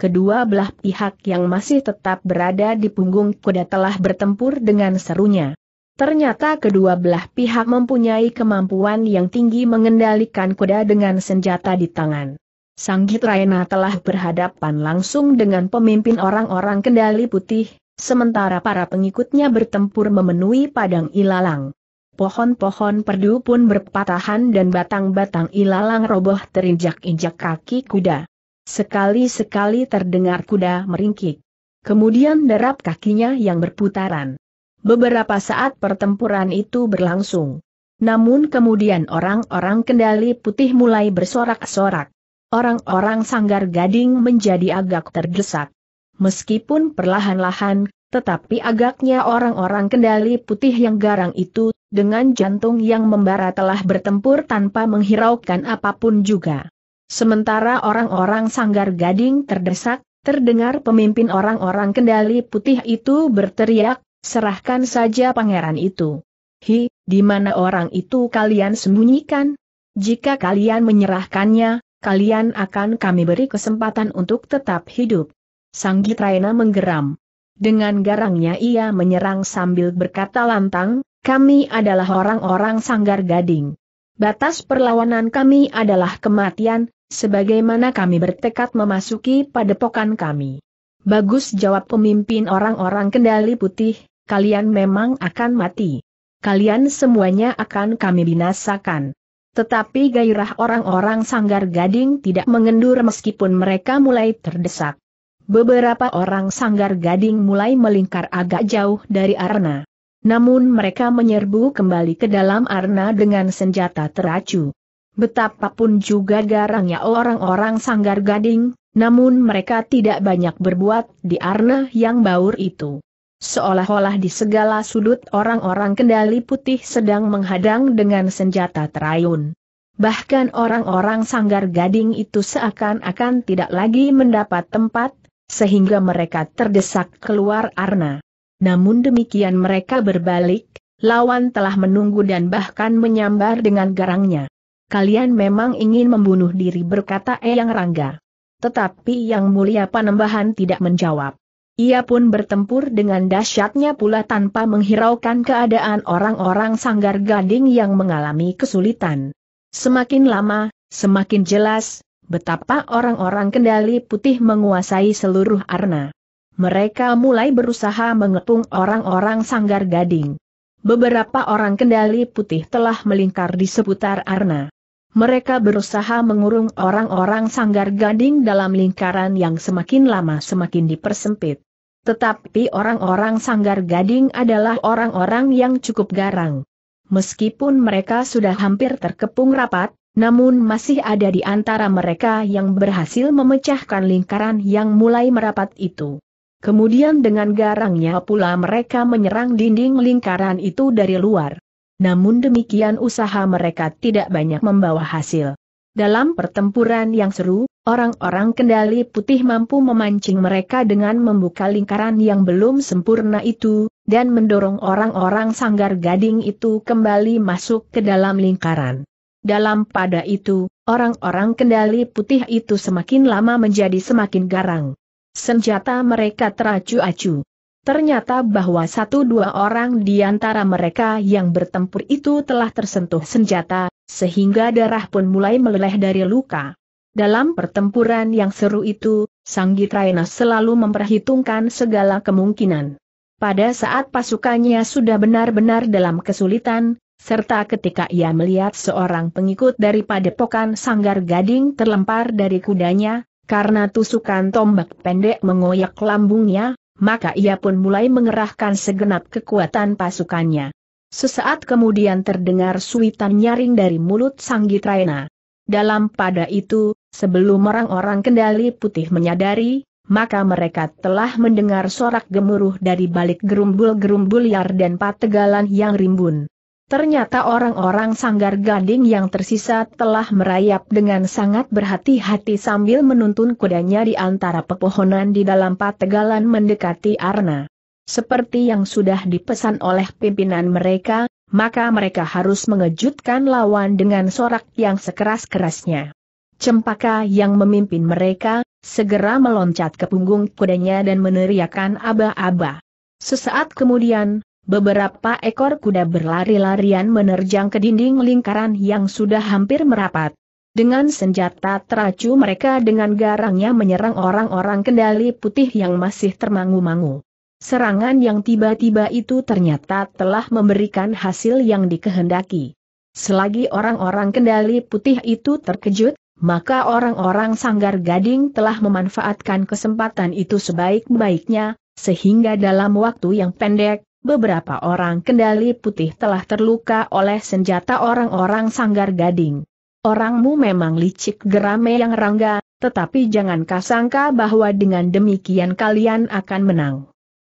Kedua belah pihak yang masih tetap berada di punggung kuda telah bertempur dengan serunya. Ternyata kedua belah pihak mempunyai kemampuan yang tinggi mengendalikan kuda dengan senjata di tangan. Sanggit Raina telah berhadapan langsung dengan pemimpin orang-orang kendali putih, sementara para pengikutnya bertempur memenuhi padang ilalang. Pohon-pohon perdu pun berpatahan dan batang-batang ilalang roboh terinjak-injak kaki kuda. Sekali-sekali terdengar kuda meringkik. Kemudian derap kakinya yang berputaran. Beberapa saat pertempuran itu berlangsung. Namun kemudian orang-orang kendali putih mulai bersorak-sorak. Orang-orang sanggar gading menjadi agak terdesak. Meskipun perlahan-lahan, tetapi agaknya orang-orang kendali putih yang garang itu, dengan jantung yang membara telah bertempur tanpa menghiraukan apapun juga. Sementara orang-orang sanggar gading terdesak, terdengar pemimpin orang-orang kendali putih itu berteriak, Serahkan saja pangeran itu. Hi, di mana orang itu kalian sembunyikan? Jika kalian menyerahkannya, kalian akan kami beri kesempatan untuk tetap hidup. Sang Gitraena menggeram. Dengan garangnya ia menyerang sambil berkata lantang, kami adalah orang-orang sanggar gading. Batas perlawanan kami adalah kematian, sebagaimana kami bertekad memasuki padepokan kami. Bagus jawab pemimpin orang-orang kendali putih, kalian memang akan mati. Kalian semuanya akan kami binasakan. Tetapi gairah orang-orang sanggar gading tidak mengendur meskipun mereka mulai terdesak. Beberapa orang sanggar gading mulai melingkar agak jauh dari arna. Namun mereka menyerbu kembali ke dalam arna dengan senjata teracu. Betapapun juga garangnya orang-orang sanggar gading, namun mereka tidak banyak berbuat di arna yang baur itu. Seolah-olah di segala sudut orang-orang kendali putih sedang menghadang dengan senjata terayun. Bahkan orang-orang sanggar gading itu seakan-akan tidak lagi mendapat tempat, sehingga mereka terdesak keluar arna. Namun demikian mereka berbalik, lawan telah menunggu dan bahkan menyambar dengan garangnya. Kalian memang ingin membunuh diri berkata Eyang Rangga. Tetapi Yang Mulia Panembahan tidak menjawab. Ia pun bertempur dengan dahsyatnya pula tanpa menghiraukan keadaan orang-orang sanggar gading yang mengalami kesulitan. Semakin lama, semakin jelas, betapa orang-orang kendali putih menguasai seluruh arna. Mereka mulai berusaha mengepung orang-orang sanggar gading. Beberapa orang kendali putih telah melingkar di seputar arna. Mereka berusaha mengurung orang-orang sanggar gading dalam lingkaran yang semakin lama semakin dipersempit. Tetapi orang-orang sanggar gading adalah orang-orang yang cukup garang. Meskipun mereka sudah hampir terkepung rapat, namun masih ada di antara mereka yang berhasil memecahkan lingkaran yang mulai merapat itu. Kemudian dengan garangnya pula mereka menyerang dinding lingkaran itu dari luar. Namun demikian usaha mereka tidak banyak membawa hasil. Dalam pertempuran yang seru, orang-orang kendali putih mampu memancing mereka dengan membuka lingkaran yang belum sempurna itu, dan mendorong orang-orang sanggar gading itu kembali masuk ke dalam lingkaran. Dalam pada itu, orang-orang kendali putih itu semakin lama menjadi semakin garang. Senjata mereka teracu-acu. Ternyata bahwa satu dua orang di antara mereka yang bertempur itu telah tersentuh senjata, sehingga darah pun mulai meleleh dari luka. Dalam pertempuran yang seru itu, Sang Gitraena selalu memperhitungkan segala kemungkinan. Pada saat pasukannya sudah benar-benar dalam kesulitan, serta ketika ia melihat seorang pengikut dari padepokan Sanggar Gading terlempar dari kudanya, karena tusukan tombak pendek mengoyak lambungnya, maka ia pun mulai mengerahkan segenap kekuatan pasukannya. Sesaat kemudian terdengar suitan nyaring dari mulut Sang Traina. Dalam pada itu, sebelum orang-orang kendali putih menyadari, maka mereka telah mendengar sorak gemuruh dari balik gerumbul-gerumbul liar dan pategalan yang rimbun. Ternyata orang-orang sanggar gading yang tersisa telah merayap dengan sangat berhati-hati sambil menuntun kudanya di antara pepohonan di dalam pategalan mendekati Arna. Seperti yang sudah dipesan oleh pimpinan mereka, maka mereka harus mengejutkan lawan dengan sorak yang sekeras-kerasnya. Cempaka yang memimpin mereka, segera meloncat ke punggung kudanya dan meneriakan aba-aba. Sesaat kemudian, beberapa ekor kuda berlari-larian menerjang ke dinding lingkaran yang sudah hampir merapat. Dengan senjata teracu mereka dengan garangnya menyerang orang-orang kendali putih yang masih termangu-mangu. Serangan yang tiba-tiba itu ternyata telah memberikan hasil yang dikehendaki. Selagi orang-orang kendali putih itu terkejut, maka orang-orang sanggar gading telah memanfaatkan kesempatan itu sebaik-baiknya, sehingga dalam waktu yang pendek, beberapa orang kendali putih telah terluka oleh senjata orang-orang sanggar gading. Orangmu memang licik gerame yang rangga, tetapi jangan kasangka bahwa dengan demikian kalian akan menang.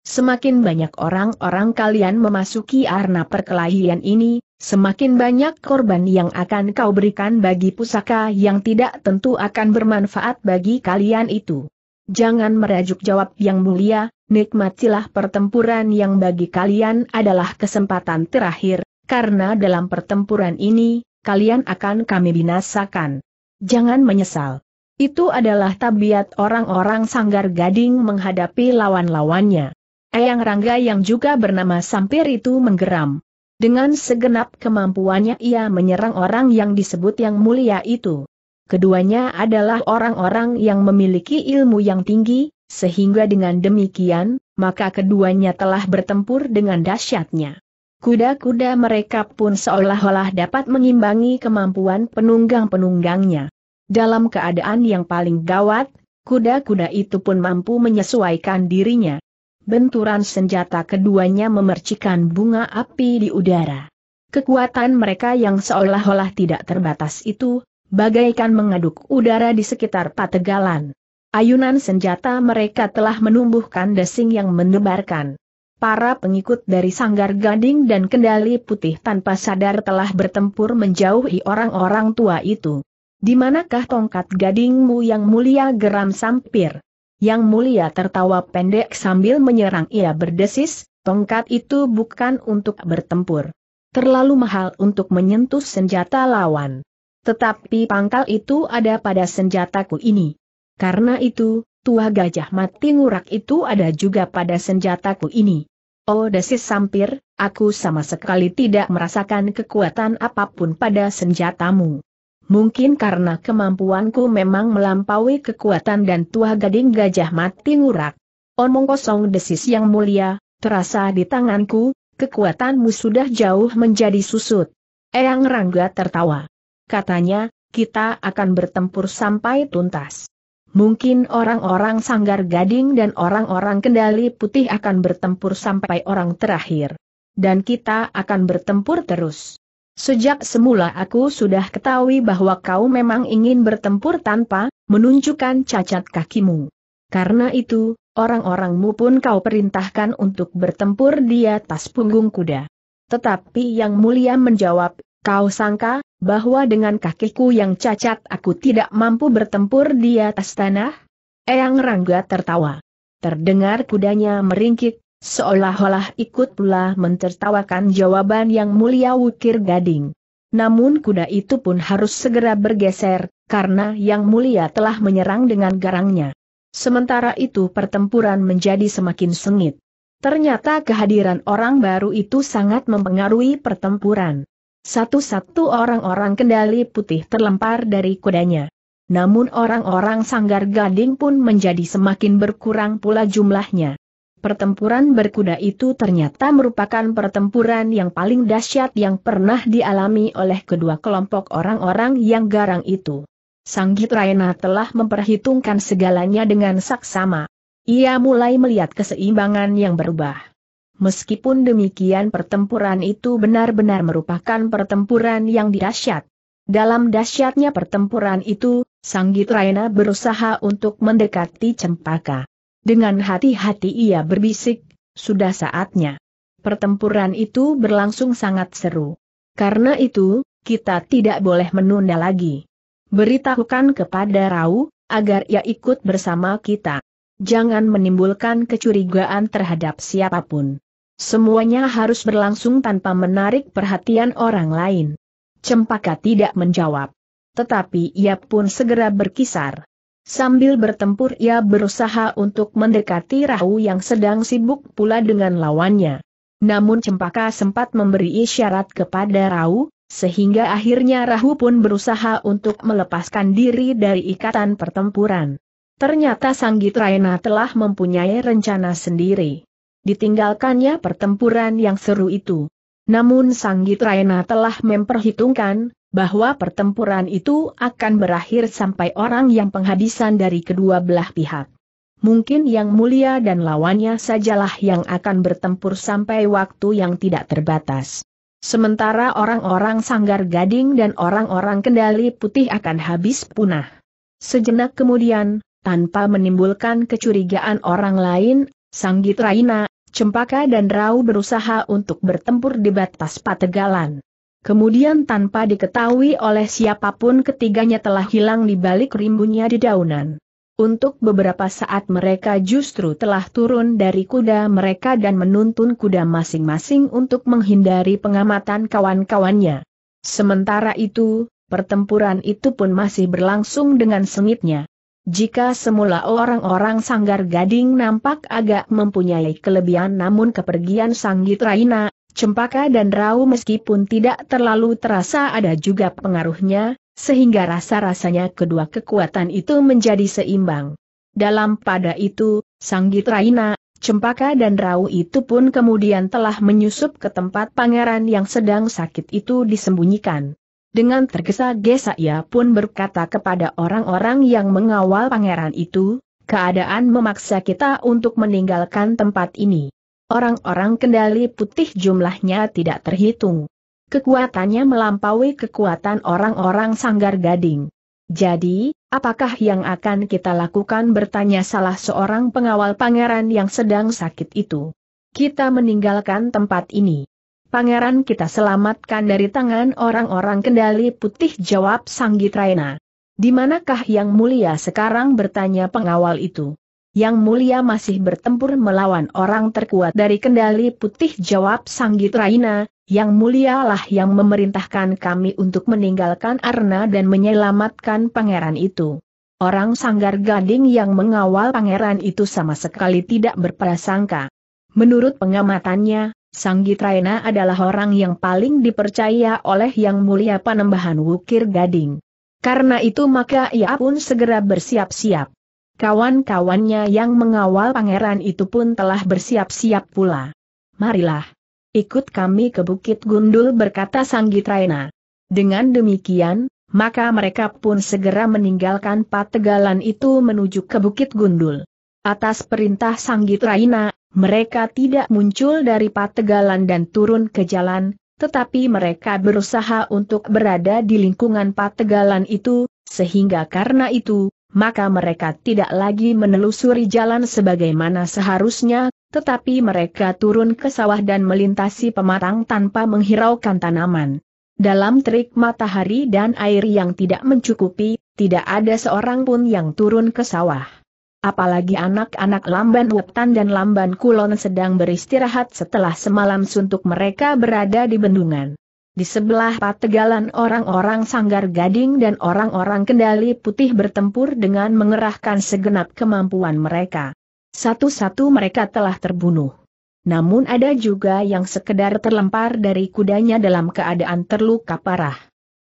Semakin banyak orang-orang kalian memasuki arna perkelahian ini, semakin banyak korban yang akan kau berikan bagi pusaka yang tidak tentu akan bermanfaat bagi kalian itu. Jangan merajuk jawab yang mulia, nikmatilah pertempuran yang bagi kalian adalah kesempatan terakhir, karena dalam pertempuran ini, kalian akan kami binasakan. Jangan menyesal. Itu adalah tabiat orang-orang sanggar gading menghadapi lawan-lawannya. Eyang Rangga yang juga bernama Sampir itu menggeram. Dengan segenap kemampuannya ia menyerang orang yang disebut yang mulia itu. Keduanya adalah orang-orang yang memiliki ilmu yang tinggi, sehingga dengan demikian, maka keduanya telah bertempur dengan dahsyatnya. Kuda-kuda mereka pun seolah-olah dapat mengimbangi kemampuan penunggang-penunggangnya. Dalam keadaan yang paling gawat, kuda-kuda itu pun mampu menyesuaikan dirinya benturan senjata keduanya memercikan bunga api di udara. Kekuatan mereka yang seolah-olah tidak terbatas itu, bagaikan mengaduk udara di sekitar pategalan. Ayunan senjata mereka telah menumbuhkan desing yang menebarkan. Para pengikut dari Sanggar Gading dan Kendali Putih tanpa sadar telah bertempur menjauhi orang-orang tua itu. Di manakah tongkat gadingmu yang mulia geram sampir? Yang mulia tertawa pendek sambil menyerang ia berdesis, tongkat itu bukan untuk bertempur. Terlalu mahal untuk menyentuh senjata lawan. Tetapi pangkal itu ada pada senjataku ini. Karena itu, tua gajah mati ngurak itu ada juga pada senjataku ini. Oh desis sampir, aku sama sekali tidak merasakan kekuatan apapun pada senjatamu mungkin karena kemampuanku memang melampaui kekuatan dan tua gading gajah mati ngurak. Omong kosong desis yang mulia, terasa di tanganku, kekuatanmu sudah jauh menjadi susut. Eyang Rangga tertawa. Katanya, kita akan bertempur sampai tuntas. Mungkin orang-orang sanggar gading dan orang-orang kendali putih akan bertempur sampai orang terakhir. Dan kita akan bertempur terus. Sejak semula aku sudah ketahui bahwa kau memang ingin bertempur tanpa menunjukkan cacat kakimu. Karena itu, orang-orangmu pun kau perintahkan untuk bertempur di atas punggung kuda. Tetapi Yang Mulia menjawab, kau sangka, bahwa dengan kakiku yang cacat aku tidak mampu bertempur di atas tanah? Eyang Rangga tertawa. Terdengar kudanya meringkik, Seolah-olah ikut pula mentertawakan jawaban yang mulia Wukir Gading. Namun kuda itu pun harus segera bergeser, karena yang mulia telah menyerang dengan garangnya. Sementara itu pertempuran menjadi semakin sengit. Ternyata kehadiran orang baru itu sangat mempengaruhi pertempuran. Satu-satu orang-orang kendali putih terlempar dari kudanya. Namun orang-orang sanggar gading pun menjadi semakin berkurang pula jumlahnya. Pertempuran berkuda itu ternyata merupakan pertempuran yang paling dahsyat yang pernah dialami oleh kedua kelompok orang-orang yang garang itu. Sang Gitraena telah memperhitungkan segalanya dengan saksama. Ia mulai melihat keseimbangan yang berubah. Meskipun demikian pertempuran itu benar-benar merupakan pertempuran yang dahsyat. Dalam dahsyatnya pertempuran itu, Sang Gitraena berusaha untuk mendekati Cempaka. Dengan hati-hati ia berbisik, sudah saatnya. Pertempuran itu berlangsung sangat seru. Karena itu, kita tidak boleh menunda lagi. Beritahukan kepada Rau, agar ia ikut bersama kita. Jangan menimbulkan kecurigaan terhadap siapapun. Semuanya harus berlangsung tanpa menarik perhatian orang lain. Cempaka tidak menjawab. Tetapi ia pun segera berkisar. Sambil bertempur ia berusaha untuk mendekati Rahu yang sedang sibuk pula dengan lawannya. Namun Cempaka sempat memberi isyarat kepada Rahu, sehingga akhirnya Rahu pun berusaha untuk melepaskan diri dari ikatan pertempuran. Ternyata Sanggit Raina telah mempunyai rencana sendiri. Ditinggalkannya pertempuran yang seru itu. Namun Sanggit Raina telah memperhitungkan, bahwa pertempuran itu akan berakhir sampai orang yang penghabisan dari kedua belah pihak. Mungkin yang mulia dan lawannya sajalah yang akan bertempur sampai waktu yang tidak terbatas. Sementara orang-orang sanggar gading dan orang-orang kendali putih akan habis punah. Sejenak kemudian, tanpa menimbulkan kecurigaan orang lain, Sanggit Raina, Cempaka dan Rau berusaha untuk bertempur di batas pategalan. Kemudian tanpa diketahui oleh siapapun ketiganya telah hilang di balik rimbunnya di daunan. Untuk beberapa saat mereka justru telah turun dari kuda mereka dan menuntun kuda masing-masing untuk menghindari pengamatan kawan-kawannya. Sementara itu, pertempuran itu pun masih berlangsung dengan sengitnya. Jika semula orang-orang Sanggar Gading nampak agak mempunyai kelebihan namun kepergian Sanggit Raina Cempaka dan Rau meskipun tidak terlalu terasa ada juga pengaruhnya, sehingga rasa-rasanya kedua kekuatan itu menjadi seimbang. Dalam pada itu, Sanggit Raina, Cempaka dan Rau itu pun kemudian telah menyusup ke tempat pangeran yang sedang sakit itu disembunyikan. Dengan tergesa-gesa ia pun berkata kepada orang-orang yang mengawal pangeran itu, keadaan memaksa kita untuk meninggalkan tempat ini. Orang-orang kendali putih jumlahnya tidak terhitung. Kekuatannya melampaui kekuatan orang-orang sanggar gading. Jadi, apakah yang akan kita lakukan bertanya salah seorang pengawal pangeran yang sedang sakit itu. Kita meninggalkan tempat ini. Pangeran kita selamatkan dari tangan orang-orang kendali putih jawab Sanggit Raina. Dimanakah yang mulia sekarang bertanya pengawal itu? Yang mulia masih bertempur melawan orang terkuat dari kendali putih jawab Sanggit Raina, yang mulialah yang memerintahkan kami untuk meninggalkan Arna dan menyelamatkan pangeran itu. Orang sanggar gading yang mengawal pangeran itu sama sekali tidak berprasangka. Menurut pengamatannya, Sanggit Raina adalah orang yang paling dipercaya oleh yang mulia panembahan Wukir Gading. Karena itu maka ia pun segera bersiap-siap. Kawan-kawannya yang mengawal pangeran itu pun telah bersiap-siap pula. Marilah. Ikut kami ke Bukit Gundul berkata Sanggitraena. Dengan demikian, maka mereka pun segera meninggalkan pategalan itu menuju ke Bukit Gundul. Atas perintah Sanggitraena, mereka tidak muncul dari pategalan dan turun ke jalan, tetapi mereka berusaha untuk berada di lingkungan pategalan itu, sehingga karena itu, maka mereka tidak lagi menelusuri jalan sebagaimana seharusnya, tetapi mereka turun ke sawah dan melintasi pematang tanpa menghiraukan tanaman. Dalam terik matahari dan air yang tidak mencukupi, tidak ada seorang pun yang turun ke sawah. Apalagi anak-anak Lamban Wetan dan Lamban Kulon sedang beristirahat setelah semalam suntuk mereka berada di bendungan. Di sebelah pategalan orang-orang sanggar gading dan orang-orang kendali putih bertempur dengan mengerahkan segenap kemampuan mereka. Satu-satu mereka telah terbunuh. Namun ada juga yang sekedar terlempar dari kudanya dalam keadaan terluka parah.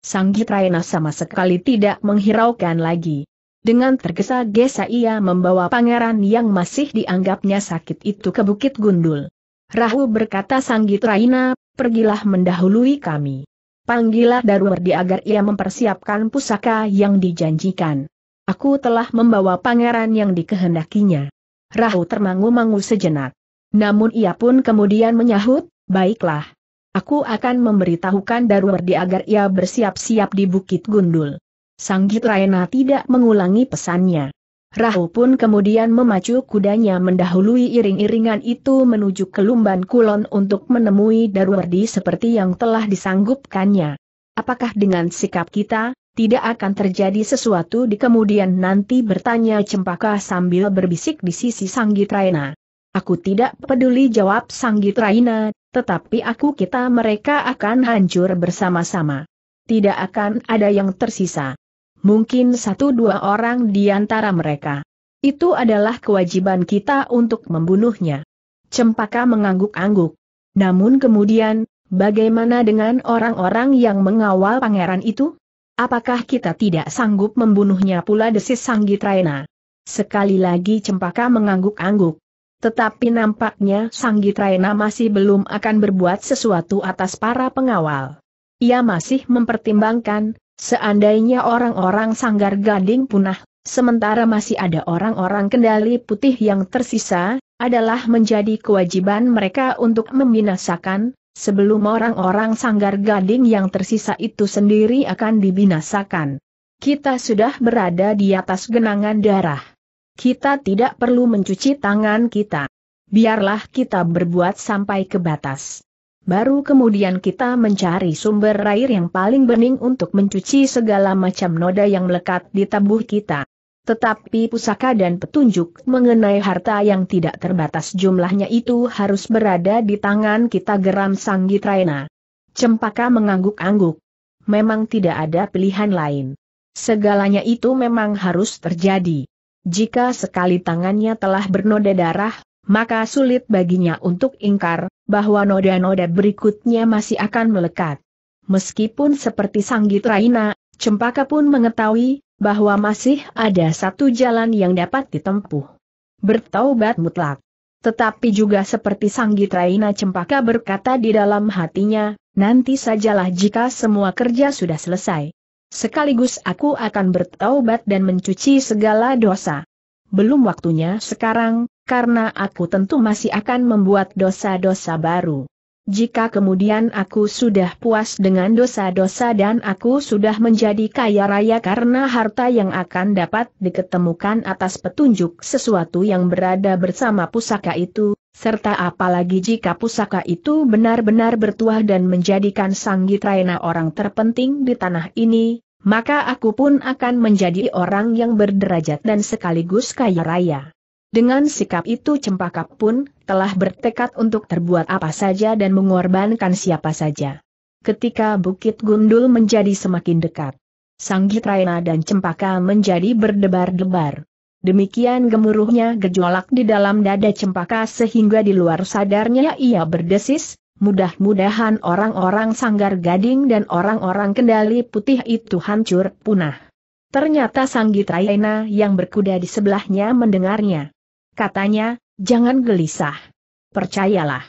Sanggi Raina sama sekali tidak menghiraukan lagi. Dengan tergesa-gesa ia membawa pangeran yang masih dianggapnya sakit itu ke Bukit Gundul. Rahu berkata Sanggit Raina, pergilah mendahului kami. Panggillah Darwardi agar ia mempersiapkan pusaka yang dijanjikan. Aku telah membawa pangeran yang dikehendakinya. Rahu termangu-mangu sejenak. Namun ia pun kemudian menyahut, baiklah. Aku akan memberitahukan Darwardi agar ia bersiap-siap di Bukit Gundul. Sanggit Raina tidak mengulangi pesannya. Rahu pun kemudian memacu kudanya mendahului iring-iringan itu menuju ke Lumban Kulon untuk menemui Darwardi seperti yang telah disanggupkannya. Apakah dengan sikap kita, tidak akan terjadi sesuatu di kemudian nanti bertanya Cempaka sambil berbisik di sisi Sanggit Raina. Aku tidak peduli jawab Sanggit Raina, tetapi aku kita mereka akan hancur bersama-sama. Tidak akan ada yang tersisa mungkin satu dua orang di antara mereka. Itu adalah kewajiban kita untuk membunuhnya. Cempaka mengangguk-angguk. Namun kemudian, bagaimana dengan orang-orang yang mengawal pangeran itu? Apakah kita tidak sanggup membunuhnya pula desis Sanggitraena? Sekali lagi Cempaka mengangguk-angguk. Tetapi nampaknya Sanggitraena masih belum akan berbuat sesuatu atas para pengawal. Ia masih mempertimbangkan, Seandainya orang-orang sanggar gading punah, sementara masih ada orang-orang kendali putih yang tersisa, adalah menjadi kewajiban mereka untuk membinasakan, sebelum orang-orang sanggar gading yang tersisa itu sendiri akan dibinasakan. Kita sudah berada di atas genangan darah. Kita tidak perlu mencuci tangan kita. Biarlah kita berbuat sampai ke batas. Baru kemudian kita mencari sumber air yang paling bening untuk mencuci segala macam noda yang melekat di tabuh kita. Tetapi pusaka dan petunjuk mengenai harta yang tidak terbatas jumlahnya itu harus berada di tangan kita geram Sanggitraina. Cempaka mengangguk-angguk. Memang tidak ada pilihan lain. Segalanya itu memang harus terjadi. Jika sekali tangannya telah bernoda darah, maka sulit baginya untuk ingkar, bahwa noda-noda berikutnya masih akan melekat. Meskipun seperti Sanggit Raina, Cempaka pun mengetahui bahwa masih ada satu jalan yang dapat ditempuh. Bertaubat mutlak. Tetapi juga seperti Sanggit Raina Cempaka berkata di dalam hatinya, nanti sajalah jika semua kerja sudah selesai. Sekaligus aku akan bertaubat dan mencuci segala dosa. Belum waktunya sekarang, karena aku tentu masih akan membuat dosa-dosa baru. Jika kemudian aku sudah puas dengan dosa-dosa dan aku sudah menjadi kaya raya karena harta yang akan dapat diketemukan atas petunjuk sesuatu yang berada bersama pusaka itu, serta apalagi jika pusaka itu benar-benar bertuah dan menjadikan raina orang terpenting di tanah ini, maka aku pun akan menjadi orang yang berderajat dan sekaligus kaya raya. Dengan sikap itu Cempaka pun telah bertekad untuk terbuat apa saja dan mengorbankan siapa saja. Ketika Bukit Gundul menjadi semakin dekat, Sanggit Raina dan Cempaka menjadi berdebar-debar. Demikian gemuruhnya gejolak di dalam dada Cempaka sehingga di luar sadarnya ia berdesis, mudah-mudahan orang-orang Sanggar Gading dan orang-orang Kendali Putih itu hancur punah. Ternyata Sanggit Raina yang berkuda di sebelahnya mendengarnya. Katanya, jangan gelisah. Percayalah.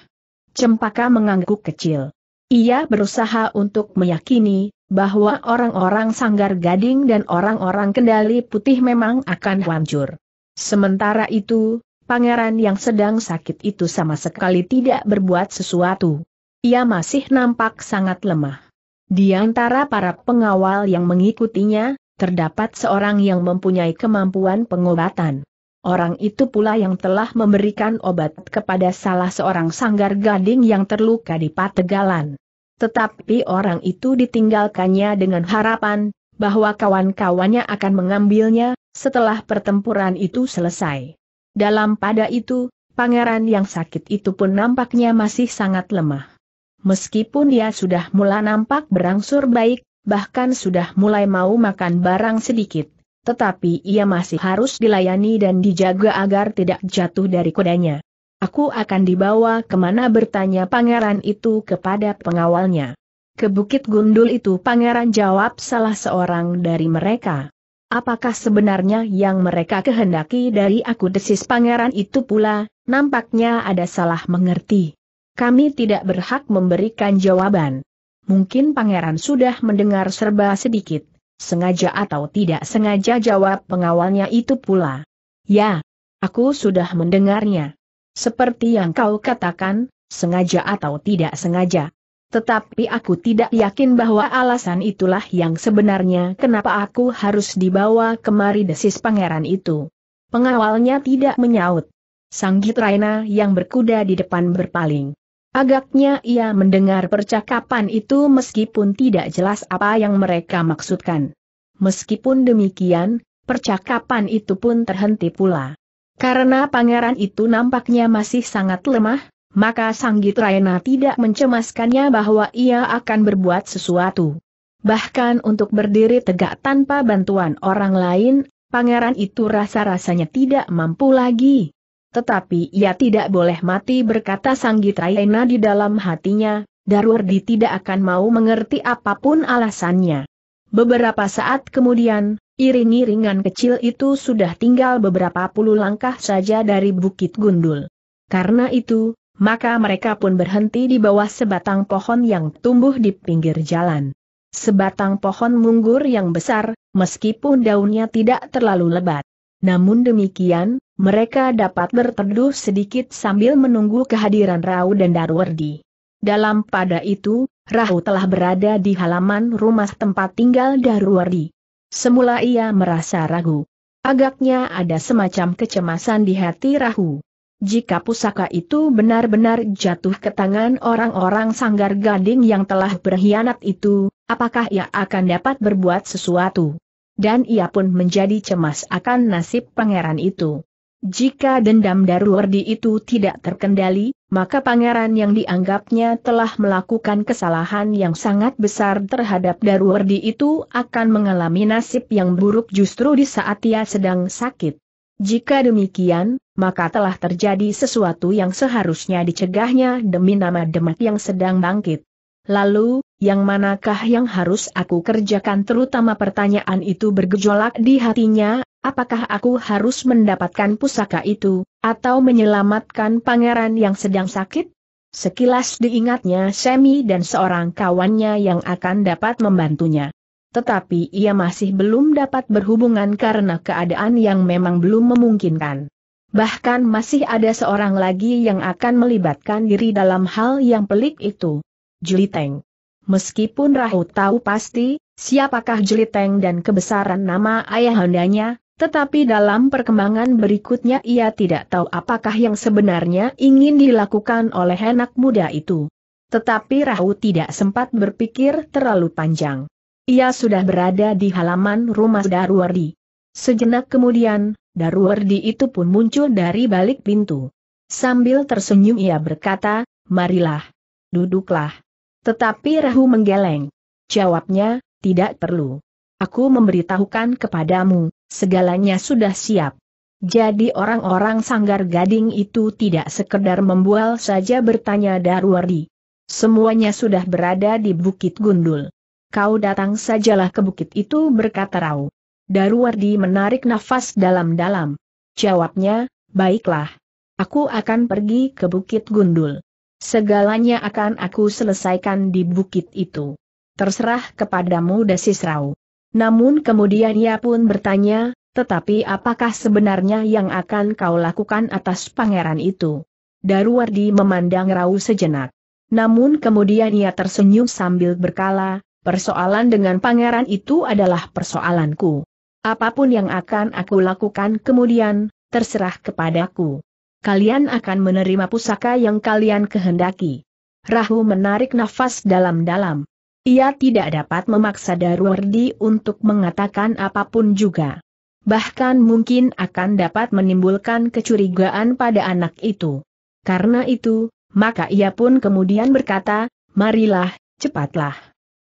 Cempaka mengangguk kecil. Ia berusaha untuk meyakini bahwa orang-orang Sanggar Gading dan orang-orang Kendali Putih memang akan hancur. Sementara itu, pangeran yang sedang sakit itu sama sekali tidak berbuat sesuatu. Ia masih nampak sangat lemah. Di antara para pengawal yang mengikutinya, terdapat seorang yang mempunyai kemampuan pengobatan. Orang itu pula yang telah memberikan obat kepada salah seorang sanggar gading yang terluka di Pategalan. Tetapi orang itu ditinggalkannya dengan harapan, bahwa kawan-kawannya akan mengambilnya, setelah pertempuran itu selesai. Dalam pada itu, pangeran yang sakit itu pun nampaknya masih sangat lemah. Meskipun dia sudah mulai nampak berangsur baik, bahkan sudah mulai mau makan barang sedikit. Tetapi ia masih harus dilayani dan dijaga agar tidak jatuh dari kudanya. Aku akan dibawa kemana bertanya pangeran itu kepada pengawalnya. Ke Bukit Gundul itu pangeran jawab salah seorang dari mereka. Apakah sebenarnya yang mereka kehendaki dari aku desis pangeran itu pula, nampaknya ada salah mengerti. Kami tidak berhak memberikan jawaban. Mungkin pangeran sudah mendengar serba sedikit. Sengaja atau tidak sengaja jawab pengawalnya itu pula. Ya, aku sudah mendengarnya. Seperti yang kau katakan, sengaja atau tidak sengaja. Tetapi aku tidak yakin bahwa alasan itulah yang sebenarnya kenapa aku harus dibawa kemari desis pangeran itu. Pengawalnya tidak menyaut. Sanggit Raina yang berkuda di depan berpaling. Agaknya ia mendengar percakapan itu meskipun tidak jelas apa yang mereka maksudkan. Meskipun demikian, percakapan itu pun terhenti pula. Karena pangeran itu nampaknya masih sangat lemah, maka Sanggit Raina tidak mencemaskannya bahwa ia akan berbuat sesuatu. Bahkan untuk berdiri tegak tanpa bantuan orang lain, pangeran itu rasa-rasanya tidak mampu lagi. Tetapi ia tidak boleh mati berkata Sang Sanggitrayana di dalam hatinya, Darwardi tidak akan mau mengerti apapun alasannya. Beberapa saat kemudian, iring-iringan kecil itu sudah tinggal beberapa puluh langkah saja dari Bukit Gundul. Karena itu, maka mereka pun berhenti di bawah sebatang pohon yang tumbuh di pinggir jalan. Sebatang pohon munggur yang besar, meskipun daunnya tidak terlalu lebat. Namun demikian, mereka dapat berteduh sedikit sambil menunggu kehadiran Rau dan Darwardi. Dalam pada itu, Rahu telah berada di halaman rumah tempat tinggal Darwardi. Semula ia merasa ragu. Agaknya ada semacam kecemasan di hati Rahu. Jika pusaka itu benar-benar jatuh ke tangan orang-orang sanggar gading yang telah berkhianat itu, apakah ia akan dapat berbuat sesuatu? dan ia pun menjadi cemas akan nasib pangeran itu. Jika dendam Daruwardi itu tidak terkendali, maka pangeran yang dianggapnya telah melakukan kesalahan yang sangat besar terhadap Daruwardi itu akan mengalami nasib yang buruk justru di saat ia sedang sakit. Jika demikian, maka telah terjadi sesuatu yang seharusnya dicegahnya demi nama Demak yang sedang bangkit. Lalu, yang manakah yang harus aku kerjakan terutama pertanyaan itu bergejolak di hatinya, apakah aku harus mendapatkan pusaka itu, atau menyelamatkan pangeran yang sedang sakit? Sekilas diingatnya Semi dan seorang kawannya yang akan dapat membantunya. Tetapi ia masih belum dapat berhubungan karena keadaan yang memang belum memungkinkan. Bahkan masih ada seorang lagi yang akan melibatkan diri dalam hal yang pelik itu. Jeliteng. Meskipun Rahu tahu pasti, siapakah Jeliteng dan kebesaran nama ayahandanya, tetapi dalam perkembangan berikutnya ia tidak tahu apakah yang sebenarnya ingin dilakukan oleh anak muda itu. Tetapi Rahu tidak sempat berpikir terlalu panjang. Ia sudah berada di halaman rumah Darwardi. Sejenak kemudian, Darwardi itu pun muncul dari balik pintu. Sambil tersenyum ia berkata, marilah, duduklah. Tetapi Rahu menggeleng. Jawabnya, tidak perlu. Aku memberitahukan kepadamu, segalanya sudah siap. Jadi orang-orang sanggar gading itu tidak sekedar membual saja bertanya Darwardi. Semuanya sudah berada di Bukit Gundul. Kau datang sajalah ke bukit itu berkata Rau. Darwardi menarik nafas dalam-dalam. Jawabnya, baiklah. Aku akan pergi ke Bukit Gundul. Segalanya akan aku selesaikan di bukit itu. Terserah kepadamu Desis Rau. Namun kemudian ia pun bertanya, tetapi apakah sebenarnya yang akan kau lakukan atas pangeran itu? Daruwardi memandang Rau sejenak. Namun kemudian ia tersenyum sambil berkala, persoalan dengan pangeran itu adalah persoalanku. Apapun yang akan aku lakukan kemudian, terserah kepadaku kalian akan menerima pusaka yang kalian kehendaki. Rahu menarik nafas dalam-dalam. Ia tidak dapat memaksa Darwardi untuk mengatakan apapun juga. Bahkan mungkin akan dapat menimbulkan kecurigaan pada anak itu. Karena itu, maka ia pun kemudian berkata, marilah, cepatlah.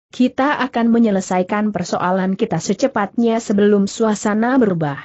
Kita akan menyelesaikan persoalan kita secepatnya sebelum suasana berubah.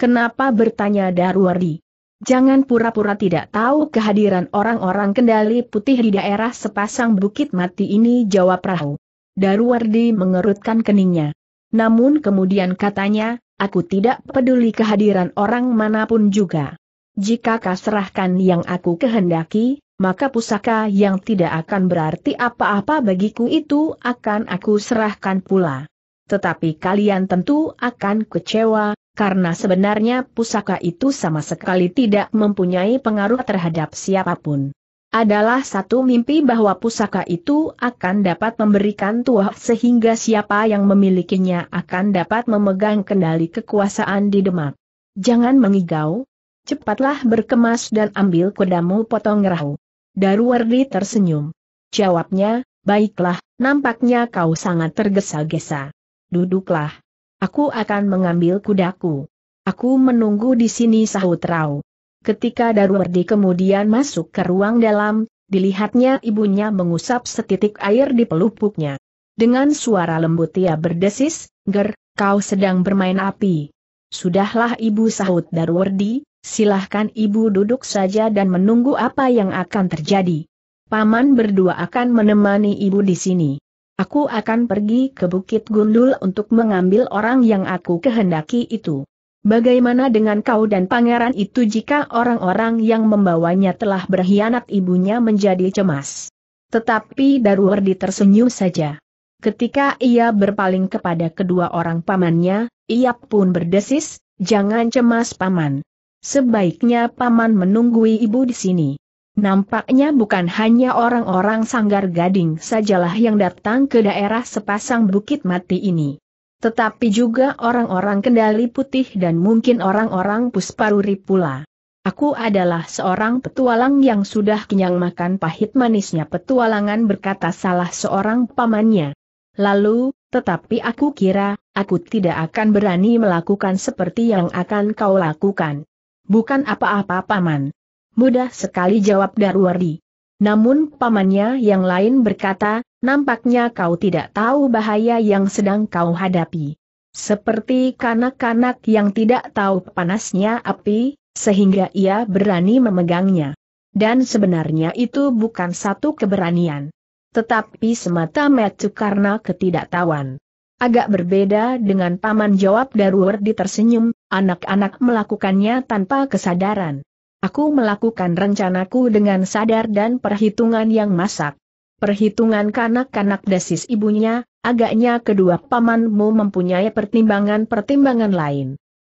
Kenapa bertanya Darwardi? Jangan pura-pura tidak tahu kehadiran orang-orang kendali putih di daerah sepasang bukit mati ini jawab Rahu. Daruwardi mengerutkan keningnya. Namun kemudian katanya, aku tidak peduli kehadiran orang manapun juga. Jika kau serahkan yang aku kehendaki, maka pusaka yang tidak akan berarti apa-apa bagiku itu akan aku serahkan pula. Tetapi kalian tentu akan kecewa, karena sebenarnya pusaka itu sama sekali tidak mempunyai pengaruh terhadap siapapun. Adalah satu mimpi bahwa pusaka itu akan dapat memberikan tuah sehingga siapa yang memilikinya akan dapat memegang kendali kekuasaan di Demak. Jangan mengigau, cepatlah berkemas dan ambil kudamu potong rahu. Daruwardi tersenyum. Jawabnya, baiklah, nampaknya kau sangat tergesa-gesa. Duduklah. Aku akan mengambil kudaku. Aku menunggu di sini sahut Rao. Ketika Darwardi kemudian masuk ke ruang dalam, dilihatnya ibunya mengusap setitik air di pelupuknya. Dengan suara lembut ia berdesis, Ger, kau sedang bermain api. Sudahlah ibu sahut Darwardi, silahkan ibu duduk saja dan menunggu apa yang akan terjadi. Paman berdua akan menemani ibu di sini. Aku akan pergi ke Bukit Gundul untuk mengambil orang yang aku kehendaki itu. Bagaimana dengan kau dan pangeran itu jika orang-orang yang membawanya telah berkhianat ibunya menjadi cemas? Tetapi Darwardi tersenyum saja. Ketika ia berpaling kepada kedua orang pamannya, ia pun berdesis, jangan cemas paman. Sebaiknya paman menunggui ibu di sini. Nampaknya bukan hanya orang-orang sanggar gading sajalah yang datang ke daerah sepasang bukit mati ini. Tetapi juga orang-orang kendali putih dan mungkin orang-orang pusparuri pula. Aku adalah seorang petualang yang sudah kenyang makan pahit manisnya petualangan berkata salah seorang pamannya. Lalu, tetapi aku kira, aku tidak akan berani melakukan seperti yang akan kau lakukan. Bukan apa-apa paman Mudah sekali jawab Darwardi. Namun pamannya yang lain berkata, nampaknya kau tidak tahu bahaya yang sedang kau hadapi. Seperti kanak-kanak yang tidak tahu panasnya api, sehingga ia berani memegangnya. Dan sebenarnya itu bukan satu keberanian. Tetapi semata metu karena ketidaktahuan. Agak berbeda dengan paman jawab Darwardi tersenyum, anak-anak melakukannya tanpa kesadaran. Aku melakukan rencanaku dengan sadar dan perhitungan yang masak. Perhitungan kanak-kanak desis ibunya, agaknya kedua pamanmu mempunyai pertimbangan-pertimbangan lain.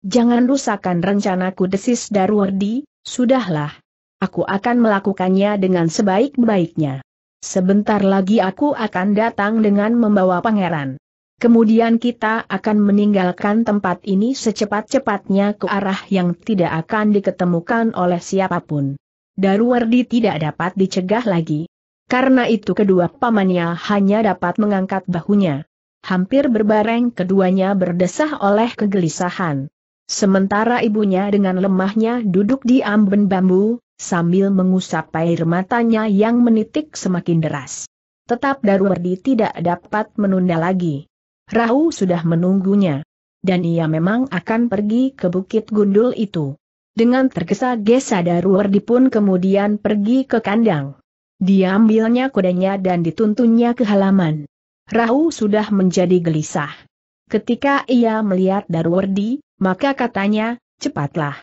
Jangan rusakan rencanaku desis Darwardi, sudahlah. Aku akan melakukannya dengan sebaik-baiknya. Sebentar lagi aku akan datang dengan membawa pangeran. Kemudian kita akan meninggalkan tempat ini secepat-cepatnya ke arah yang tidak akan diketemukan oleh siapapun. Daruwardi tidak dapat dicegah lagi. Karena itu kedua pamannya hanya dapat mengangkat bahunya. Hampir berbareng keduanya berdesah oleh kegelisahan. Sementara ibunya dengan lemahnya duduk di amben bambu, sambil mengusap air matanya yang menitik semakin deras. Tetap Daruwardi tidak dapat menunda lagi. Rahu sudah menunggunya. Dan ia memang akan pergi ke Bukit Gundul itu. Dengan tergesa-gesa Daruwerdi pun kemudian pergi ke kandang. Diambilnya kudanya dan dituntunnya ke halaman. Rahu sudah menjadi gelisah. Ketika ia melihat Darwardi, maka katanya, cepatlah.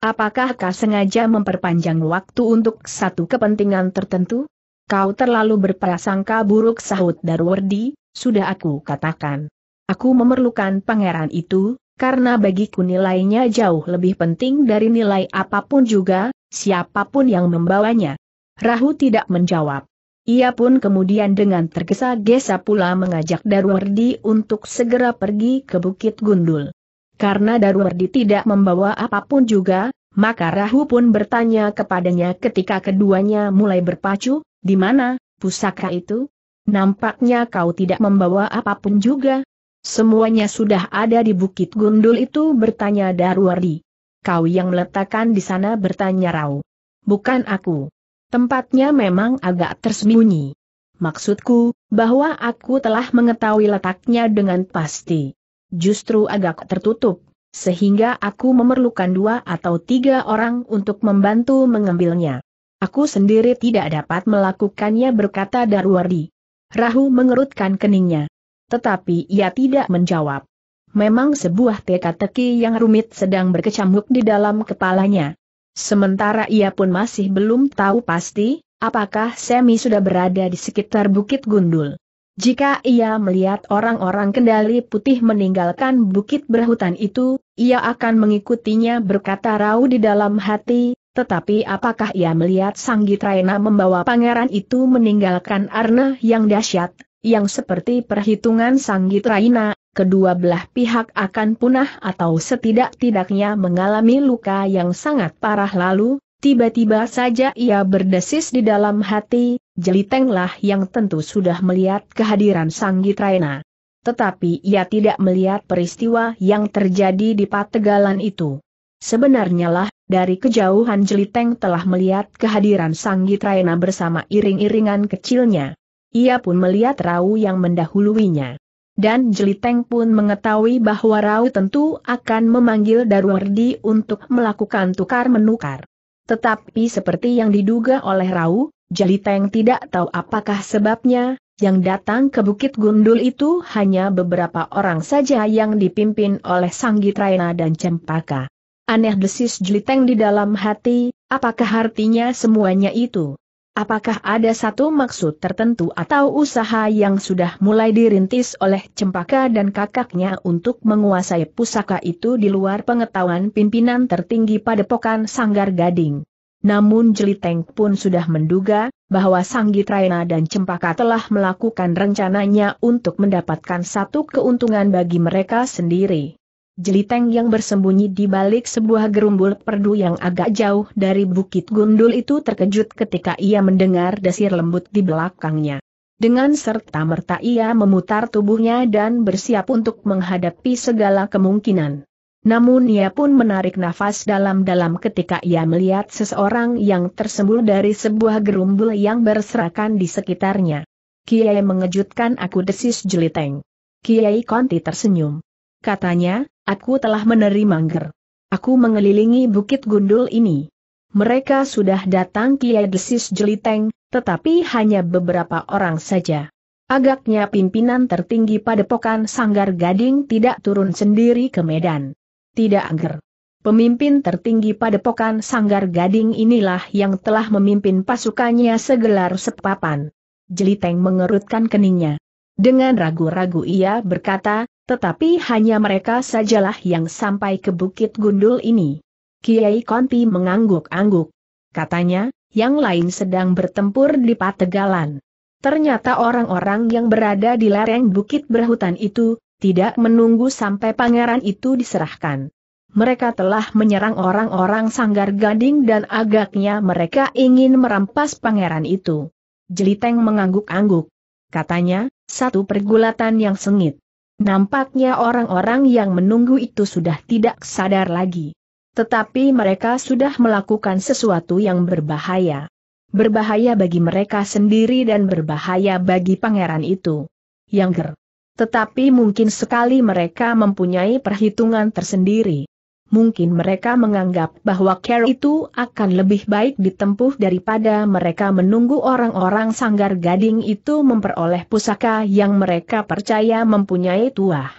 Apakah kau sengaja memperpanjang waktu untuk satu kepentingan tertentu? Kau terlalu berprasangka buruk sahut Darwardi, sudah aku katakan. Aku memerlukan pangeran itu, karena bagiku nilainya jauh lebih penting dari nilai apapun juga, siapapun yang membawanya. Rahu tidak menjawab. Ia pun kemudian dengan tergesa-gesa pula mengajak Darwardi untuk segera pergi ke Bukit Gundul. Karena Darwardi tidak membawa apapun juga, maka Rahu pun bertanya kepadanya ketika keduanya mulai berpacu, di mana, pusaka itu? Nampaknya kau tidak membawa apapun juga. Semuanya sudah ada di Bukit Gundul itu bertanya Darwardi. Kau yang meletakkan di sana bertanya Rau. Bukan aku. Tempatnya memang agak tersembunyi. Maksudku, bahwa aku telah mengetahui letaknya dengan pasti. Justru agak tertutup, sehingga aku memerlukan dua atau tiga orang untuk membantu mengambilnya. Aku sendiri tidak dapat melakukannya berkata Darwardi. Rahu mengerutkan keningnya. Tetapi ia tidak menjawab. Memang sebuah teka-teki yang rumit sedang berkecamuk di dalam kepalanya. Sementara ia pun masih belum tahu pasti, apakah Semi sudah berada di sekitar Bukit Gundul. Jika ia melihat orang-orang kendali putih meninggalkan bukit berhutan itu, ia akan mengikutinya berkata rau di dalam hati, tetapi apakah ia melihat Sang Gitraena membawa pangeran itu meninggalkan arna yang dahsyat, yang seperti perhitungan Sang Gitraena, kedua belah pihak akan punah atau setidak-tidaknya mengalami luka yang sangat parah lalu, tiba-tiba saja ia berdesis di dalam hati, jelitenglah yang tentu sudah melihat kehadiran Sang Gitraena. Tetapi ia tidak melihat peristiwa yang terjadi di Pategalan itu. Sebenarnya lah, dari kejauhan Jeliteng telah melihat kehadiran Sang bersama iring-iringan kecilnya. Ia pun melihat Rau yang mendahuluinya. Dan Jeliteng pun mengetahui bahwa Rau tentu akan memanggil Darwardi untuk melakukan tukar-menukar. Tetapi seperti yang diduga oleh Rau, Jeliteng tidak tahu apakah sebabnya, yang datang ke Bukit Gundul itu hanya beberapa orang saja yang dipimpin oleh Sang dan Cempaka. Aneh desis jeliteng di dalam hati, apakah artinya semuanya itu? Apakah ada satu maksud tertentu atau usaha yang sudah mulai dirintis oleh Cempaka dan kakaknya untuk menguasai pusaka itu di luar pengetahuan pimpinan tertinggi padepokan Sanggar Gading? Namun Jeliteng pun sudah menduga, bahwa Raina dan Cempaka telah melakukan rencananya untuk mendapatkan satu keuntungan bagi mereka sendiri. Jeliteng yang bersembunyi di balik sebuah gerumbul perdu yang agak jauh dari bukit gundul itu terkejut ketika ia mendengar desir lembut di belakangnya. Dengan serta-merta ia memutar tubuhnya dan bersiap untuk menghadapi segala kemungkinan. Namun ia pun menarik nafas dalam-dalam ketika ia melihat seseorang yang tersembul dari sebuah gerumbul yang berserakan di sekitarnya. Kiai mengejutkan aku desis jeliteng. Kiai Konti tersenyum. Katanya, Aku telah menerima ger. Aku mengelilingi bukit gundul ini. Mereka sudah datang Kiai Desis Jeliteng, tetapi hanya beberapa orang saja. Agaknya pimpinan tertinggi padepokan Sanggar Gading tidak turun sendiri ke Medan. Tidak angger. Pemimpin tertinggi padepokan Sanggar Gading inilah yang telah memimpin pasukannya segelar sepapan. Jeliteng mengerutkan keningnya. Dengan ragu-ragu ia berkata, tetapi hanya mereka sajalah yang sampai ke Bukit Gundul ini. Kiai Konti mengangguk-angguk. Katanya, yang lain sedang bertempur di Pategalan. Ternyata orang-orang yang berada di lereng bukit berhutan itu, tidak menunggu sampai pangeran itu diserahkan. Mereka telah menyerang orang-orang sanggar gading dan agaknya mereka ingin merampas pangeran itu. Jeliteng mengangguk-angguk. Katanya, satu pergulatan yang sengit. Nampaknya orang-orang yang menunggu itu sudah tidak sadar lagi. Tetapi mereka sudah melakukan sesuatu yang berbahaya. Berbahaya bagi mereka sendiri dan berbahaya bagi pangeran itu. Yang ger. Tetapi mungkin sekali mereka mempunyai perhitungan tersendiri mungkin mereka menganggap bahwa care itu akan lebih baik ditempuh daripada mereka menunggu orang-orang sanggar gading itu memperoleh pusaka yang mereka percaya mempunyai tuah.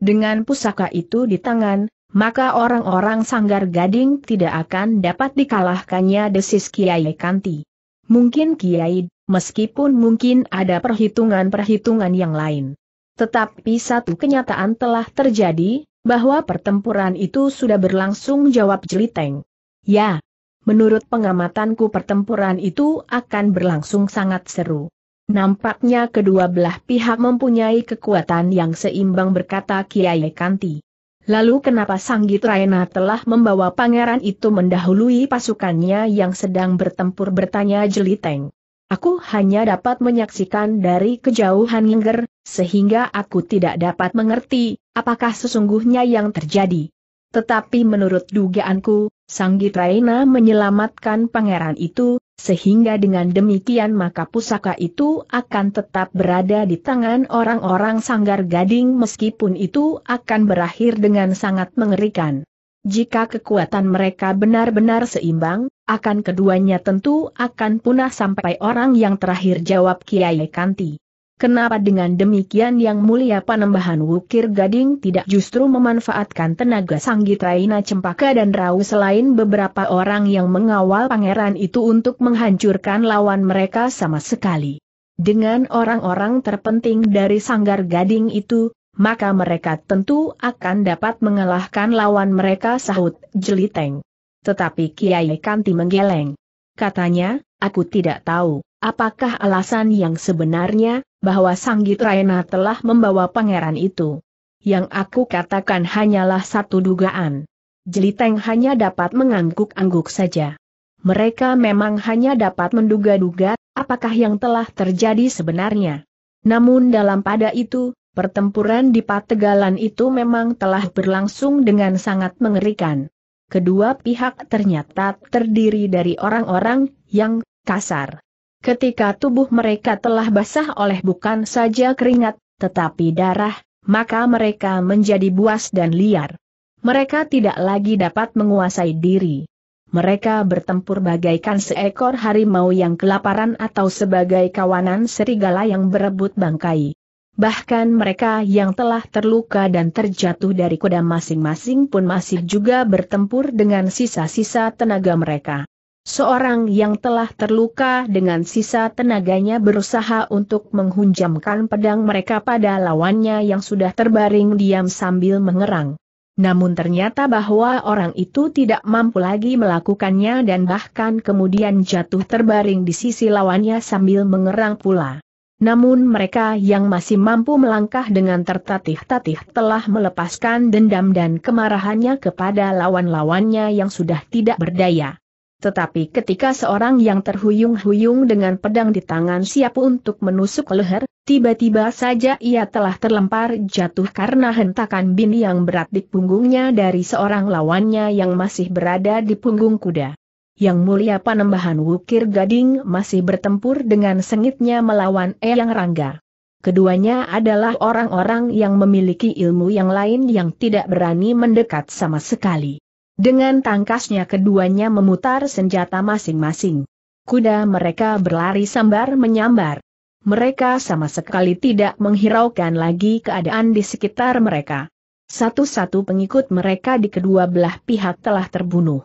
Dengan pusaka itu di tangan, maka orang-orang sanggar gading tidak akan dapat dikalahkannya desis Kiai Kanti. Mungkin Kiai, meskipun mungkin ada perhitungan-perhitungan yang lain. Tetapi satu kenyataan telah terjadi, bahwa pertempuran itu sudah berlangsung jawab Jeliteng. Ya, menurut pengamatanku pertempuran itu akan berlangsung sangat seru. Nampaknya kedua belah pihak mempunyai kekuatan yang seimbang berkata Kiai Kanti. Lalu kenapa Sanggit Raina telah membawa pangeran itu mendahului pasukannya yang sedang bertempur bertanya Jeliteng. Aku hanya dapat menyaksikan dari kejauhan Ngger, sehingga aku tidak dapat mengerti apakah sesungguhnya yang terjadi. Tetapi menurut dugaanku, Sang Raina menyelamatkan pangeran itu, sehingga dengan demikian maka pusaka itu akan tetap berada di tangan orang-orang sanggar gading meskipun itu akan berakhir dengan sangat mengerikan. Jika kekuatan mereka benar-benar seimbang, akan keduanya tentu akan punah sampai orang yang terakhir jawab Kiai Kanti. Kenapa dengan demikian yang mulia panembahan Wukir Gading tidak justru memanfaatkan tenaga Raina Cempaka dan Rau selain beberapa orang yang mengawal pangeran itu untuk menghancurkan lawan mereka sama sekali. Dengan orang-orang terpenting dari Sanggar Gading itu, maka mereka tentu akan dapat mengalahkan lawan mereka sahut Jeliteng. Tetapi Kiai Kanti menggeleng. Katanya, aku tidak tahu apakah alasan yang sebenarnya, bahwa Sanggit Raina telah membawa pangeran itu. Yang aku katakan hanyalah satu dugaan. Jeliteng hanya dapat mengangguk-angguk saja. Mereka memang hanya dapat menduga-duga apakah yang telah terjadi sebenarnya. Namun dalam pada itu, pertempuran di Pategalan itu memang telah berlangsung dengan sangat mengerikan. Kedua pihak ternyata terdiri dari orang-orang yang kasar, Ketika tubuh mereka telah basah oleh bukan saja keringat, tetapi darah, maka mereka menjadi buas dan liar. Mereka tidak lagi dapat menguasai diri. Mereka bertempur bagaikan seekor harimau yang kelaparan atau sebagai kawanan serigala yang berebut bangkai. Bahkan mereka yang telah terluka dan terjatuh dari kuda masing-masing pun masih juga bertempur dengan sisa-sisa tenaga mereka. Seorang yang telah terluka dengan sisa tenaganya berusaha untuk menghunjamkan pedang mereka pada lawannya yang sudah terbaring diam sambil mengerang. Namun ternyata bahwa orang itu tidak mampu lagi melakukannya dan bahkan kemudian jatuh terbaring di sisi lawannya sambil mengerang pula. Namun mereka yang masih mampu melangkah dengan tertatih-tatih telah melepaskan dendam dan kemarahannya kepada lawan-lawannya yang sudah tidak berdaya. Tetapi ketika seorang yang terhuyung-huyung dengan pedang di tangan siap untuk menusuk leher, tiba-tiba saja ia telah terlempar jatuh karena hentakan bin yang berat di punggungnya dari seorang lawannya yang masih berada di punggung kuda. Yang mulia panembahan Wukir Gading masih bertempur dengan sengitnya melawan Eyang Rangga. Keduanya adalah orang-orang yang memiliki ilmu yang lain yang tidak berani mendekat sama sekali. Dengan tangkasnya keduanya memutar senjata masing-masing. Kuda mereka berlari sambar menyambar. Mereka sama sekali tidak menghiraukan lagi keadaan di sekitar mereka. Satu-satu pengikut mereka di kedua belah pihak telah terbunuh.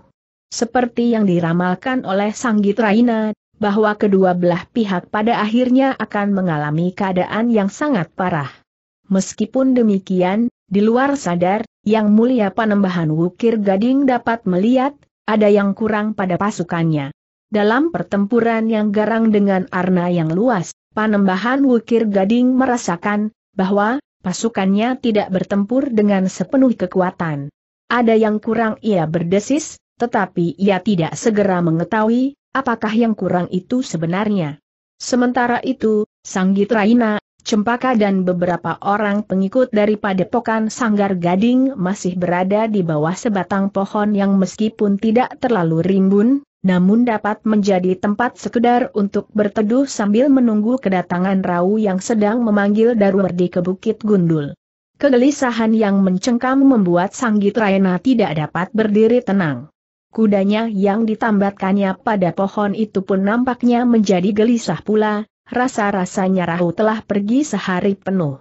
Seperti yang diramalkan oleh Sanggit Raina, bahwa kedua belah pihak pada akhirnya akan mengalami keadaan yang sangat parah. Meskipun demikian, di luar sadar, yang mulia panembahan Wukir Gading dapat melihat, ada yang kurang pada pasukannya. Dalam pertempuran yang garang dengan arna yang luas, panembahan Wukir Gading merasakan, bahwa, pasukannya tidak bertempur dengan sepenuh kekuatan. Ada yang kurang ia berdesis, tetapi ia tidak segera mengetahui, apakah yang kurang itu sebenarnya. Sementara itu, Sanggit Raina, Cempaka dan beberapa orang pengikut dari padepokan Sanggar Gading masih berada di bawah sebatang pohon yang meskipun tidak terlalu rimbun, namun dapat menjadi tempat sekedar untuk berteduh sambil menunggu kedatangan Rau yang sedang memanggil Darwardi ke Bukit Gundul. Kegelisahan yang mencengkam membuat Sanggit Raina tidak dapat berdiri tenang. Kudanya yang ditambatkannya pada pohon itu pun nampaknya menjadi gelisah pula, Rasa-rasanya Rahu telah pergi sehari penuh.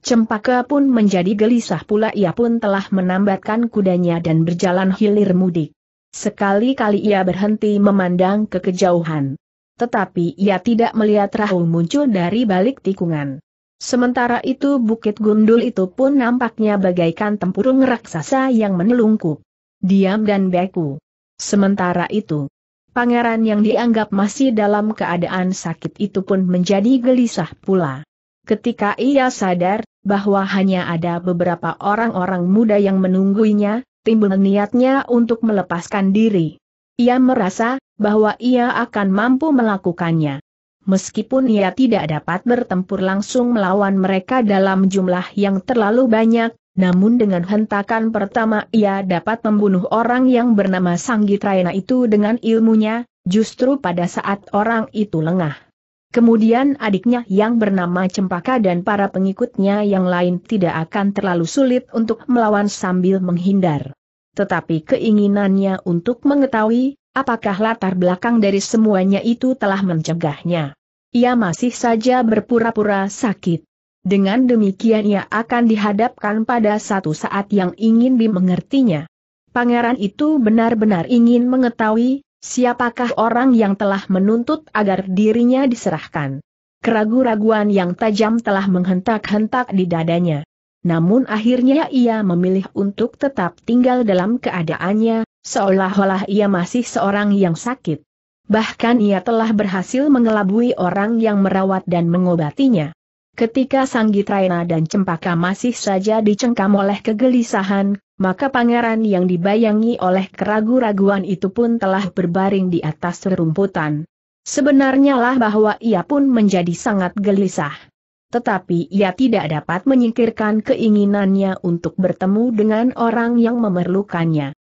Cempaka pun menjadi gelisah pula ia pun telah menambatkan kudanya dan berjalan hilir mudik. Sekali-kali ia berhenti memandang ke kejauhan. Tetapi ia tidak melihat Rahu muncul dari balik tikungan. Sementara itu bukit gundul itu pun nampaknya bagaikan tempurung raksasa yang menelungkup. Diam dan beku. Sementara itu, pangeran yang dianggap masih dalam keadaan sakit itu pun menjadi gelisah pula. Ketika ia sadar bahwa hanya ada beberapa orang-orang muda yang menunggunya, timbul niatnya untuk melepaskan diri. Ia merasa bahwa ia akan mampu melakukannya. Meskipun ia tidak dapat bertempur langsung melawan mereka dalam jumlah yang terlalu banyak, namun dengan hentakan pertama ia dapat membunuh orang yang bernama Sanggitrayana itu dengan ilmunya, justru pada saat orang itu lengah. Kemudian adiknya yang bernama Cempaka dan para pengikutnya yang lain tidak akan terlalu sulit untuk melawan sambil menghindar. Tetapi keinginannya untuk mengetahui, apakah latar belakang dari semuanya itu telah mencegahnya. Ia masih saja berpura-pura sakit. Dengan demikian ia akan dihadapkan pada satu saat yang ingin dimengertinya. Pangeran itu benar-benar ingin mengetahui, siapakah orang yang telah menuntut agar dirinya diserahkan. Keragu-raguan yang tajam telah menghentak-hentak di dadanya. Namun akhirnya ia memilih untuk tetap tinggal dalam keadaannya, seolah-olah ia masih seorang yang sakit. Bahkan ia telah berhasil mengelabui orang yang merawat dan mengobatinya. Ketika Gitraena dan Cempaka masih saja dicengkam oleh kegelisahan, maka pangeran yang dibayangi oleh keraguan raguan itu pun telah berbaring di atas rerumputan. Sebenarnya lah bahwa ia pun menjadi sangat gelisah. Tetapi ia tidak dapat menyingkirkan keinginannya untuk bertemu dengan orang yang memerlukannya.